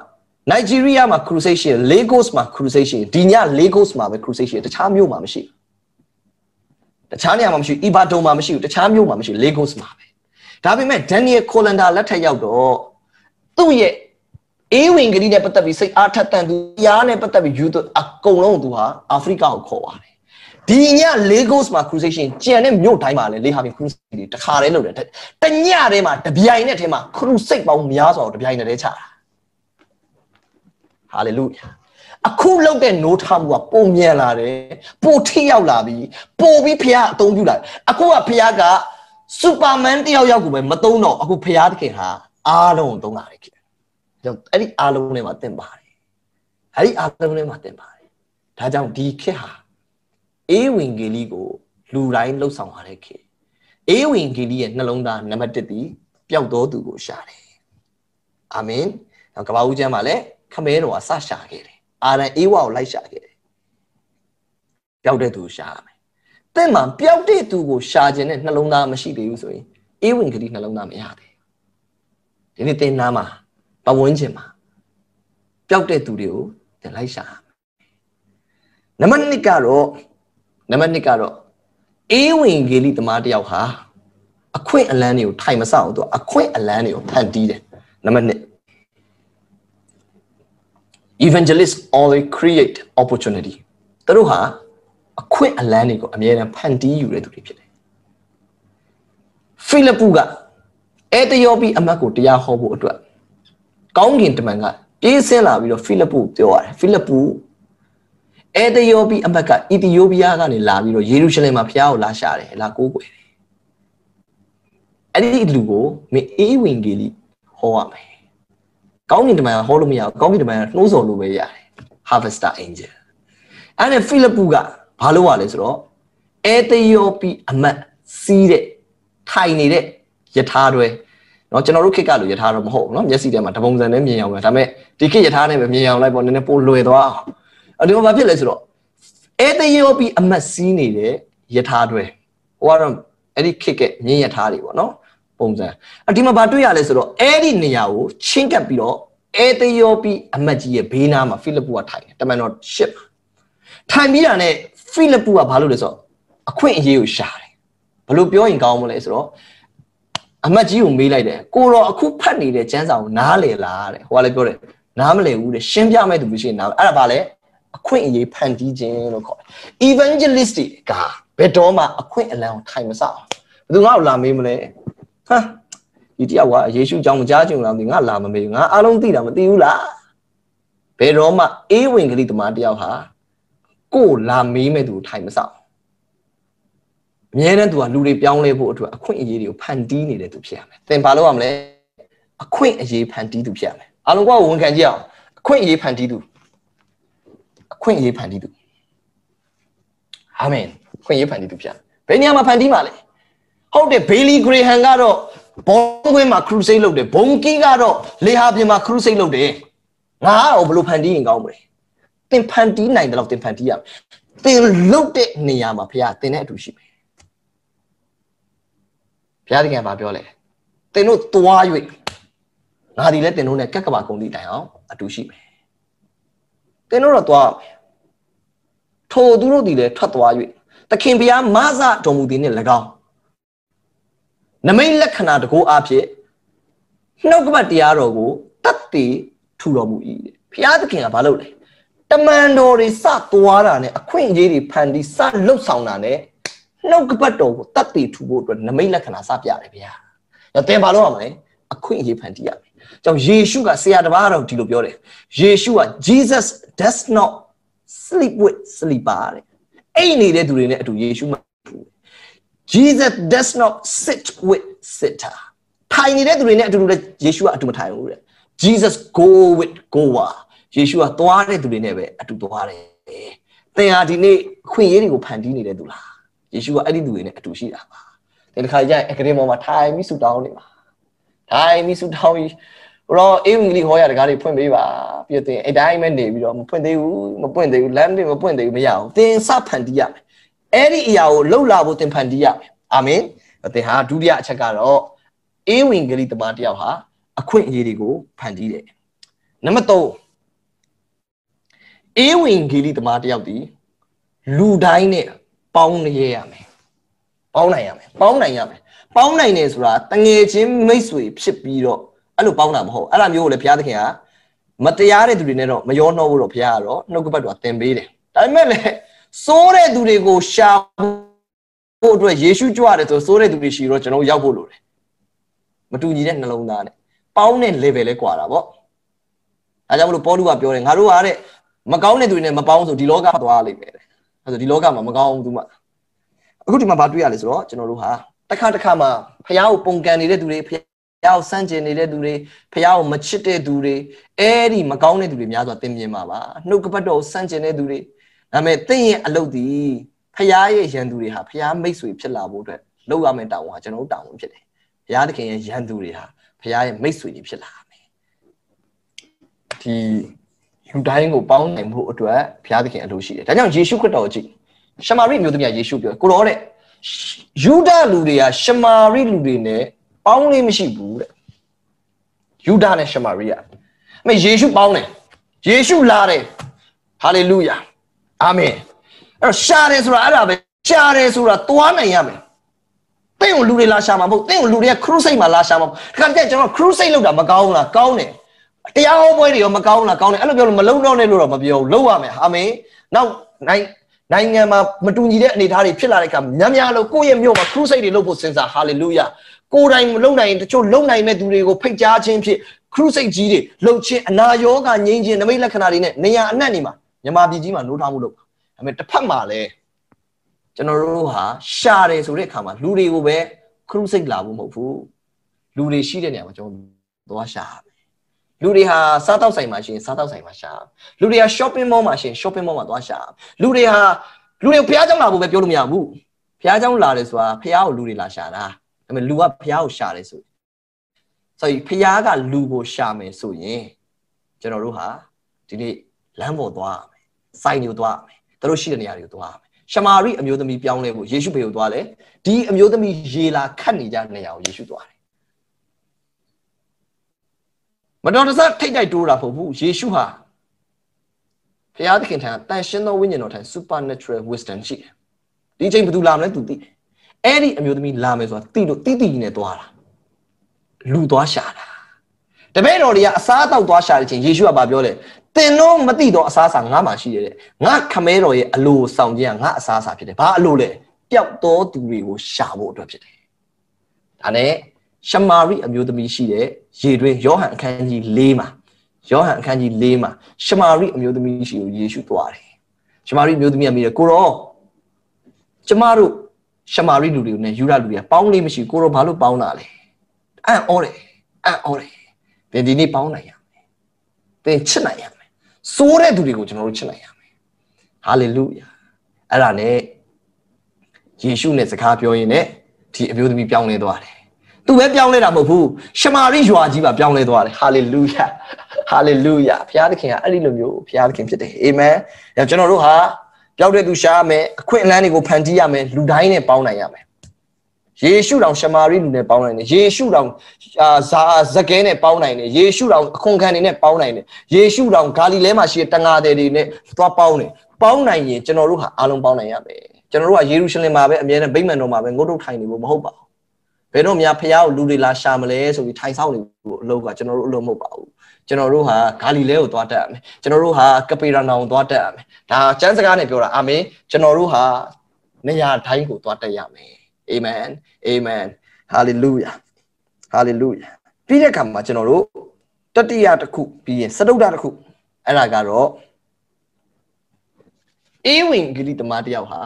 Nigeria မှာ crusade Lagos မှာ crusade ဒီည Lagos မှာပဲ crusade တခြားမြို့မှာမရှိဘူးတခြားနေရာမှာမရှိဘူး Ibadan မှာမရှိဘူးတခြားမြို့မှာမရှိဘူး Lagos မှာပဲဒါပေမဲ့ဒန်နီယယ်ကိုလန်ဒါလက်ထက်ရောက်တော့သူ့ရဲ့အေးဝင်ကလေးနဲ့ပတ်သက်ပြီးစိတ်အားထက်သန်သူရားနဲ့ပတ်သက်ပြီးယူသူအကုန်လုံးသူဟာအာဖရိကကိုခေါ်ပါတယ်ဒီည Lagos မှာ cruisation ကျန်တဲ့မြို့တိုင်းမှာလဲလေဟာပြင် cruise တွေတခါတည်းလုပ်တယ်တညတည်းမှာတပြိုင်နက်တည်းမှာ cruise စိတ်ပေါင်းများစွာတပြိုင်နက်တည်းချတာ hallelujah အခုလောက်တဲ့ no ထားမှုကပုံမြန်လာတယ်ပိုထိရောက်လာပြီပိုပြီးဖះအသုံးပြုလာအခုကဖះကစူပါမန်တယောက်ယောက်ကိုပဲမသုံးတော့အခုဖျားသခင်ဟာအားလုံးကိုသုံးတာလေခင်ဗျာအဲ့ဒီအားလုံးနဲ့မှာတင်ပါတယ်အဲ့ဒီအားလုံးနဲ့မှာတင်ပါတယ်ဒါကြောင့်ဒီခေတ်ဟာအေးဝင်ဂေလိကို လူတိုင်းလှုပ်ဆောင်ရတဲ့ခေတ်အေးဝင်ဂေလိရဲ့နှလုံးသားနံပါတ်1သည်ပျောက်တော်သူကိုရှာတယ်အာမင်နောက်ကဘာဦးကျမ်းမှာလည်းခမဲတော်ကစရှာခဲ့တယ်အာရန်အေးဝါကိုလိုက်ရှာခဲ့တယ်ပျောက်တဲ့သူကိုရှာရမယ်တင့်မှာပျောက်တဲ့သူကိုရှာခြင်းနဲ့နှလုံးသားမရှိသေးဘူးဆိုရင်အေးဝင်ဂတိနှလုံးသားမရသေးဘူးဒီနေ့တင်နာမှာပဝန်းကျင်မှာပျောက်တဲ့သူတွေကိုတင်လိုက်ရှာနံပါတ်1ကတော့နံပါတ်1ကတော့အေးဝင်ဂတိသမားတယောက်ဟာ အခွင့်အလန်းတွေကိုထိုင်မဆောက်သူအခွင့်အလန်းတွေကိုဖန်တီးတယ်နံပါတ်2 evangelists always create opportunity သူတို့ဟာအခွင့်အလန်းတွေကိုအမြဲတမ်းဖန်တီးယူတဲ့သူတွေဖြစ်တယ်ဖိလပုကအဲတယောပိအမတ်ကိုတရားဟောဖို့အတွက် ကောင်းကင်တမန်ကပြေးဆင်းလာပြီးတော့ဖိလပုပြောရတယ်ဖိလပုအဲတယောပိအမတ်ကအီသီယိုးပီးယားကနေလာပြီးတော့ယေရုရှလင်မှာဘုရားကိုလာရှာတယ်လာကိုးကွယ်တယ်အဲ့ဒီလူကိုမင်းအေးဝင်ကြီးလိဟောရမယ်ကောင်းကင်တမန်ကဟောလို့မရဘူးကောင်းကင်တမန်ကနှိုးဆော်လို့ပဲရတယ် harvester angel အဲ့ဒါဖိလပုကဘာလို့ ਆ လဲဆိုတော့အဲသယောပိအမတ်စီးတဲ့ထိုင်နေတဲ့ယထာတွေเนาะကျွန်တော်တို့ခေတ်ကလိုယထာတော့မဟုတ်ဘူးเนาะမျက်စိထဲမှာတပုံစံနဲ့မြင်အောင်ပဲဒါပေမဲ့ဒီခေတ်ယထာနဲ့ပဲမြင်အောင်လိုက်ပေါ့နည်းနည်းပိုလွယ်သွားအောင်အဲဒီမှာဘာဖြစ်လဲဆိုတော့အဲသယောပိအမတ်စီးနေတဲ့ယထာတွေဟိုကတော့အဲ့ဒီခေတ်ကမြင်ယထာတွေပေါ့เนาะပုံစံအဒီမှာဘာတွေ့ရလဲဆိုတော့အဲ့ဒီနေရာကိုချင်းကပ်ပြီးတော့အဲသယောပိအမတ်ကြီးရဲ့ဘေးနားမှာဖိလိပ္ပုကထိုင်တယ်တမန်တော် ship ထိုင်ပြီးတာနဲ့ဖိလပ္ပုကဘာလုပ်လဲဆိုတော့အခွင့်အရေးကိုရှာတယ်ဘလို့ပြောရင်ကောင်းမလဲဆိုတော့အမတ်ကြီးကိုမေးလိုက်တယ်ကိုတော့အခုဖတ်နေတဲ့ကျမ်းစာကိုနားလည်လားတဲ့ဟိုကလည်းပြောတယ်နားမလည်ဘူးတဲ့ရှင်းပြမဲ့သူမရှိနားအဲ့ဒါဘာလဲအခွင့်အရေးဖန်တီးခြင်းလို့ခေါ်တယ် evangelist တွေကဘယ်တော့မှအခွင့်အလံကိုထိုင်မဆောက်ဘယ်သူငါ့ကိုလာမေးမလဲဟမ်ဒီတယောက်ကယေရှုကြောင့်မကြားချင်ဘူးလားမသိငါလာမမေးငါအားလုံးသိတာမသိဘူးလားဘယ်တော့မှအေးဝင်ကလေးတမန်တယောက်ဟာကိုလာမေးမဲ့သူထိုင်မဆောင်အများနဲ့သူကလူတွေပြောင်းလဲဖို့အတွက်အခွင့်အရေးတွေကိုဖန်တီးနေတဲ့သူဖြစ်ရမယ်သင်ဘာလုပ်ရမလဲအခွင့်အရေးဖန်တီးသူဖြစ်ရမယ်အားလုံးကဝန်ခံကြအောင်အခွင့်အရေးဖန်တီးသူအခွင့်အရေးဖန်တီးသူအာမင်ခွင့်အရေးဖန်တီးသူဖြစ်ရမယ်ဘယ်နေရာမှာဖန်တီးမှာလဲဟုတ်တယ်ဘေးလီဂရေဟန်ကတော့ဘုံကွင်းမှာခရုစိတ်လုပ်တယ်ဘုံကီးကတော့လေဟာပြင်မှာခရုစိတ်လုပ်တယ်ငါကတော့ဘယ်လိုဖန်တီးရင်ကောင်းမလဲသင်ဖန်တီးနိုင်တယ်လို့သင်ဖန်တီးရမယ်သင်လုတ်တဲ့နေရာမှာဘုရားသင်နဲ့အတူရှိမယ်ဘုရားသခင်ကပြောလဲသင်တို့သွား၍ငါဒီလဲသင်တို့နဲ့ကက်ကဘာကုန်သည့်တိုင်အောင်အတူရှိမယ်သင်တို့တော့သွားထိုသူတို့ဒီလဲထွက်သွား၍သခင်ဘုရားမဆတော်မူသည်နှင့်၎င်းနမိတ်လက္ခဏာတကောအဖြစ်နှုတ်ကပတ်တရားတော်ကိုတတ်တည်ထူတော်မူ၏ဘုရားသခင်ကဘာလုပ်လဲတမန်တော်တွေစသွားတာနဲ့အခွင့်အရေးတွေဖန်တီးစလှုပ်ဆောင်တာနဲ့နှုတ်ကပတ်တော်ကိုတတ်သိထူဖို့အတွက်နမိတ်လက္ခဏာစပြတယ်ဗျာ။ဒါသင်ဘာလုပ်ရမလဲ။အခွင့်အရေးဖန်တီးရမယ်။ကြောင့်ယေရှုကဆရာတစ်ပါးတော်ဒီလိုပြောတယ်။ယေရှုက Jesus does not sleep with sleeper တဲ့။အိတ်နေတဲ့သူတွေနဲ့အတူယေရှုမထူဘူး။ Jesus does not sit with sitter ထိုင်နေတဲ့သူတွေနဲ့အတူတူလည်းယေရှုကအတူမထိုင်ဘူးတဲ့။ Jesus go with goer ယေရှုကသွားတဲ့သူတွေနဲ့ပဲအတူသွားတယ်။သင်ဟာဒီနေ့ခွင့်ရည်တွေကိုဖန်တီးနေတဲ့သူလား။ယေရှုကအဲ့ဒီသူတွေနဲ့အတူရှိတာပါ။ဒီတစ်ခါကျရင်အကရင်ပေါ်မှာထိုင်ပြီးဆူတောင်းနေပါ။ထိုင်ပြီးဆူတောင်းပြီးတော့အင်္ဂလိပ်ဟောရတကားတွေဖွင့်ပေးပါပြည့်တင်အတိုင်းပဲနေပြီးတော့မဖွင့်သေးဘူးမပွင့်သေးဘူးလမ်းတွေမပွင့်သေးဘူးမရဘူးသင်စဖန်တီးရမယ်အဲ့ဒီအရာကိုလှုပ်လာဖို့သင်ဖန်တီးရမယ်အာမင်သင်ဟာဒုတိယအချက်ကတော့အင်္ဂလိပ်တမန်တယောက်ဟာအခွင့်အရေးတွေကိုဖန်တီးတယ်နံပါတ်3အေးဝင်ဂေလိသမားတယောက်ဒီလူတိုင်းနဲ့ပေါင်းရရမယ်ပေါင်းနိုင်ရမယ်ပေါင်းနိုင်ရမယ်ပေါင်းနိုင်တယ်ဆိုတာတငယ်ချင်းမိတ်ဆွေဖြစ်ပြီးတော့အဲ့လိုပေါင်းတာမဟုတ်အဲ့လိုမျိုးကိုလည်းဘုရားသခင်ကမတရားတဲ့သူတွေနဲ့တော့မရောနှောဘူးတော့ဘုရားကတော့နှုတ်ကပတ်တော်သင်ပေးတယ်ဒါပေမဲ့လည်းစိုးတဲ့သူတွေကိုရှာဖို့အတွက်ယေရှုကြွတယ်ဆိုစိုးတဲ့သူတွေရှိတော့ကျွန်တော်ရောက်ဖို့လိုတယ်မတူညီတဲ့နှလုံးသားနဲ့ပေါင်းတဲ့ level လဲကွာတာပေါ့အဲကြောင့်မလို့ပေါလုကပြောတယ်ငါတို့ကတဲ့မကောင်းတဲ့သူတွေနဲ့မပေါင်းဆိုဒီလောကသွားလိမ့်မယ်အဲဆိုဒီလောကမှာမကောင်းဘူးသူမှအခုဒီမှာဘာတွေ့ရလဲဆိုတော့ကျွန်တော်တို့ဟာတစ်ခါတစ်ခါမှာဖះကိုပုံကန်နေတဲ့သူတွေဖះကိုစန့်ကျင်နေတဲ့သူတွေဖះကိုမချစ်တဲ့သူတွေအဲဒီမကောင်းတဲ့သူတွေများစွာသင်မြင်ပါပါနှုတ်ကပတ်တော်ကိုစန့်ကျင်တဲ့သူတွေဒါပေမဲ့သင်ရဲ့အလုပ်ဒီဖះရဲ့ရန်သူတွေဟာဖះမိတ်ဆွေဖြစ်လာဖို့အတွက်လုပ်ရမယ့်တာဝန်ဟာကျွန်တော်တို့တာဝန်ဖြစ်တယ်ဖះသခင်ရဲ့ရန်သူတွေဟာဖះရဲ့မိတ်ဆွေတွေဖြစ်လာမယ်ဒီလူတိုင်းကိုပေါင်းနိုင်မှုအတွက်ဘုရားသခင်အလိုရှိတယ်။ဒါကြောင့်ယေရှုခရစ်တော်ကိုကြည့်။ရှမာရိမျိုးသမီးကယေရှုပြောကိုတော်တဲ့ယူဒလူတွေကရှမာရိလူတွေနဲ့ပေါင်းလေးမရှိဘူးတဲ့။ယူဒနဲ့ရှမာရိက။အမေယေရှုပေါင်းတယ်။ယေရှုလာတယ်။ဟာလေလုယာ။အာမင်။အဲ့တော့ရှာတယ်ဆိုတာအဲ့ဒါပဲရှာတယ်ဆိုတာသွားနိုင်ရမယ်။တင့်ကိုလူတွေလာရှာမှာမဟုတ်တင့်ကိုလူတွေကခရုစိတ်မှာလာရှာမှာမဟုတ်။ဒါကြတဲ့ကျွန်တော်ခရုစိတ်လောက်တာမကောင်းဘူးလား။ကောင်းတယ်။တရားဟောပွဲတွေရောမကောင်းလားကောင်းတယ်အဲ့လိုပြောလို့မလုံတော့နဲ့လို့တော့မပြောဘူးလုံရမယ်ဟာမင်းနောက်နိုင်နိုင်ငံမှာမတူညီတဲ့အနေအထားတွေဖြစ်လာတဲ့အခါများများလို့ကိုယ့်ရဲ့မြို့မှာ crusade တွေလုပ်ဖို့စဉ်းစားဟာလေလုယာကိုယ်တိုင်မလုံနိုင်ရင်တချို့လုံနိုင်တဲ့သူတွေကိုဖိတ်ကြားခြင်းဖြင့် crusade ကြီးတွေလှုပ်ခြင်းအနာရောဂါငြိမ်းခြင်းနမိတ်လက္ခဏာတွေနဲ့နေရာအနှံ့နေမှာမြန်မာပြည်ကြီးမှာနိုးထားမှုလုပ်ဒါပေမဲ့တစ်ဖက်မှာလည်းကျွန်တော်တို့ဟာရှာတယ်ဆိုတဲ့အခါမှာ လူတွေကိုပဲ crusade လာဖို့မဟုတ်ဘူးလူတွေရှိတဲ့နေရာမှာကျွန်တော်သွားရှာလူတွေဟာစားတောက်ဆိုင်မှာရှင်စားတောက်ဆိုင်မှာရှာလူတွေဟာ shopping mall မှာရှင် shopping mall မှာသွားရှာလူတွေဟာလူတွေဘုရားကျောင်းလာဖို့ပဲပြောလို့မရဘူးဘုရားကျောင်းလာတယ်ဆိုတာဘုရားကိုလူတွေလာရှာတာဒါပေမဲ့လူကဘုရားကိုရှာတယ်ဆိုဆိုရင်ဘုရားကလူကိုရှာမယ်ဆိုရင်ကျွန်တော်တို့ဟာဒီနေ့လမ်းပေါ်သွားရမယ်ဆိုင်မျိုးသွားရမယ်တို့ရှိတဲ့နေရာတွေကိုသွားရမယ်ရှမာရိအမျိုးသမီးပြောင်းလဲဖို့ယေရှုဘေကိုသွားလဲဒီအမျိုးသမီးရေလာခတ်နေကြတဲ့နေရာကိုယေရှုသွားတယ်မတော်တဆထိတ်တိုက်တိုးတာမဟုတ်ဘူးယေရှုဟာဘုရားသခင်ထံတန်ရှင်းသောဝိညာဉ်တော်ထံ supernatural wisdom ရှိတယ်ဒီအချိန်ဘယ်သူလာမလဲသူသိတယ်အဲ့ဒီအမျိုးသမီးလာမယ်ဆိုတာတိလို့တိတိနဲ့သွားတာလူသွားရှာတာတပည့်တော်တွေကအစားအသောက်သွားရှာတဲ့အချိန်ယေရှုကဗာပြောတယ်သင်တို့မသိတော့အစားအစာငါမှရှိတယ်တဲ့ငါခမဲတော်ရဲ့အလိုဆောင်ခြင်းကငါအစားအစာဖြစ်တယ်ဘာအလိုလဲပျောက်သောသူတွေကိုရှာဖို့အတွက်ဖြစ်တယ်ဒါနဲ့ရှမာရိအမျိုးသမီးရှိတဲ့ရေတွင်ယောဟန်အခန်းကြီး၄မှာယောဟန်အခန်းကြီး၄မှာရှမာရိအမျိုးသမီးရှိကိုယေရှုသွားတယ်ရှမာရိအမျိုးသမီးကမိတယ်ကိုရောကျမတို့ရှမာရိလူတွေနဲ့ယူရလူတွေကပေါင်းလေးမရှိကိုရောဘာလို့ပေါင်းတာလဲအံ့ဩတယ်အံ့ဩတယ်ဘယ်ဒီနေ့ပေါင်းနိုင်ရမလဲသင်ချစ်နိုင်ရမလဲစိုးတဲ့သူတွေကိုကျွန်တော်တို့ချစ်နိုင်ရမယ်ဟာလေလုယာအဲ့ဒါနဲ့ယေရှုနဲ့စကားပြောရင်းနဲ့ဒီအမျိုးသမီးပြောင်းလဲသွားတယ်သူပဲပြောင်းလဲတာမဟုတ်ဘူးရှမာရိရွာကြီးပါပြောင်းလဲသွားတယ်ဟာလေလုယာဟာလေလုယာဘုရားသခင်ကအဲ့ဒီလိုမျိုးဘုရားသခင်ဖြစ်တယ်အာမင်ကျွန်တော်တို့ဟာပြောက်တဲ့သူရှားမယ်အခွင့်အလမ်းတွေကိုဖန်တီးရမယ်လူတိုင်းနဲ့ပေါင်းနိုင်ရမယ်ယေရှုတော်ရှမာရိလူနဲ့ပေါင်းနိုင်တယ်ယေရှုတော်ဇာဇကဲနဲ့ပေါင်းနိုင်တယ်ယေရှုတော်အခွန်ခံတွေနဲ့ပေါင်းနိုင်တယ်ယေရှုတော်ဂါလိလဲမှာရှိတဲ့တန်ဃာတွေနဲ့သွားပေါင်းတယ်ပေါင်းနိုင်ရင်ကျွန်တော်တို့ဟာအားလုံးပေါင်းနိုင်ရမယ်ကျွန်တော်တို့ကယေရုရှလင်မှာပဲအမြဲတမ်းဗိမာန်တော်မှာပဲငုတ်တုတ်ထိုင်နေဖို့မဟုတ်ပါဘူးဘယ်တော့မှဖះကိုလူတွေလာရှာမလဲဆိုပြီးထိုင်ဆောင်နေဖို့အလုပ်ကကျွန်တော်တို့အလုပ်မဟုတ်ပါဘူးကျွန်တော်တို့ဟာဂါလိလဲကိုသွားတက်ရမယ်ကျွန်တော်တို့ဟာကပေရာနောင်သွားတက်ရမယ်ဒါကျမ်းစကားနဲ့ပြောတာအာမင်ကျွန်တော်တို့ဟာနေရာတိုင်းကိုသွားတက်ရမယ်အာမင်အာမင်ဟာလေလုယာဟာလေလုယာပြီးတဲ့အခါမှာကျွန်တော်တို့တတိယတစ်ခုပြီးရင်စတုတ္ထတစ်ခုအဲ့ဒါကတော့အေးဝင်ဂရိသမားတယောက်ဟာ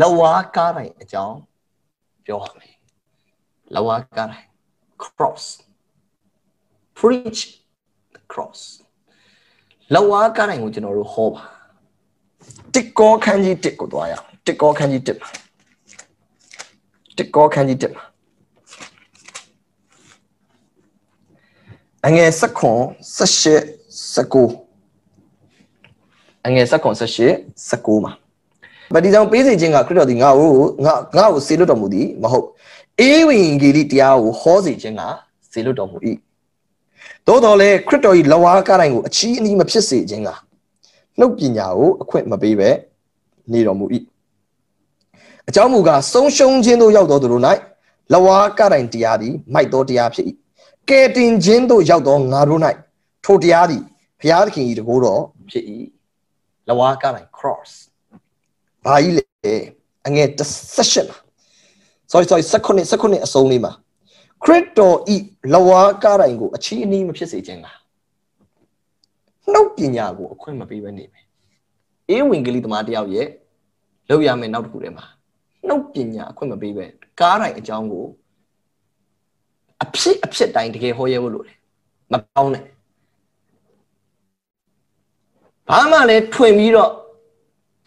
လဝါကားတိုင်းအကြောင်းပြောရမယ်လောကက cross preach the cross လောကကတိုင်းကိုကျွန်တော်တို့ဟောပါတစ်ကောခန်းကြီးတစ်ကိုသွားရအောင်တစ်ကောခန်းကြီးတစ်ပါတစ်ကောခန်းကြီးတစ်ပါအငယ်စခွန်18 19အငယ်စခွန်18 19မှာဗတိဇံပေးစီခြင်းကခရစ်တော်သည်ငါ့ကိုငါ့ကိုစေလွတ်တော်မူသည်မဟုတ်အေးဝင်ဂေလိတရားကိုဟောစီခြင်းကစေလွတ်တော်မူ၏သို့တော်လည်းခရစ်တော်၏လဝါကတိုင်းကိုအချီးအနှီးမဖြစ်စေခြင်းကနှုတ်ပညာကိုအခွင့်မပေးပဲနေတော်မူ၏အကြောင်းမူကားဆုံးရှုံးခြင်းတို့ရောက်တော်သူတို့၌လဝါကတိုင်းတရားသည်မိုက်တော်တရားဖြစ်၏ကဲတင်ခြင်းတို့ရောက်တော်ငါတို့၌ထိုတရားသည်ဘုရားသခင်၏တကိုးတော်ဖြစ်၏လဝါကတိုင်း cross ဘာကြီးလဲအငယ်18ပါ sorry sorry 16 16အဆုံးလေးမှာခရစ်တော်ဤလဝါကားတိုင်းကိုအချီးအနှီးမဖြစ်စေခြင်းကနှုတ်ပညာကိုအခွင့်မပေးဘဲနေမယ်အေးဝင်ကလေးသမားတယောက်ရဲ့လောက်ရမယ်နောက်တစ်ခုထဲမှာနှုတ်ပညာအခွင့်မပေးဘဲကားတိုင်းအကြောင်းကိုအဖြစ်အဖြစ်တိုင်းတကယ်ဟောရဲဖို့လိုတယ်မကောင်းနဲ့ဘာမှလည်းထွင်ပြီးတော့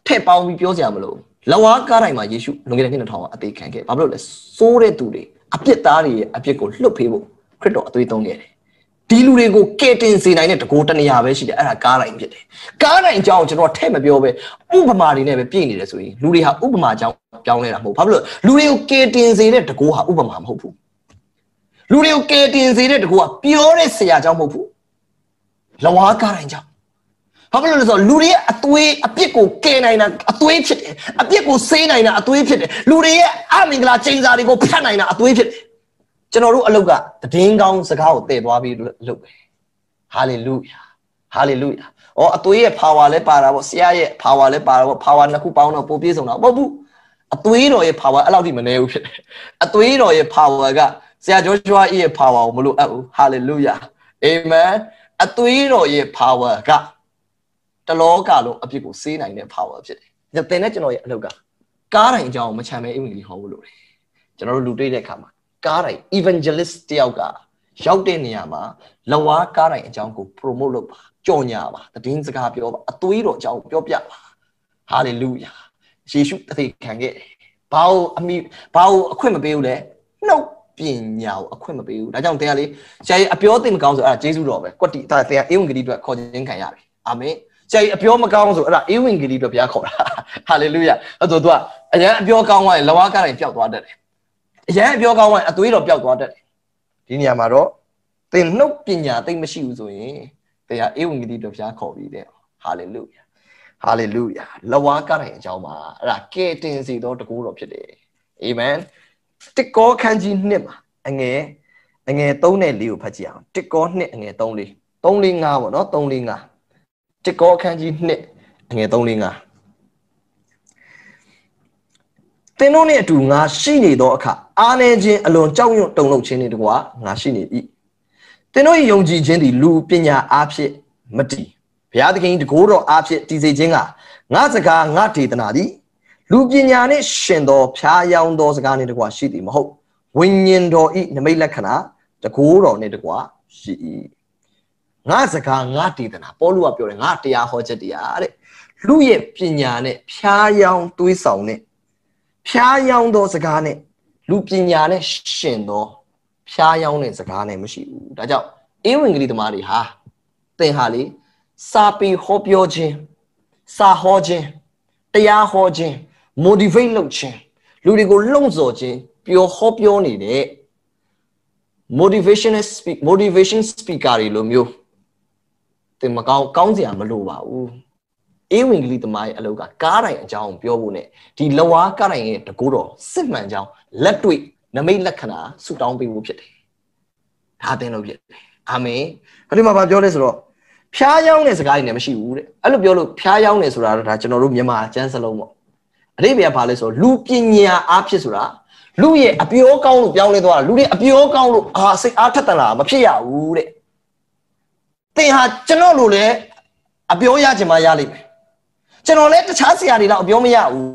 ထက်ပေါင်းပြီးပြောစရာမလိုဘူးလဝါကားတိုင်းမှာယေရှုလွန်ခဲ့တဲ့နှစ်2000အသေးခံခဲ့ဘာဖြစ်လို့လဲစိုးတဲ့သူတွေအပြစ်သားတွေရဲ့အပြစ်ကိုလွတ်ပေးဖို့ခရစ်တော်အသွေးသုံးခဲ့တယ်ဒီလူတွေကိုကဲတင်စေနိုင်တဲ့တကိုးတနေရာပဲရှိတယ်အဲ့ဒါကားတိုင်းဖြစ်တယ်ကားတိုင်းအကြောင်းကျွန်တော်ထဲ့မပြောပဲဥပမာတွေနဲ့ပဲပြည့်နေတယ်ဆိုရင်လူတွေဟာဥပမာအကြောင်းပြောင်းလဲတာမဟုတ်ဘာဖြစ်လို့လူတွေကိုကဲတင်စေတဲ့တကိုးဟာဥပမာမဟုတ်ဘူးလူတွေကိုကဲတင်စေတဲ့တကူကပြောတဲ့ဆရာကြောင့်မဟုတ်ဘူးလဝါကားတိုင်းကြောင့်ဘာဖြစ်လို့လဲဆိုတော့လူတွေရဲ့အသွေးအပြစ်ကိုကယ်နိုင်တာအသွေးဖြစ်တယ်အပြစ်ကိုဆေးနိုင်တာအသွေးဖြစ်တယ်လူတွေရဲ့အမင်္ဂလာချိန်စာတွေကိုဖြတ်နိုင်တာအသွေးဖြစ်တယ်ကျွန်တော်တို့အလုတ်ကတည်င်းကောင်းစကားကိုတည်သွားပြီးလုပ်ပဲဟာလေလုယာဟာလေလုယာဩအသွေးရဲ့ power လည်းပါတာပေါ့ဆရာရဲ့ power လည်းပါတာပေါ့ power နှစ်ခုပေါင်းတော့ပိုပြည့်စုံတာပေါ့ဘူးအသွေးတော်ရဲ့ power အဲ့လောက်ထိမနေဘူးဖြစ်တယ်အသွေးတော်ရဲ့ power ကဆရာဂျောရှွာရဲ့ power ကိုမလို့အပ်ဘူး hallelujah amen အသွေးတော်ရဲ့ power ကတလောကလုံးအပြစ်ကိုစေးနိုင်တဲ့ power ဖြစ်တယ်။ဒါတင်တဲ့ကျွန်တော်ရဲ့အလုပ်ကကားတိုင်းအကြောင်းမချမ်းမဲအင်္ဂလိပ်ဟောဖို့လိုတယ်။ကျွန်တော်တို့လူတွေ့တဲ့အခါမှာကားတိုင်း evangelist တယောက်ကရောက်တဲ့နေရာမှာလဝါကားတိုင်းအကြောင်းကို promote လုပ်ပါ။ကြော်ညာပါ။သတင်းစကားပြောပါ။အသွေးတော်အကြောင်းပြောပြပါ။ hallelujah ။ယေရှုတသိခံခဲ့တယ်။ဘာလို့အမိဘာလို့အခွင့်မပေးဘူးလဲ။နှုတ်ပညာကိုအခွင့်မပေးဘူး။ဒါကြောင့်တရားလေးဆရာကြီးအပြောသိမကောင်းဆိုအဲ့ဒါဂျေဇုတော်ပဲ။ကွက်တီဒါတရားအင်္ဂလိပ်အတွက်ခေါ်ခြင်းခံရပြီ။အာမင်။ဆရာကြီးအပြောမကောင်းဆိုအဲ့ဒါအေးဝင်ဂီလီတော့ဘုရားခေါ်တာဟာလေလုယာအဲ့ဆိုသူကအရန်အပြောကောင်းသွားရင်လဝါကတိုင်းပျောက်သွားတတ်တယ်အရန်အပြောကောင်းသွားရင်အသွေးတော်ပျောက်သွားတတ်တယ်ဒီနေရာမှာတော့သင်နှုတ်ပညာသိမရှိဘူးဆိုရင်တရားအေးဝင်ဂီလီတော့ဘုရားခေါ်ပြီးတဲ့ဟာလေလုယာဟာလေလုယာလဝါကတိုင်းအကြောင်းပါအဲ့ဒါကဲတင်စီတော်တကူတော်ဖြစ်တယ်အာမင်တစ်ကောခန်းကြီးနှစ်မှာအငယ်အငယ်3နဲ့4ကိုဖတ်ကြည့်အောင်တစ်ကောနှစ်အငယ်3လေး3 4 5ပေါ့နော်3 4 5တစ်ကောအခန်းကြီး1အငယ်305သင်တို့နှင့်အတူငါရှိနေသောအခါအာနေခြင်းအလွန်ကြောက်ရွံ့တုန်လှုပ်ခြင်းနှင့်တကွာငါရှိနေ၏သင်တို့၏ယုံကြည်ခြင်းသည် လူပညာအားဖြင့်မတည်ဘုရားသခင်တကိုးတော်အားဖြင့်တည်စေခြင်းကငါစကားငါဒေသနာသည် လူပညာနှင့်ရှင်သောဖြားယောင်းသော စကားနှင့်တကွာရှိသည်မဟုတ်ဝိညာဉ်တော်ဤနမိတ်လက္ခဏာတကိုးတော်နှင့်တကွာရှိ၏ငါစကားငါဒေသနာပေါလုကပြောတယ်ငါတရားဟောချက်တရားတဲ့လူရဲ့ပညာနဲ့ဖျားယောင်းတွေးဆောင်နဲ့ဖျားယောင်းသောစကားနဲ့လူပညာနဲ့ရှင်သောဖျားယောင်းတဲ့စကားနဲ့မရှိဘူးဒါကြောင့်အေးဝင်ကလေးသမားတွေဟာသင်ဟာလေစာပေဟောပြောခြင်းစာဟောခြင်းတရားဟောခြင်း motivate လုပ်ခြင်းလူတွေကိုလှုံ့ဆော်ခြင်းပြောဟောပြောနေတဲ့ motivational speak motivation speaker တွေလိုမျိုးတင်မကောင်းကောင်းစရာမလိုပါဘူးအေးဝင်ကလေးသမားရဲ့အလုပ်ကကားတိုင်အကြောင်းပြောဖို့ ਨੇ ဒီလဝါကားတိုင်ရဲ့တကူတော်စစ်မှန်ကြောင်းလက်တွေ့နမိတ်လက္ခဏာဆူတောင်းပေးဖို့ဖြစ်တယ်ဒါသင်လို့ဖြစ်တယ်အာမင်ခရစ်မဘာပြောလဲဆိုတော့ဖျားယောင်းတဲ့စကားတွေနဲ့မရှိဘူးတဲ့အဲ့လိုပြောလို့ဖျားယောင်းတယ်ဆိုတာတော့ဒါကျွန်တော်တို့မြန်မာအကျမ်းစလုံးပေါ့အရေးပြဘာလဲဆိုတော့လူပညာအားဖြစ်ဆိုတာလူရဲ့အပြောကောင်းလို့ပြောင်းလဲသွားတာလူတွေအပြောကောင်းလို့အာစိတ်အားထက်သန်လာမဖြစ်ရဘူးတဲ့သင်ဟာကျွန်တော်လိုလဲအပြောရချင်မှရလိမ့်မယ်ကျွန်တော်လဲတခြားဆရာတွေတော့အပြောမရဘူး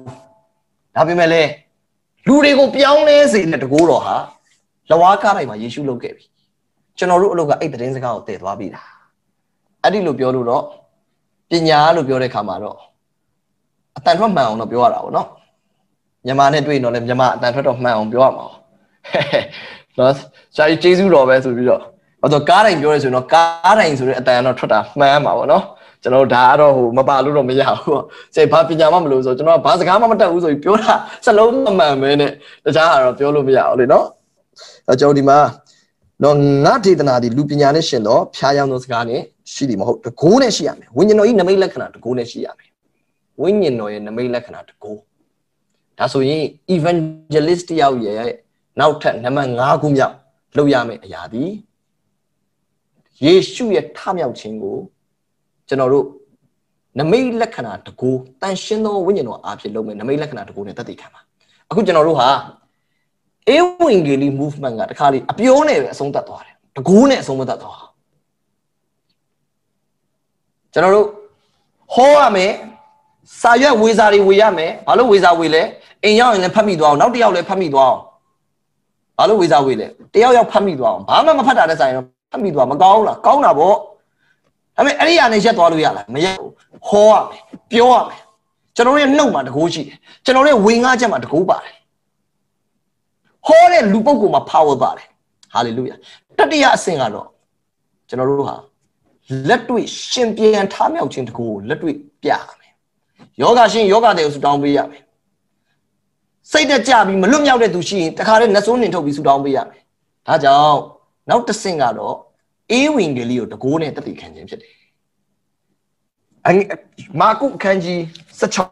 ဒါပေမဲ့လဲလူတွေကိုပြောင်းလဲစေတဲ့တကူတော်ဟာလဝါကားတိုင်းမှာယေရှုလုပ်ခဲ့ပြီကျွန်တော်တို့အလုပ်ကအဲ့တဲ့င်းစကားကိုတည်သွားပြီလားအဲ့ဒီလိုပြောလို့တော့ပညာလို့ပြောတဲ့ခါမှာတော့အတန်ထွက်မှန်အောင်တော့ပြောရတာပေါ့နော်မြန်မာနဲ့တွေ့ရင်တော့လည်းမြန်မာအတန်ထွက်တော့မှန်အောင်ပြောရမှာပေါ့နော်ဆရာကြီးကျေးဇူးတော်ပဲဆိုပြီးတော့ဘာလို့ကားတိုင်းပြောရဲဆိုရင်တော့ကားတိုင်းဆိုတဲ့အတန်ကတော့ထွက်တာမှန်းပါဗောနော်ကျွန်တော်ဒါကတော့ဟိုမပါလို့တော့မရဘူးပေါ့စေဘာပညာမှမလို့ဆိုကျွန်တော်ကဘာစကားမှမတတ်ဘူးဆိုပြီးပြောတာစလုံးမမှန်ပဲနဲ့တခြားဟာတော့ပြောလို့မရဘူးလေနော်အဲကျွန်တော်ဒီမှာတော့ငါဒေသနာဒီလူပညာနဲ့ရှင်တော့ဖျားယောင်းသောစကားနဲ့ရှိတယ်မဟုတ်တကိုးနဲ့ရှိရမယ်ဝိညာဉ်တော်ဤနမိတ်လက္ခဏာတကိုးနဲ့ရှိရမယ်ဝိညာဉ်တော်ရဲ့နမိတ်လက္ခဏာတကိုးဒါဆိုရင် evangelist တယောက်ရဲ့နောက်ထပ်နံပါတ်5ခုမြောက်လောက်ရမယ့်အရာဒီယေရှုရဲ့ထမြောက်ခြင်းကိုကျွန်တော်တို့နမိတ်လက္ခဏာတကူတန်ရှင်းသောဝိညာဉ်တော်အားဖြင့်လုပ်မယ်နမိတ်လက္ခဏာတကူနဲ့တသက်တည်ခံပါအခုကျွန်တော်တို့ဟာအေဝံဂေလိ movement ကတခါလေအပြောနဲ့ပဲအဆုံးသတ်သွားတယ်တကူနဲ့အဆုံးမသတ်သွားကျွန်တော်တို့ဟောရမယ်စာရွက်ဝေစာတွေဝေရမယ်ဘာလို့ဝေစာဝေလဲအိမ်ရောက်ရင်လည်းဖတ်မိသွားအောင်နောက်တစ်ယောက်လည်းဖတ်မိသွားအောင်ဘာလို့ဝေစာဝေလဲတယောက်ယောက်ဖတ်မိသွားအောင်ဘာမှမဖတ်တာတဲ့ဆိုင်တော့အမိသွားမကောင်းလားကောင်းတာပေါ့ဒါပေမဲ့အဲ့ဒီအနေရက်သွားလို့ရလားမရဘူးဟောရမယ်ပြောရမယ်ကျွန်တော်ရဲ့နှုတ်မှာတကိုးရှိတယ်ကျွန်တော်ရဲ့ဝေငှချက်မှာတကိုးပါတယ်ဟောတဲ့လူပုဂ္ဂိုလ်မှာ power ပါတယ်ဟာလေလုယာတတိယအဆင့်ကတော့ကျွန်တော်တို့ဟာလက်တွေ့ရှင်ပြန်ထားမြောက်ခြင်းတကူကိုလက်တွေ့ပြရမယ်ယောဂရှင်ယောဂတွေကိုဆူတောင်းပေးရမယ်စိတ်တက်ကြပြီးမလွတ်မြောက်တဲ့သူရှိရင်တခါတည်းနှဆိုးနှင်ထုတ်ပြီးဆူတောင်းပေးရမယ်ဒါကြောင့်နောက်တစ်ဆင့်ကတော့အေးဝင်ကလေးကိုတကိုးနဲ့တတိခံခြင်းဖြစ်တယ်အင်မာကုအခန်းကြီး16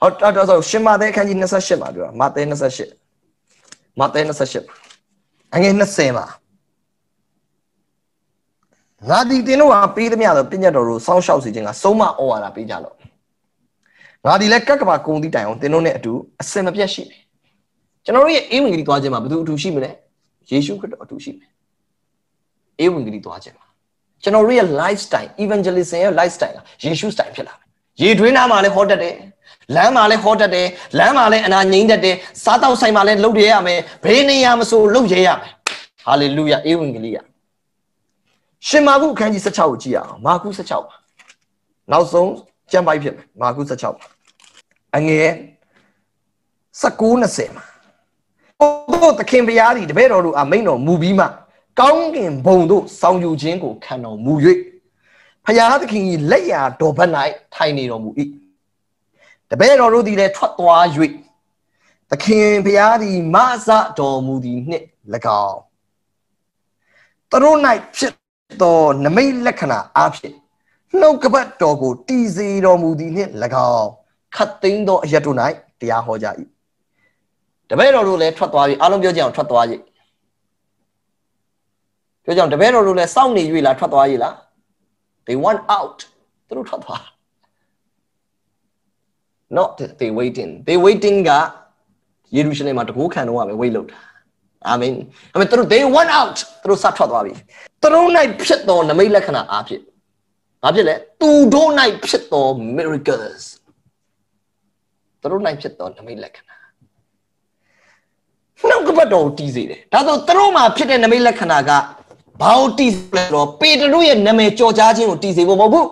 ဟောတာတော့ရှင်မာသဲအခန်းကြီး28မှာပြောတာမာသဲ28မာသဲ28အငယ်20မှာငါဒီတင်တို့ဟာပေးသမျှတော့ပြညတ်တော်ကိုစောင့်ရှောက်စေခြင်းကဆုံးမဩဝါဒပေးကြလော့ငါဒီလဲကက်ကဘာကုံတီတိုင်အောင်တင်တို့နဲ့အတူအစင်မပြတ်ရှိတယ်ကျွန်တော်တို့ရဲ့အေးဝင်ကြီးသွားခြင်းမှာဘယ်သူအထူးရှိမလဲယေရှုခရစ်တော်အတူရှိမယ်။အေးဝင်ဂရီသွားခြင်းပါ။ကျွန်တော်တို့ရဲ့ lifestyle evangelism ရဲ့ lifestyle ကယေရှု style ဖြစ်လာမယ်။ရေတွင်းနာမှာလည်းဟောတတ်တယ်။လမ်းမှာလည်းဟောတတ်တယ်။လမ်းမှာလည်းအနာငိမ့်တတ်တယ်။စားတောက်ဆိုင်မှာလည်းလှုပ်ရဲရမယ်။ဘေးနေရာမဆိုလှုပ်ရဲရမယ်။ hallelujah အေးဝင်ဂရီရ။ရှင်မာကုအခန်းကြီး16ကိုကြည့်ရအောင်။မာကု16ပါ။နောက်ဆုံးကျမ်းပိုက်ဖြစ်မယ်။မာကု16ပါ။အငယ်19 20မှာတို့သခင်ဘုရားသည်တပည့်တော်တို့အမိန်တော်မူပြီးမှ ကောင်းကင်ဘုံသို့ဆောင်ယူခြင်းကိုခံတော်မူ၍ဖရာသခင်၏လက်ရာတော်ဘက်၌ထိုင်နေတော်မူ၏တပည့်တော်တို့သည်လည်းထွက်သွား၍သခင်ဘုရားသည်မဆတော်မူသည်နှင့်၎င်းသူတို့၌ဖြစ်သောနမိတ်လက္ခဏာအဖြစ်နှုတ်ကပတ်တော်ကိုတည်စေတော်မူသည်နှင့်၎င်းခတ်သိမ်းသောအရတု၌တရားဟောကြ၏တပည့်တော်တို့လည်းထွက်သွားပြီအားလုံးပြောကြအောင်ထွက်သွားပြီပြောကြအောင်တပည့်တော်တို့လည်းစောင့်နေ၍လားထွက်သွားပြီလား they want out သူတို့ထွက်သွား not they waiting they waiting ကယေရုရှလင်မှာတကိုးခံတော့ပဲ wait လုပ်တာ amen အမေသူတို့ they want out သူတို့စထွက်သွားပြီသူတို့ night ဖြစ်သောနမိတ်လက္ခဏာအားဖြင့်ဘာဖြစ်လဲသူတို့ night ဖြစ်သော miracles သူတို့ night ဖြစ်သောနမိတ်လက္ခဏာနှုတ်ကပတ်တော်ကိုတီးစေတယ်ဒါဆိုသူတို့မှာဖြစ်တဲ့နမိတ်လက္ခဏာကဘာကိုတီးလဲဆိုတော့ပေတရုရဲ့နာမည်ကြော်ကြားခြင်းကိုတီးစေဖို့မဟုတ်ဘူး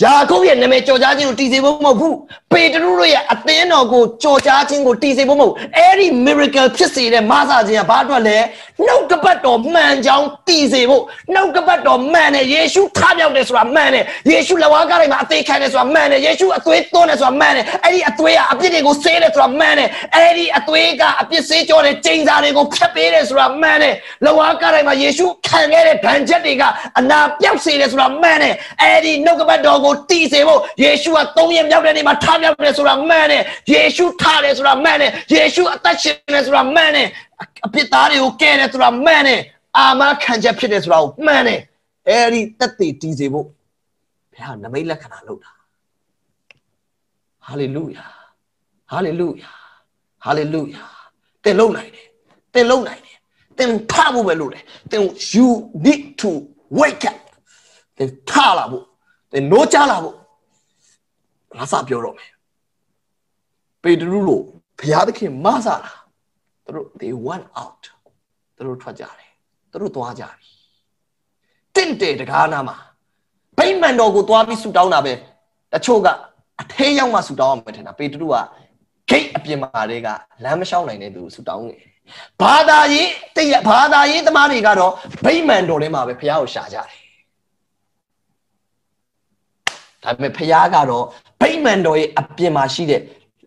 ယာကုပ်ရဲ့နာမည်ကြော်ကြားခြင်းကိုတည်စေဖို့မဟုတ်ဘူးပေတရုတို့ရဲ့အသင်းတော်ကိုကြော်ကြားခြင်းကိုတည်စေဖို့မဟုတ်အဲ့ဒီ miracle ဖြစ်စေတဲ့မဆာခြင်းကဘာအတွက်လဲနှုတ်ကပတ်တော်မှန်ကြောင်းတည်စေဖို့နှုတ်ကပတ်တော်မှန်တယ်ယေရှုထမြောက်တယ်ဆိုတာမှန်တယ်ယေရှုလက်ဝါးကားတိုင်းမှာအသေးခံတယ်ဆိုတာမှန်တယ်ယေရှုအသွေးသွန်းတယ်ဆိုတာမှန်တယ်အဲ့ဒီအသွေးကအပြစ်တွေကိုဆေးတယ်ဆိုတာမှန်တယ်အဲ့ဒီအသွေးကအပြစ်ဆေးကြောတယ်ကျိန်စာတွေကိုဖျက်ပေးတယ်ဆိုတာမှန်တယ်လက်ဝါးကားတိုင်းမှာယေရှုခံခဲ့တဲ့ဒဏ်ချက်တွေကအနာပြောက်စေတယ်ဆိုတာမှန်တယ်အဲ့ဒီနှုတ်ကပတ်တော်တော်ကိုတည်စေဖို့ယေရှုကသုံးရမြောက်တဲ့နေ့မှာထမြောက်တယ်ဆိုတာမှန်တယ်ယေရှုထတယ်ဆိုတာမှန်တယ်ယေရှုအသက်ရှင်တယ်ဆိုတာမှန်တယ်အပြစ်သားတွေကိုကယ်တယ်ဆိုတာမှန်တယ်အာမခံချက်ဖြစ်တယ်ဆိုတာကိုမှန်တယ်အဲဒီတက်တည်တည်စေဖို့ဘုရားနမိတ်လက္ခဏာလုပ်တာဟာလေလုယာဟာလေလုယာဟာလေလုယာတင်လုံနိုင်တယ်တင်လုံနိုင်တယ်တင်ထဖို့ပဲလုပ်တယ်တင် you need to wake up တင်ထလာဖို့သင်နိုးကြလာဖို့ငါစပြောတော့မယ်ပေတရုတို့ဘုရားသခင်မဆတာသူတို့ they want out သူတို့ထွက်ကြတယ်သူတို့သွားကြပြီတင့်တယ်တကားနာမှာဗိမ္မာန်တော်ကိုသွားပြီးဆူတောင်းတာပဲတချို့ကအထဲရောက်မှဆူတောင်းအောင်မထင်တာပေတရုက gate အပြင်မှာတည်းကလမ်းမလျှောက်နိုင်တဲ့သူဆူတောင်းနေဘာသာရေးတရဘာသာရေးသမားတွေကတော့ဗိမ္မာန်တော်ထဲမှာပဲဘုရားကိုရှာကြတယ်ဒါပေမဲ့ဖခင်ကတော့ဗိမာန်တော်ရဲ့အပြင်မှာရှိတဲ့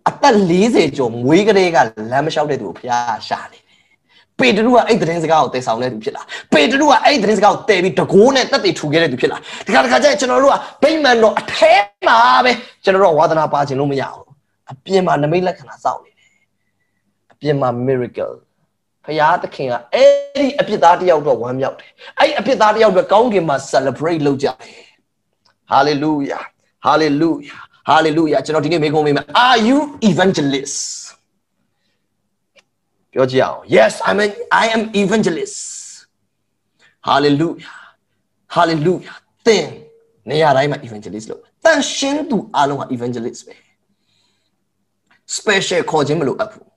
အသက်40ကျော်မွေးကလေးကလမ်းမလျှောက်တဲ့သူကိုဖခင်ရှာနေတယ်ပေတရုကအဲ့သတင်းစကားကိုတည်ဆောင်တဲ့သူဖြစ်လာပေတရုကအဲ့သတင်းစကားကိုတည်ပြီးတကိုးနဲ့တက်တည်ထူခဲ့တဲ့သူဖြစ်လာဒီကတခါကျရင်ကျွန်တော်တို့ကဗိမာန်တော်အထဲမှာပဲကျွန်တော်တို့ဝါသနာပါခြင်းလို့မရဘူးအပြင်မှာနမိတ်လက္ခဏာစောင့်နေတယ်အပြင်မှာ miracle ဖရာသခင်ကအဲ့ဒီအပြစ်သားတယောက်တော့ဝမ်းမြောက်တယ်အဲ့ဒီအပြစ်သားတယောက်တော့ကောင်းကင်မှာ celebrate လုပ်ကြတယ် hallelujah Hallelujah Hallelujah ကျွန်တော်ဒီနေ့မေးခွန်းမေးမယ် Are you evangelist ပြောကြည့်အောင် Yes I'm an, I am evangelist Hallelujah Hallelujah သင်နေရာတိုင်းမှာ evangelist လို့တန်ရှင်းသူအားလုံးက evangelist ပဲ special ခေါ်ခြင်းမလိုအပ်ဘူး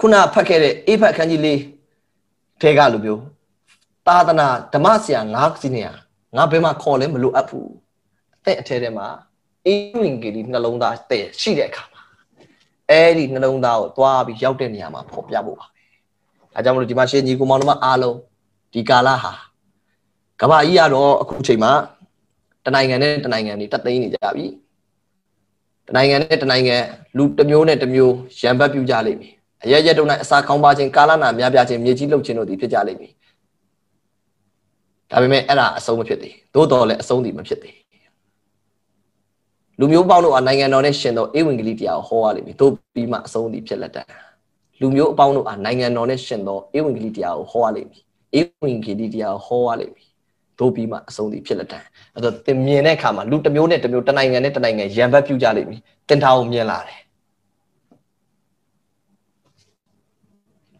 ခုနဖတ်ခဲ့တဲ့အေးဖတ်ခန်းကြီးလေးထဲကလိုမျိုးသာသနာဓမ္မဆရာငါးစီနေရငါဘယ်မှာခေါ်လဲမလိုအပ်ဘူးတဲ့အထဲထဲမှာအေးဝင်ကလေးနှလုံးသားတဲ့ရှိတဲ့အခါမှာအဲ့ဒီနှလုံးသားကိုသွားပြီးရောက်တဲ့နေရာမှာပေါ်ပြဖို့ပါပဲအဲကြောင့်မလို့ဒီမှာရှင်ညီကိုမောင်တို့မအားလုံးဒီကာလဟာကဘာကြီးကတော့အခုချိန်မှာ တနိုင်ငံနဲ့တနိုင်ငံတွေတက်သိမ်းနေကြပြီတနိုင်ငံနဲ့တနိုင်ငံလူတစ်မျိုးနဲ့တစ်မျိုးရံပတ်ပြူကြလိမ့်မယ်အရရက်တုန်းကအစာကောင်းပါခြင်းကာလနာများပြားခြင်းမြေကြီးလှုပ်ခြင်းတို့ဒီဖြစ်ကြလိမ့်မယ်ဒါပေမဲ့အဲ့ဒါအဆုံးမဖြစ်သေးသို့တော်လည်းအဆုံးဒီမဖြစ်သေးလူမျိုးပေါင်းတို့အားနိုင်ငံတော်နဲ့ရှင်သောဧဝံဂေလိတရားကိုဟောရလိမ့်မည်တို့ပြီးမှအဆုံးသည်ဖြစ်လက်တန်လူမျိုးအပေါင်းတို့အားနိုင်ငံတော်နဲ့ရှင်သောဧဝံဂေလိတရားကိုဟောရလိမ့်မည်ဧဝံဂေလိတရားကိုဟောရလိမ့်မည်တို့ပြီးမှအဆုံးသည်ဖြစ်လက်တန်အဲ့တော့သင်မြင်တဲ့အခါမှာလူတစ်မျိုးနဲ့တစ်မျိုးတစ်နိုင်ငံနဲ့တစ်နိုင်ငံရံဘက်ပြုကြလိမ့်မည်တင်ထားအောင်မြင်လာတယ်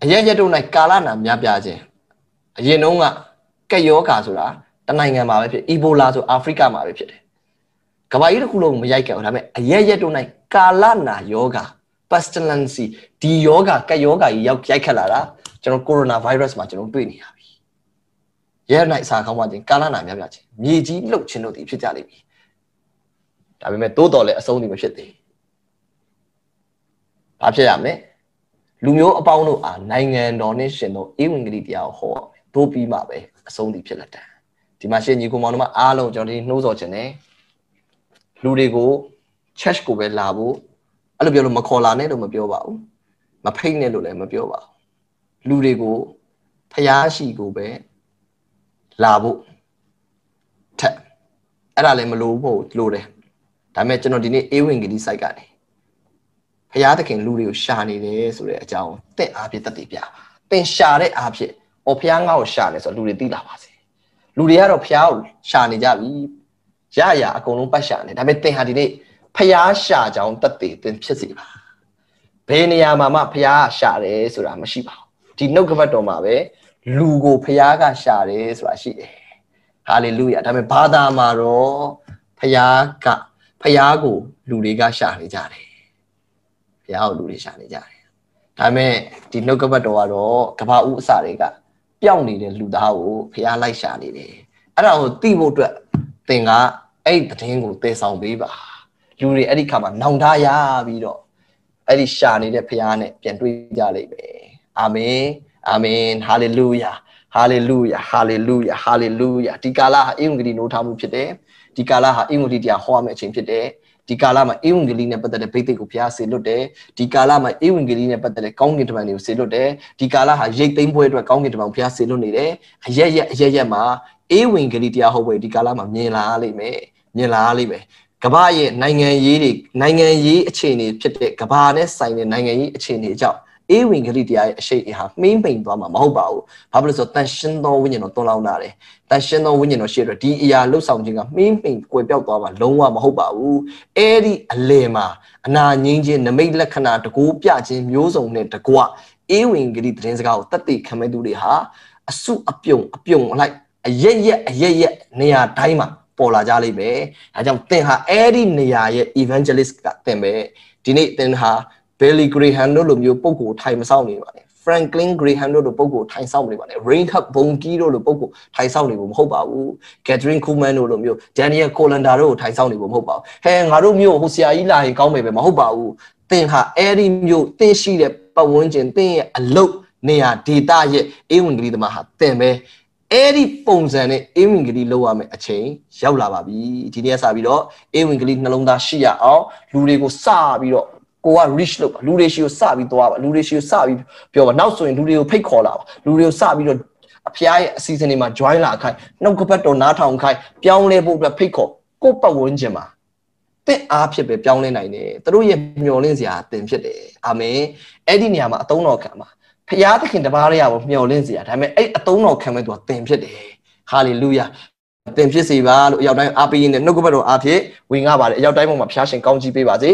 အရရတုံ၌ကာလနာများပြားခြင်းအရင်တုန်းကကက်ယောဂါဆိုတာတနိုင်ငံမှာပဲဖြစ်အီဘိုလာဆိုအာဖရိကမှာပဲဖြစ်တယ်ကဘာကြီးတစ်ခုလုံးမရိုက်ခဲ့ဘူးဒါပေမဲ့အရရက်တို့၌ကာလနာယောဂ pestilency ဒီယောဂကက်ယောဂကြီးရောက်ရိုက်ခတ်လာတာကျွန်တော်ကိုရိုနာဗိုင်းရပ်စ်မှာကျွန်တော်တွေ့နေရပြီရဲ၌အစာကောင်းပါခြင်းကာလနာများပြခြင်းမြေကြီးလှုပ်ခြင်းတို့ဒီဖြစ်ကြလိမ့်မည်ဒါပေမဲ့တိုးတော်လည်းအဆုံးဒီမဖြစ်သေးဘာဖြစ်ရမလဲလူမျိုးအပေါင်းတို့အားနိုင်ငံတော်နဲ့ရှင်တို့အေးဝင်ဂတိတရားကိုဟောရမယ်တို့ပြီးမှပဲအဆုံးဒီဖြစ်လက်တံဒီမှာရှင်ညီကိုမောင်တို့မအားလုံးကျွန်တော်ဒီနှိုးဆော်ခြင်းနဲ့လူတွေကို church ကိုပဲလာဖို့အဲ့လိုပြောလို့မခေါ်လာနဲ့လို့မပြောပါဘူးမဖိတ်နဲ့လို့လည်းမပြောပါဘူးလူတွေကိုဖျားရှိကိုပဲလာဖို့ထက်အဲ့ဒါလည်းမလိုဘူးလိုတယ်ဒါပေမဲ့ကျွန်တော်ဒီနေ့အေးဝင်ဂတိ site ကနေဖျားသခင်လူတွေကိုရှာနေတယ်ဆိုတဲ့အကြောင်းတင့်အားဖြင့်တက်တည်ပြတင်ရှာတဲ့အားဖြင့်အော်ဖျားငါ့ကိုရှာနေဆိုလူတွေသိလာပါစေလူတွေကတော့ဖျားကိုရှာနေကြပြီရရအကုန်လုံးပတ်ရှာနေဒါပေမဲ့သင်ဟာဒီနေ့ဖျားရှာကြောင်းတက်တည်သင်ဖြစ်စီပါဘယ်နေရာမှာမှဖျားရှာတယ်ဆိုတာမရှိပါဘူးဒီနှုတ်ကပတ်တော်မှာပဲလူကိုဖျားကရှာတယ်ဆိုတာရှိတယ်ဟာလေလုယာဒါပေမဲ့ဘာသာမှာတော့ဖျားကဖျားကို လူတွေကရှာနေကြတယ်ဖျားကိုလူတွေရှာနေကြတယ်ဒါပေမဲ့ဒီနှုတ်ကပတ်တော်ကတော့ကဘာဦးအစတွေကပျောက်နေတဲ့လူသားကိုဖျားလိုက်ရှာနေတယ်အဲ့ဒါကိုသိဖို့အတွက်သင်ကအဲ့ဒီသတင်းကိုသယ်ဆောင်ပေးပါလူတွေအဲ့ဒီခါမှာနောင်တရပြီးတော့အဲ့ဒီရှာနေတဲ့ဖခင်နဲ့ပြန်တွေ့ကြလိမ့်မယ်အာမင်အာမင်ဟာလေလုယာဟာလေလုယာဟာလေလုယာဟာလေလုယာဒီကာလဟာအင်္ဂလိပ်နိုးထားမှုဖြစ်တယ်ဒီကာလဟာအင်္ဂလိပ်တရားဟောရမယ့်အချိန်ဖြစ်တယ်ဒီကာလမှာအေဝံဂေလိနဲ့ပတ်သက်တဲ့ဘိသိက်ကိုဘုရားဆေလွတ်တယ်ဒီကာလမှာအေဝံဂေလိနဲ့ပတ်သက်တဲ့ကောင်းကင်တမန်တွေကိုဆေလွတ်တယ်ဒီကာလဟာရိတ်သိမ်းပွဲအတွက်ကောင်းကင်တမန်ကိုဘုရားဆေလွတ်နေတယ်အရက်ရက်အရက်ရက်မှာအေဝံဂေလိတရားဟောပွဲဒီကာလမှာမြင်လာလိမ့်မယ်မြင်လာလိမ့်မယ်ကမ္ဘာရဲ့နိုင်ငံရေးတွေနိုင်ငံရေးအခြေအနေဖြစ်တဲ့ကမ္ဘာနဲ့ဆိုင်တဲ့နိုင်ငံရေးအခြေအနေအကြောင်းအေးဝင်ဂရိတရားရဲ့အရှိန်အဟာမှိမ့်ပိန်သွားမှာမဟုတ်ပါဘူး။ဘာဖြစ်လို့ဆိုတော့တန်ရှင်းသောဝိညာဉ်တော်တွန်းလောင်းလာတယ်။တန်ရှင်းသောဝိညာဉ်တော်ရှေ့တော့ဒီအရာလှုပ်ဆောင်ခြင်းကမှိမ့်ပိန်ကွယ်ပြောက်သွားမှာလုံးဝမဟုတ်ပါဘူး။အဲ့ဒီအလယ်မှာအနာငိမ့်ခြင်းနမိတ်လက္ခဏာတကူပြခြင်းမျိုးစုံနဲ့တကွအေးဝင်ဂရိသတင်းစကားကိုတတ်သိခံမဲ့သူတွေဟာအစုအပြုံအပြုံလိုက်အရရက်အရရက်နေရာတိုင်းမှာပေါ်လာကြလိမ့်မယ်။ဒါကြောင့်သင်ဟာအဲ့ဒီနေရာရဲ့ evangelist ကသင်ပဲ။ဒီနေ့သင်ဟာ Billy Graham တို့လိုမျိုးပုံကိုထိုင်မဆောင်နေပါနဲ့ Franklin Graham တို့လိုပုံကိုထိုင်ဆောင်နေပါနဲ့ Reinhard Bonnke တို့လိုပုံကိုထိုင်ဆောင်နေဖို့မဟုတ်ပါဘူး Catherine Kuhlman တို့လိုမျိုး Daniel Colander တို့ကိုထိုင်ဆောင်နေဖို့မဟုတ်ပါဘူးဟဲငါတို့မျိုးဟိုဆရာကြီးလာရင်ကောင်းမယ်ပဲမဟုတ်ပါဘူးသင်ဟာအဲ့ဒီမျိုးသင်ရှိတဲ့ပတ်ဝန်းကျင်သင်ရဲ့အလုပ်နေရာဒေတာရဲ့အေးဝင်ကလေးတမဟာသင်ပဲအဲ့ဒီပုံစံနဲ့အေးဝင်ကလေးလောက်ရမယ်အချိန်ရောက်လာပါပြီဒီနေ့ကစပြီးတော့အေးဝင်ကလေးနှလုံးသားရှိရအောင်လူတွေကိုစပြီးတော့ကိုက reach လုပ်ပါလူတွေရှိကိုစပြီးသွားပါလူတွေရှိကိုစပြီးပြောပါနောက်ဆိုရင်လူတွေကိုဖိတ်ခေါ်လာပါလူတွေကိုစပြီးတော့အဖျားရဲ့အစီအစဉ်တွေမှာ join လာခိုင်းနှုတ်ကပတ်တော်နားထောင်ခိုင်းပြောင်းလဲဖို့အတွက်ဖိတ်ခေါ်ကိုပတ်ဝန်းကျင်မှာတင့်အားဖြစ်ပဲပြောင်းလဲနိုင်တယ်သူတို့ရဲ့မျှော်လင့်စရာအတင်ဖြစ်တယ်အာမင်အဲ့ဒီနေရာမှာအသုံးတော်ခံပါဖျားသခင်တပါးရဲ့ကိုမျှော်လင့်စရာဒါပေမဲ့အဲ့အသုံးတော်ခံမဲ့သူကတင်ဖြစ်တယ် hallelujah တင်ဖြစ်စေပါလို့အရောက်တိုင်းအားပေးရင်းနဲ့နှုတ်ကပတ်တော်အားဖြင့်ဝင်ရပါတယ်အရောက်တိုင်းပေါ်မှာဖျားရှင်ကောင်းချီးပေးပါစေ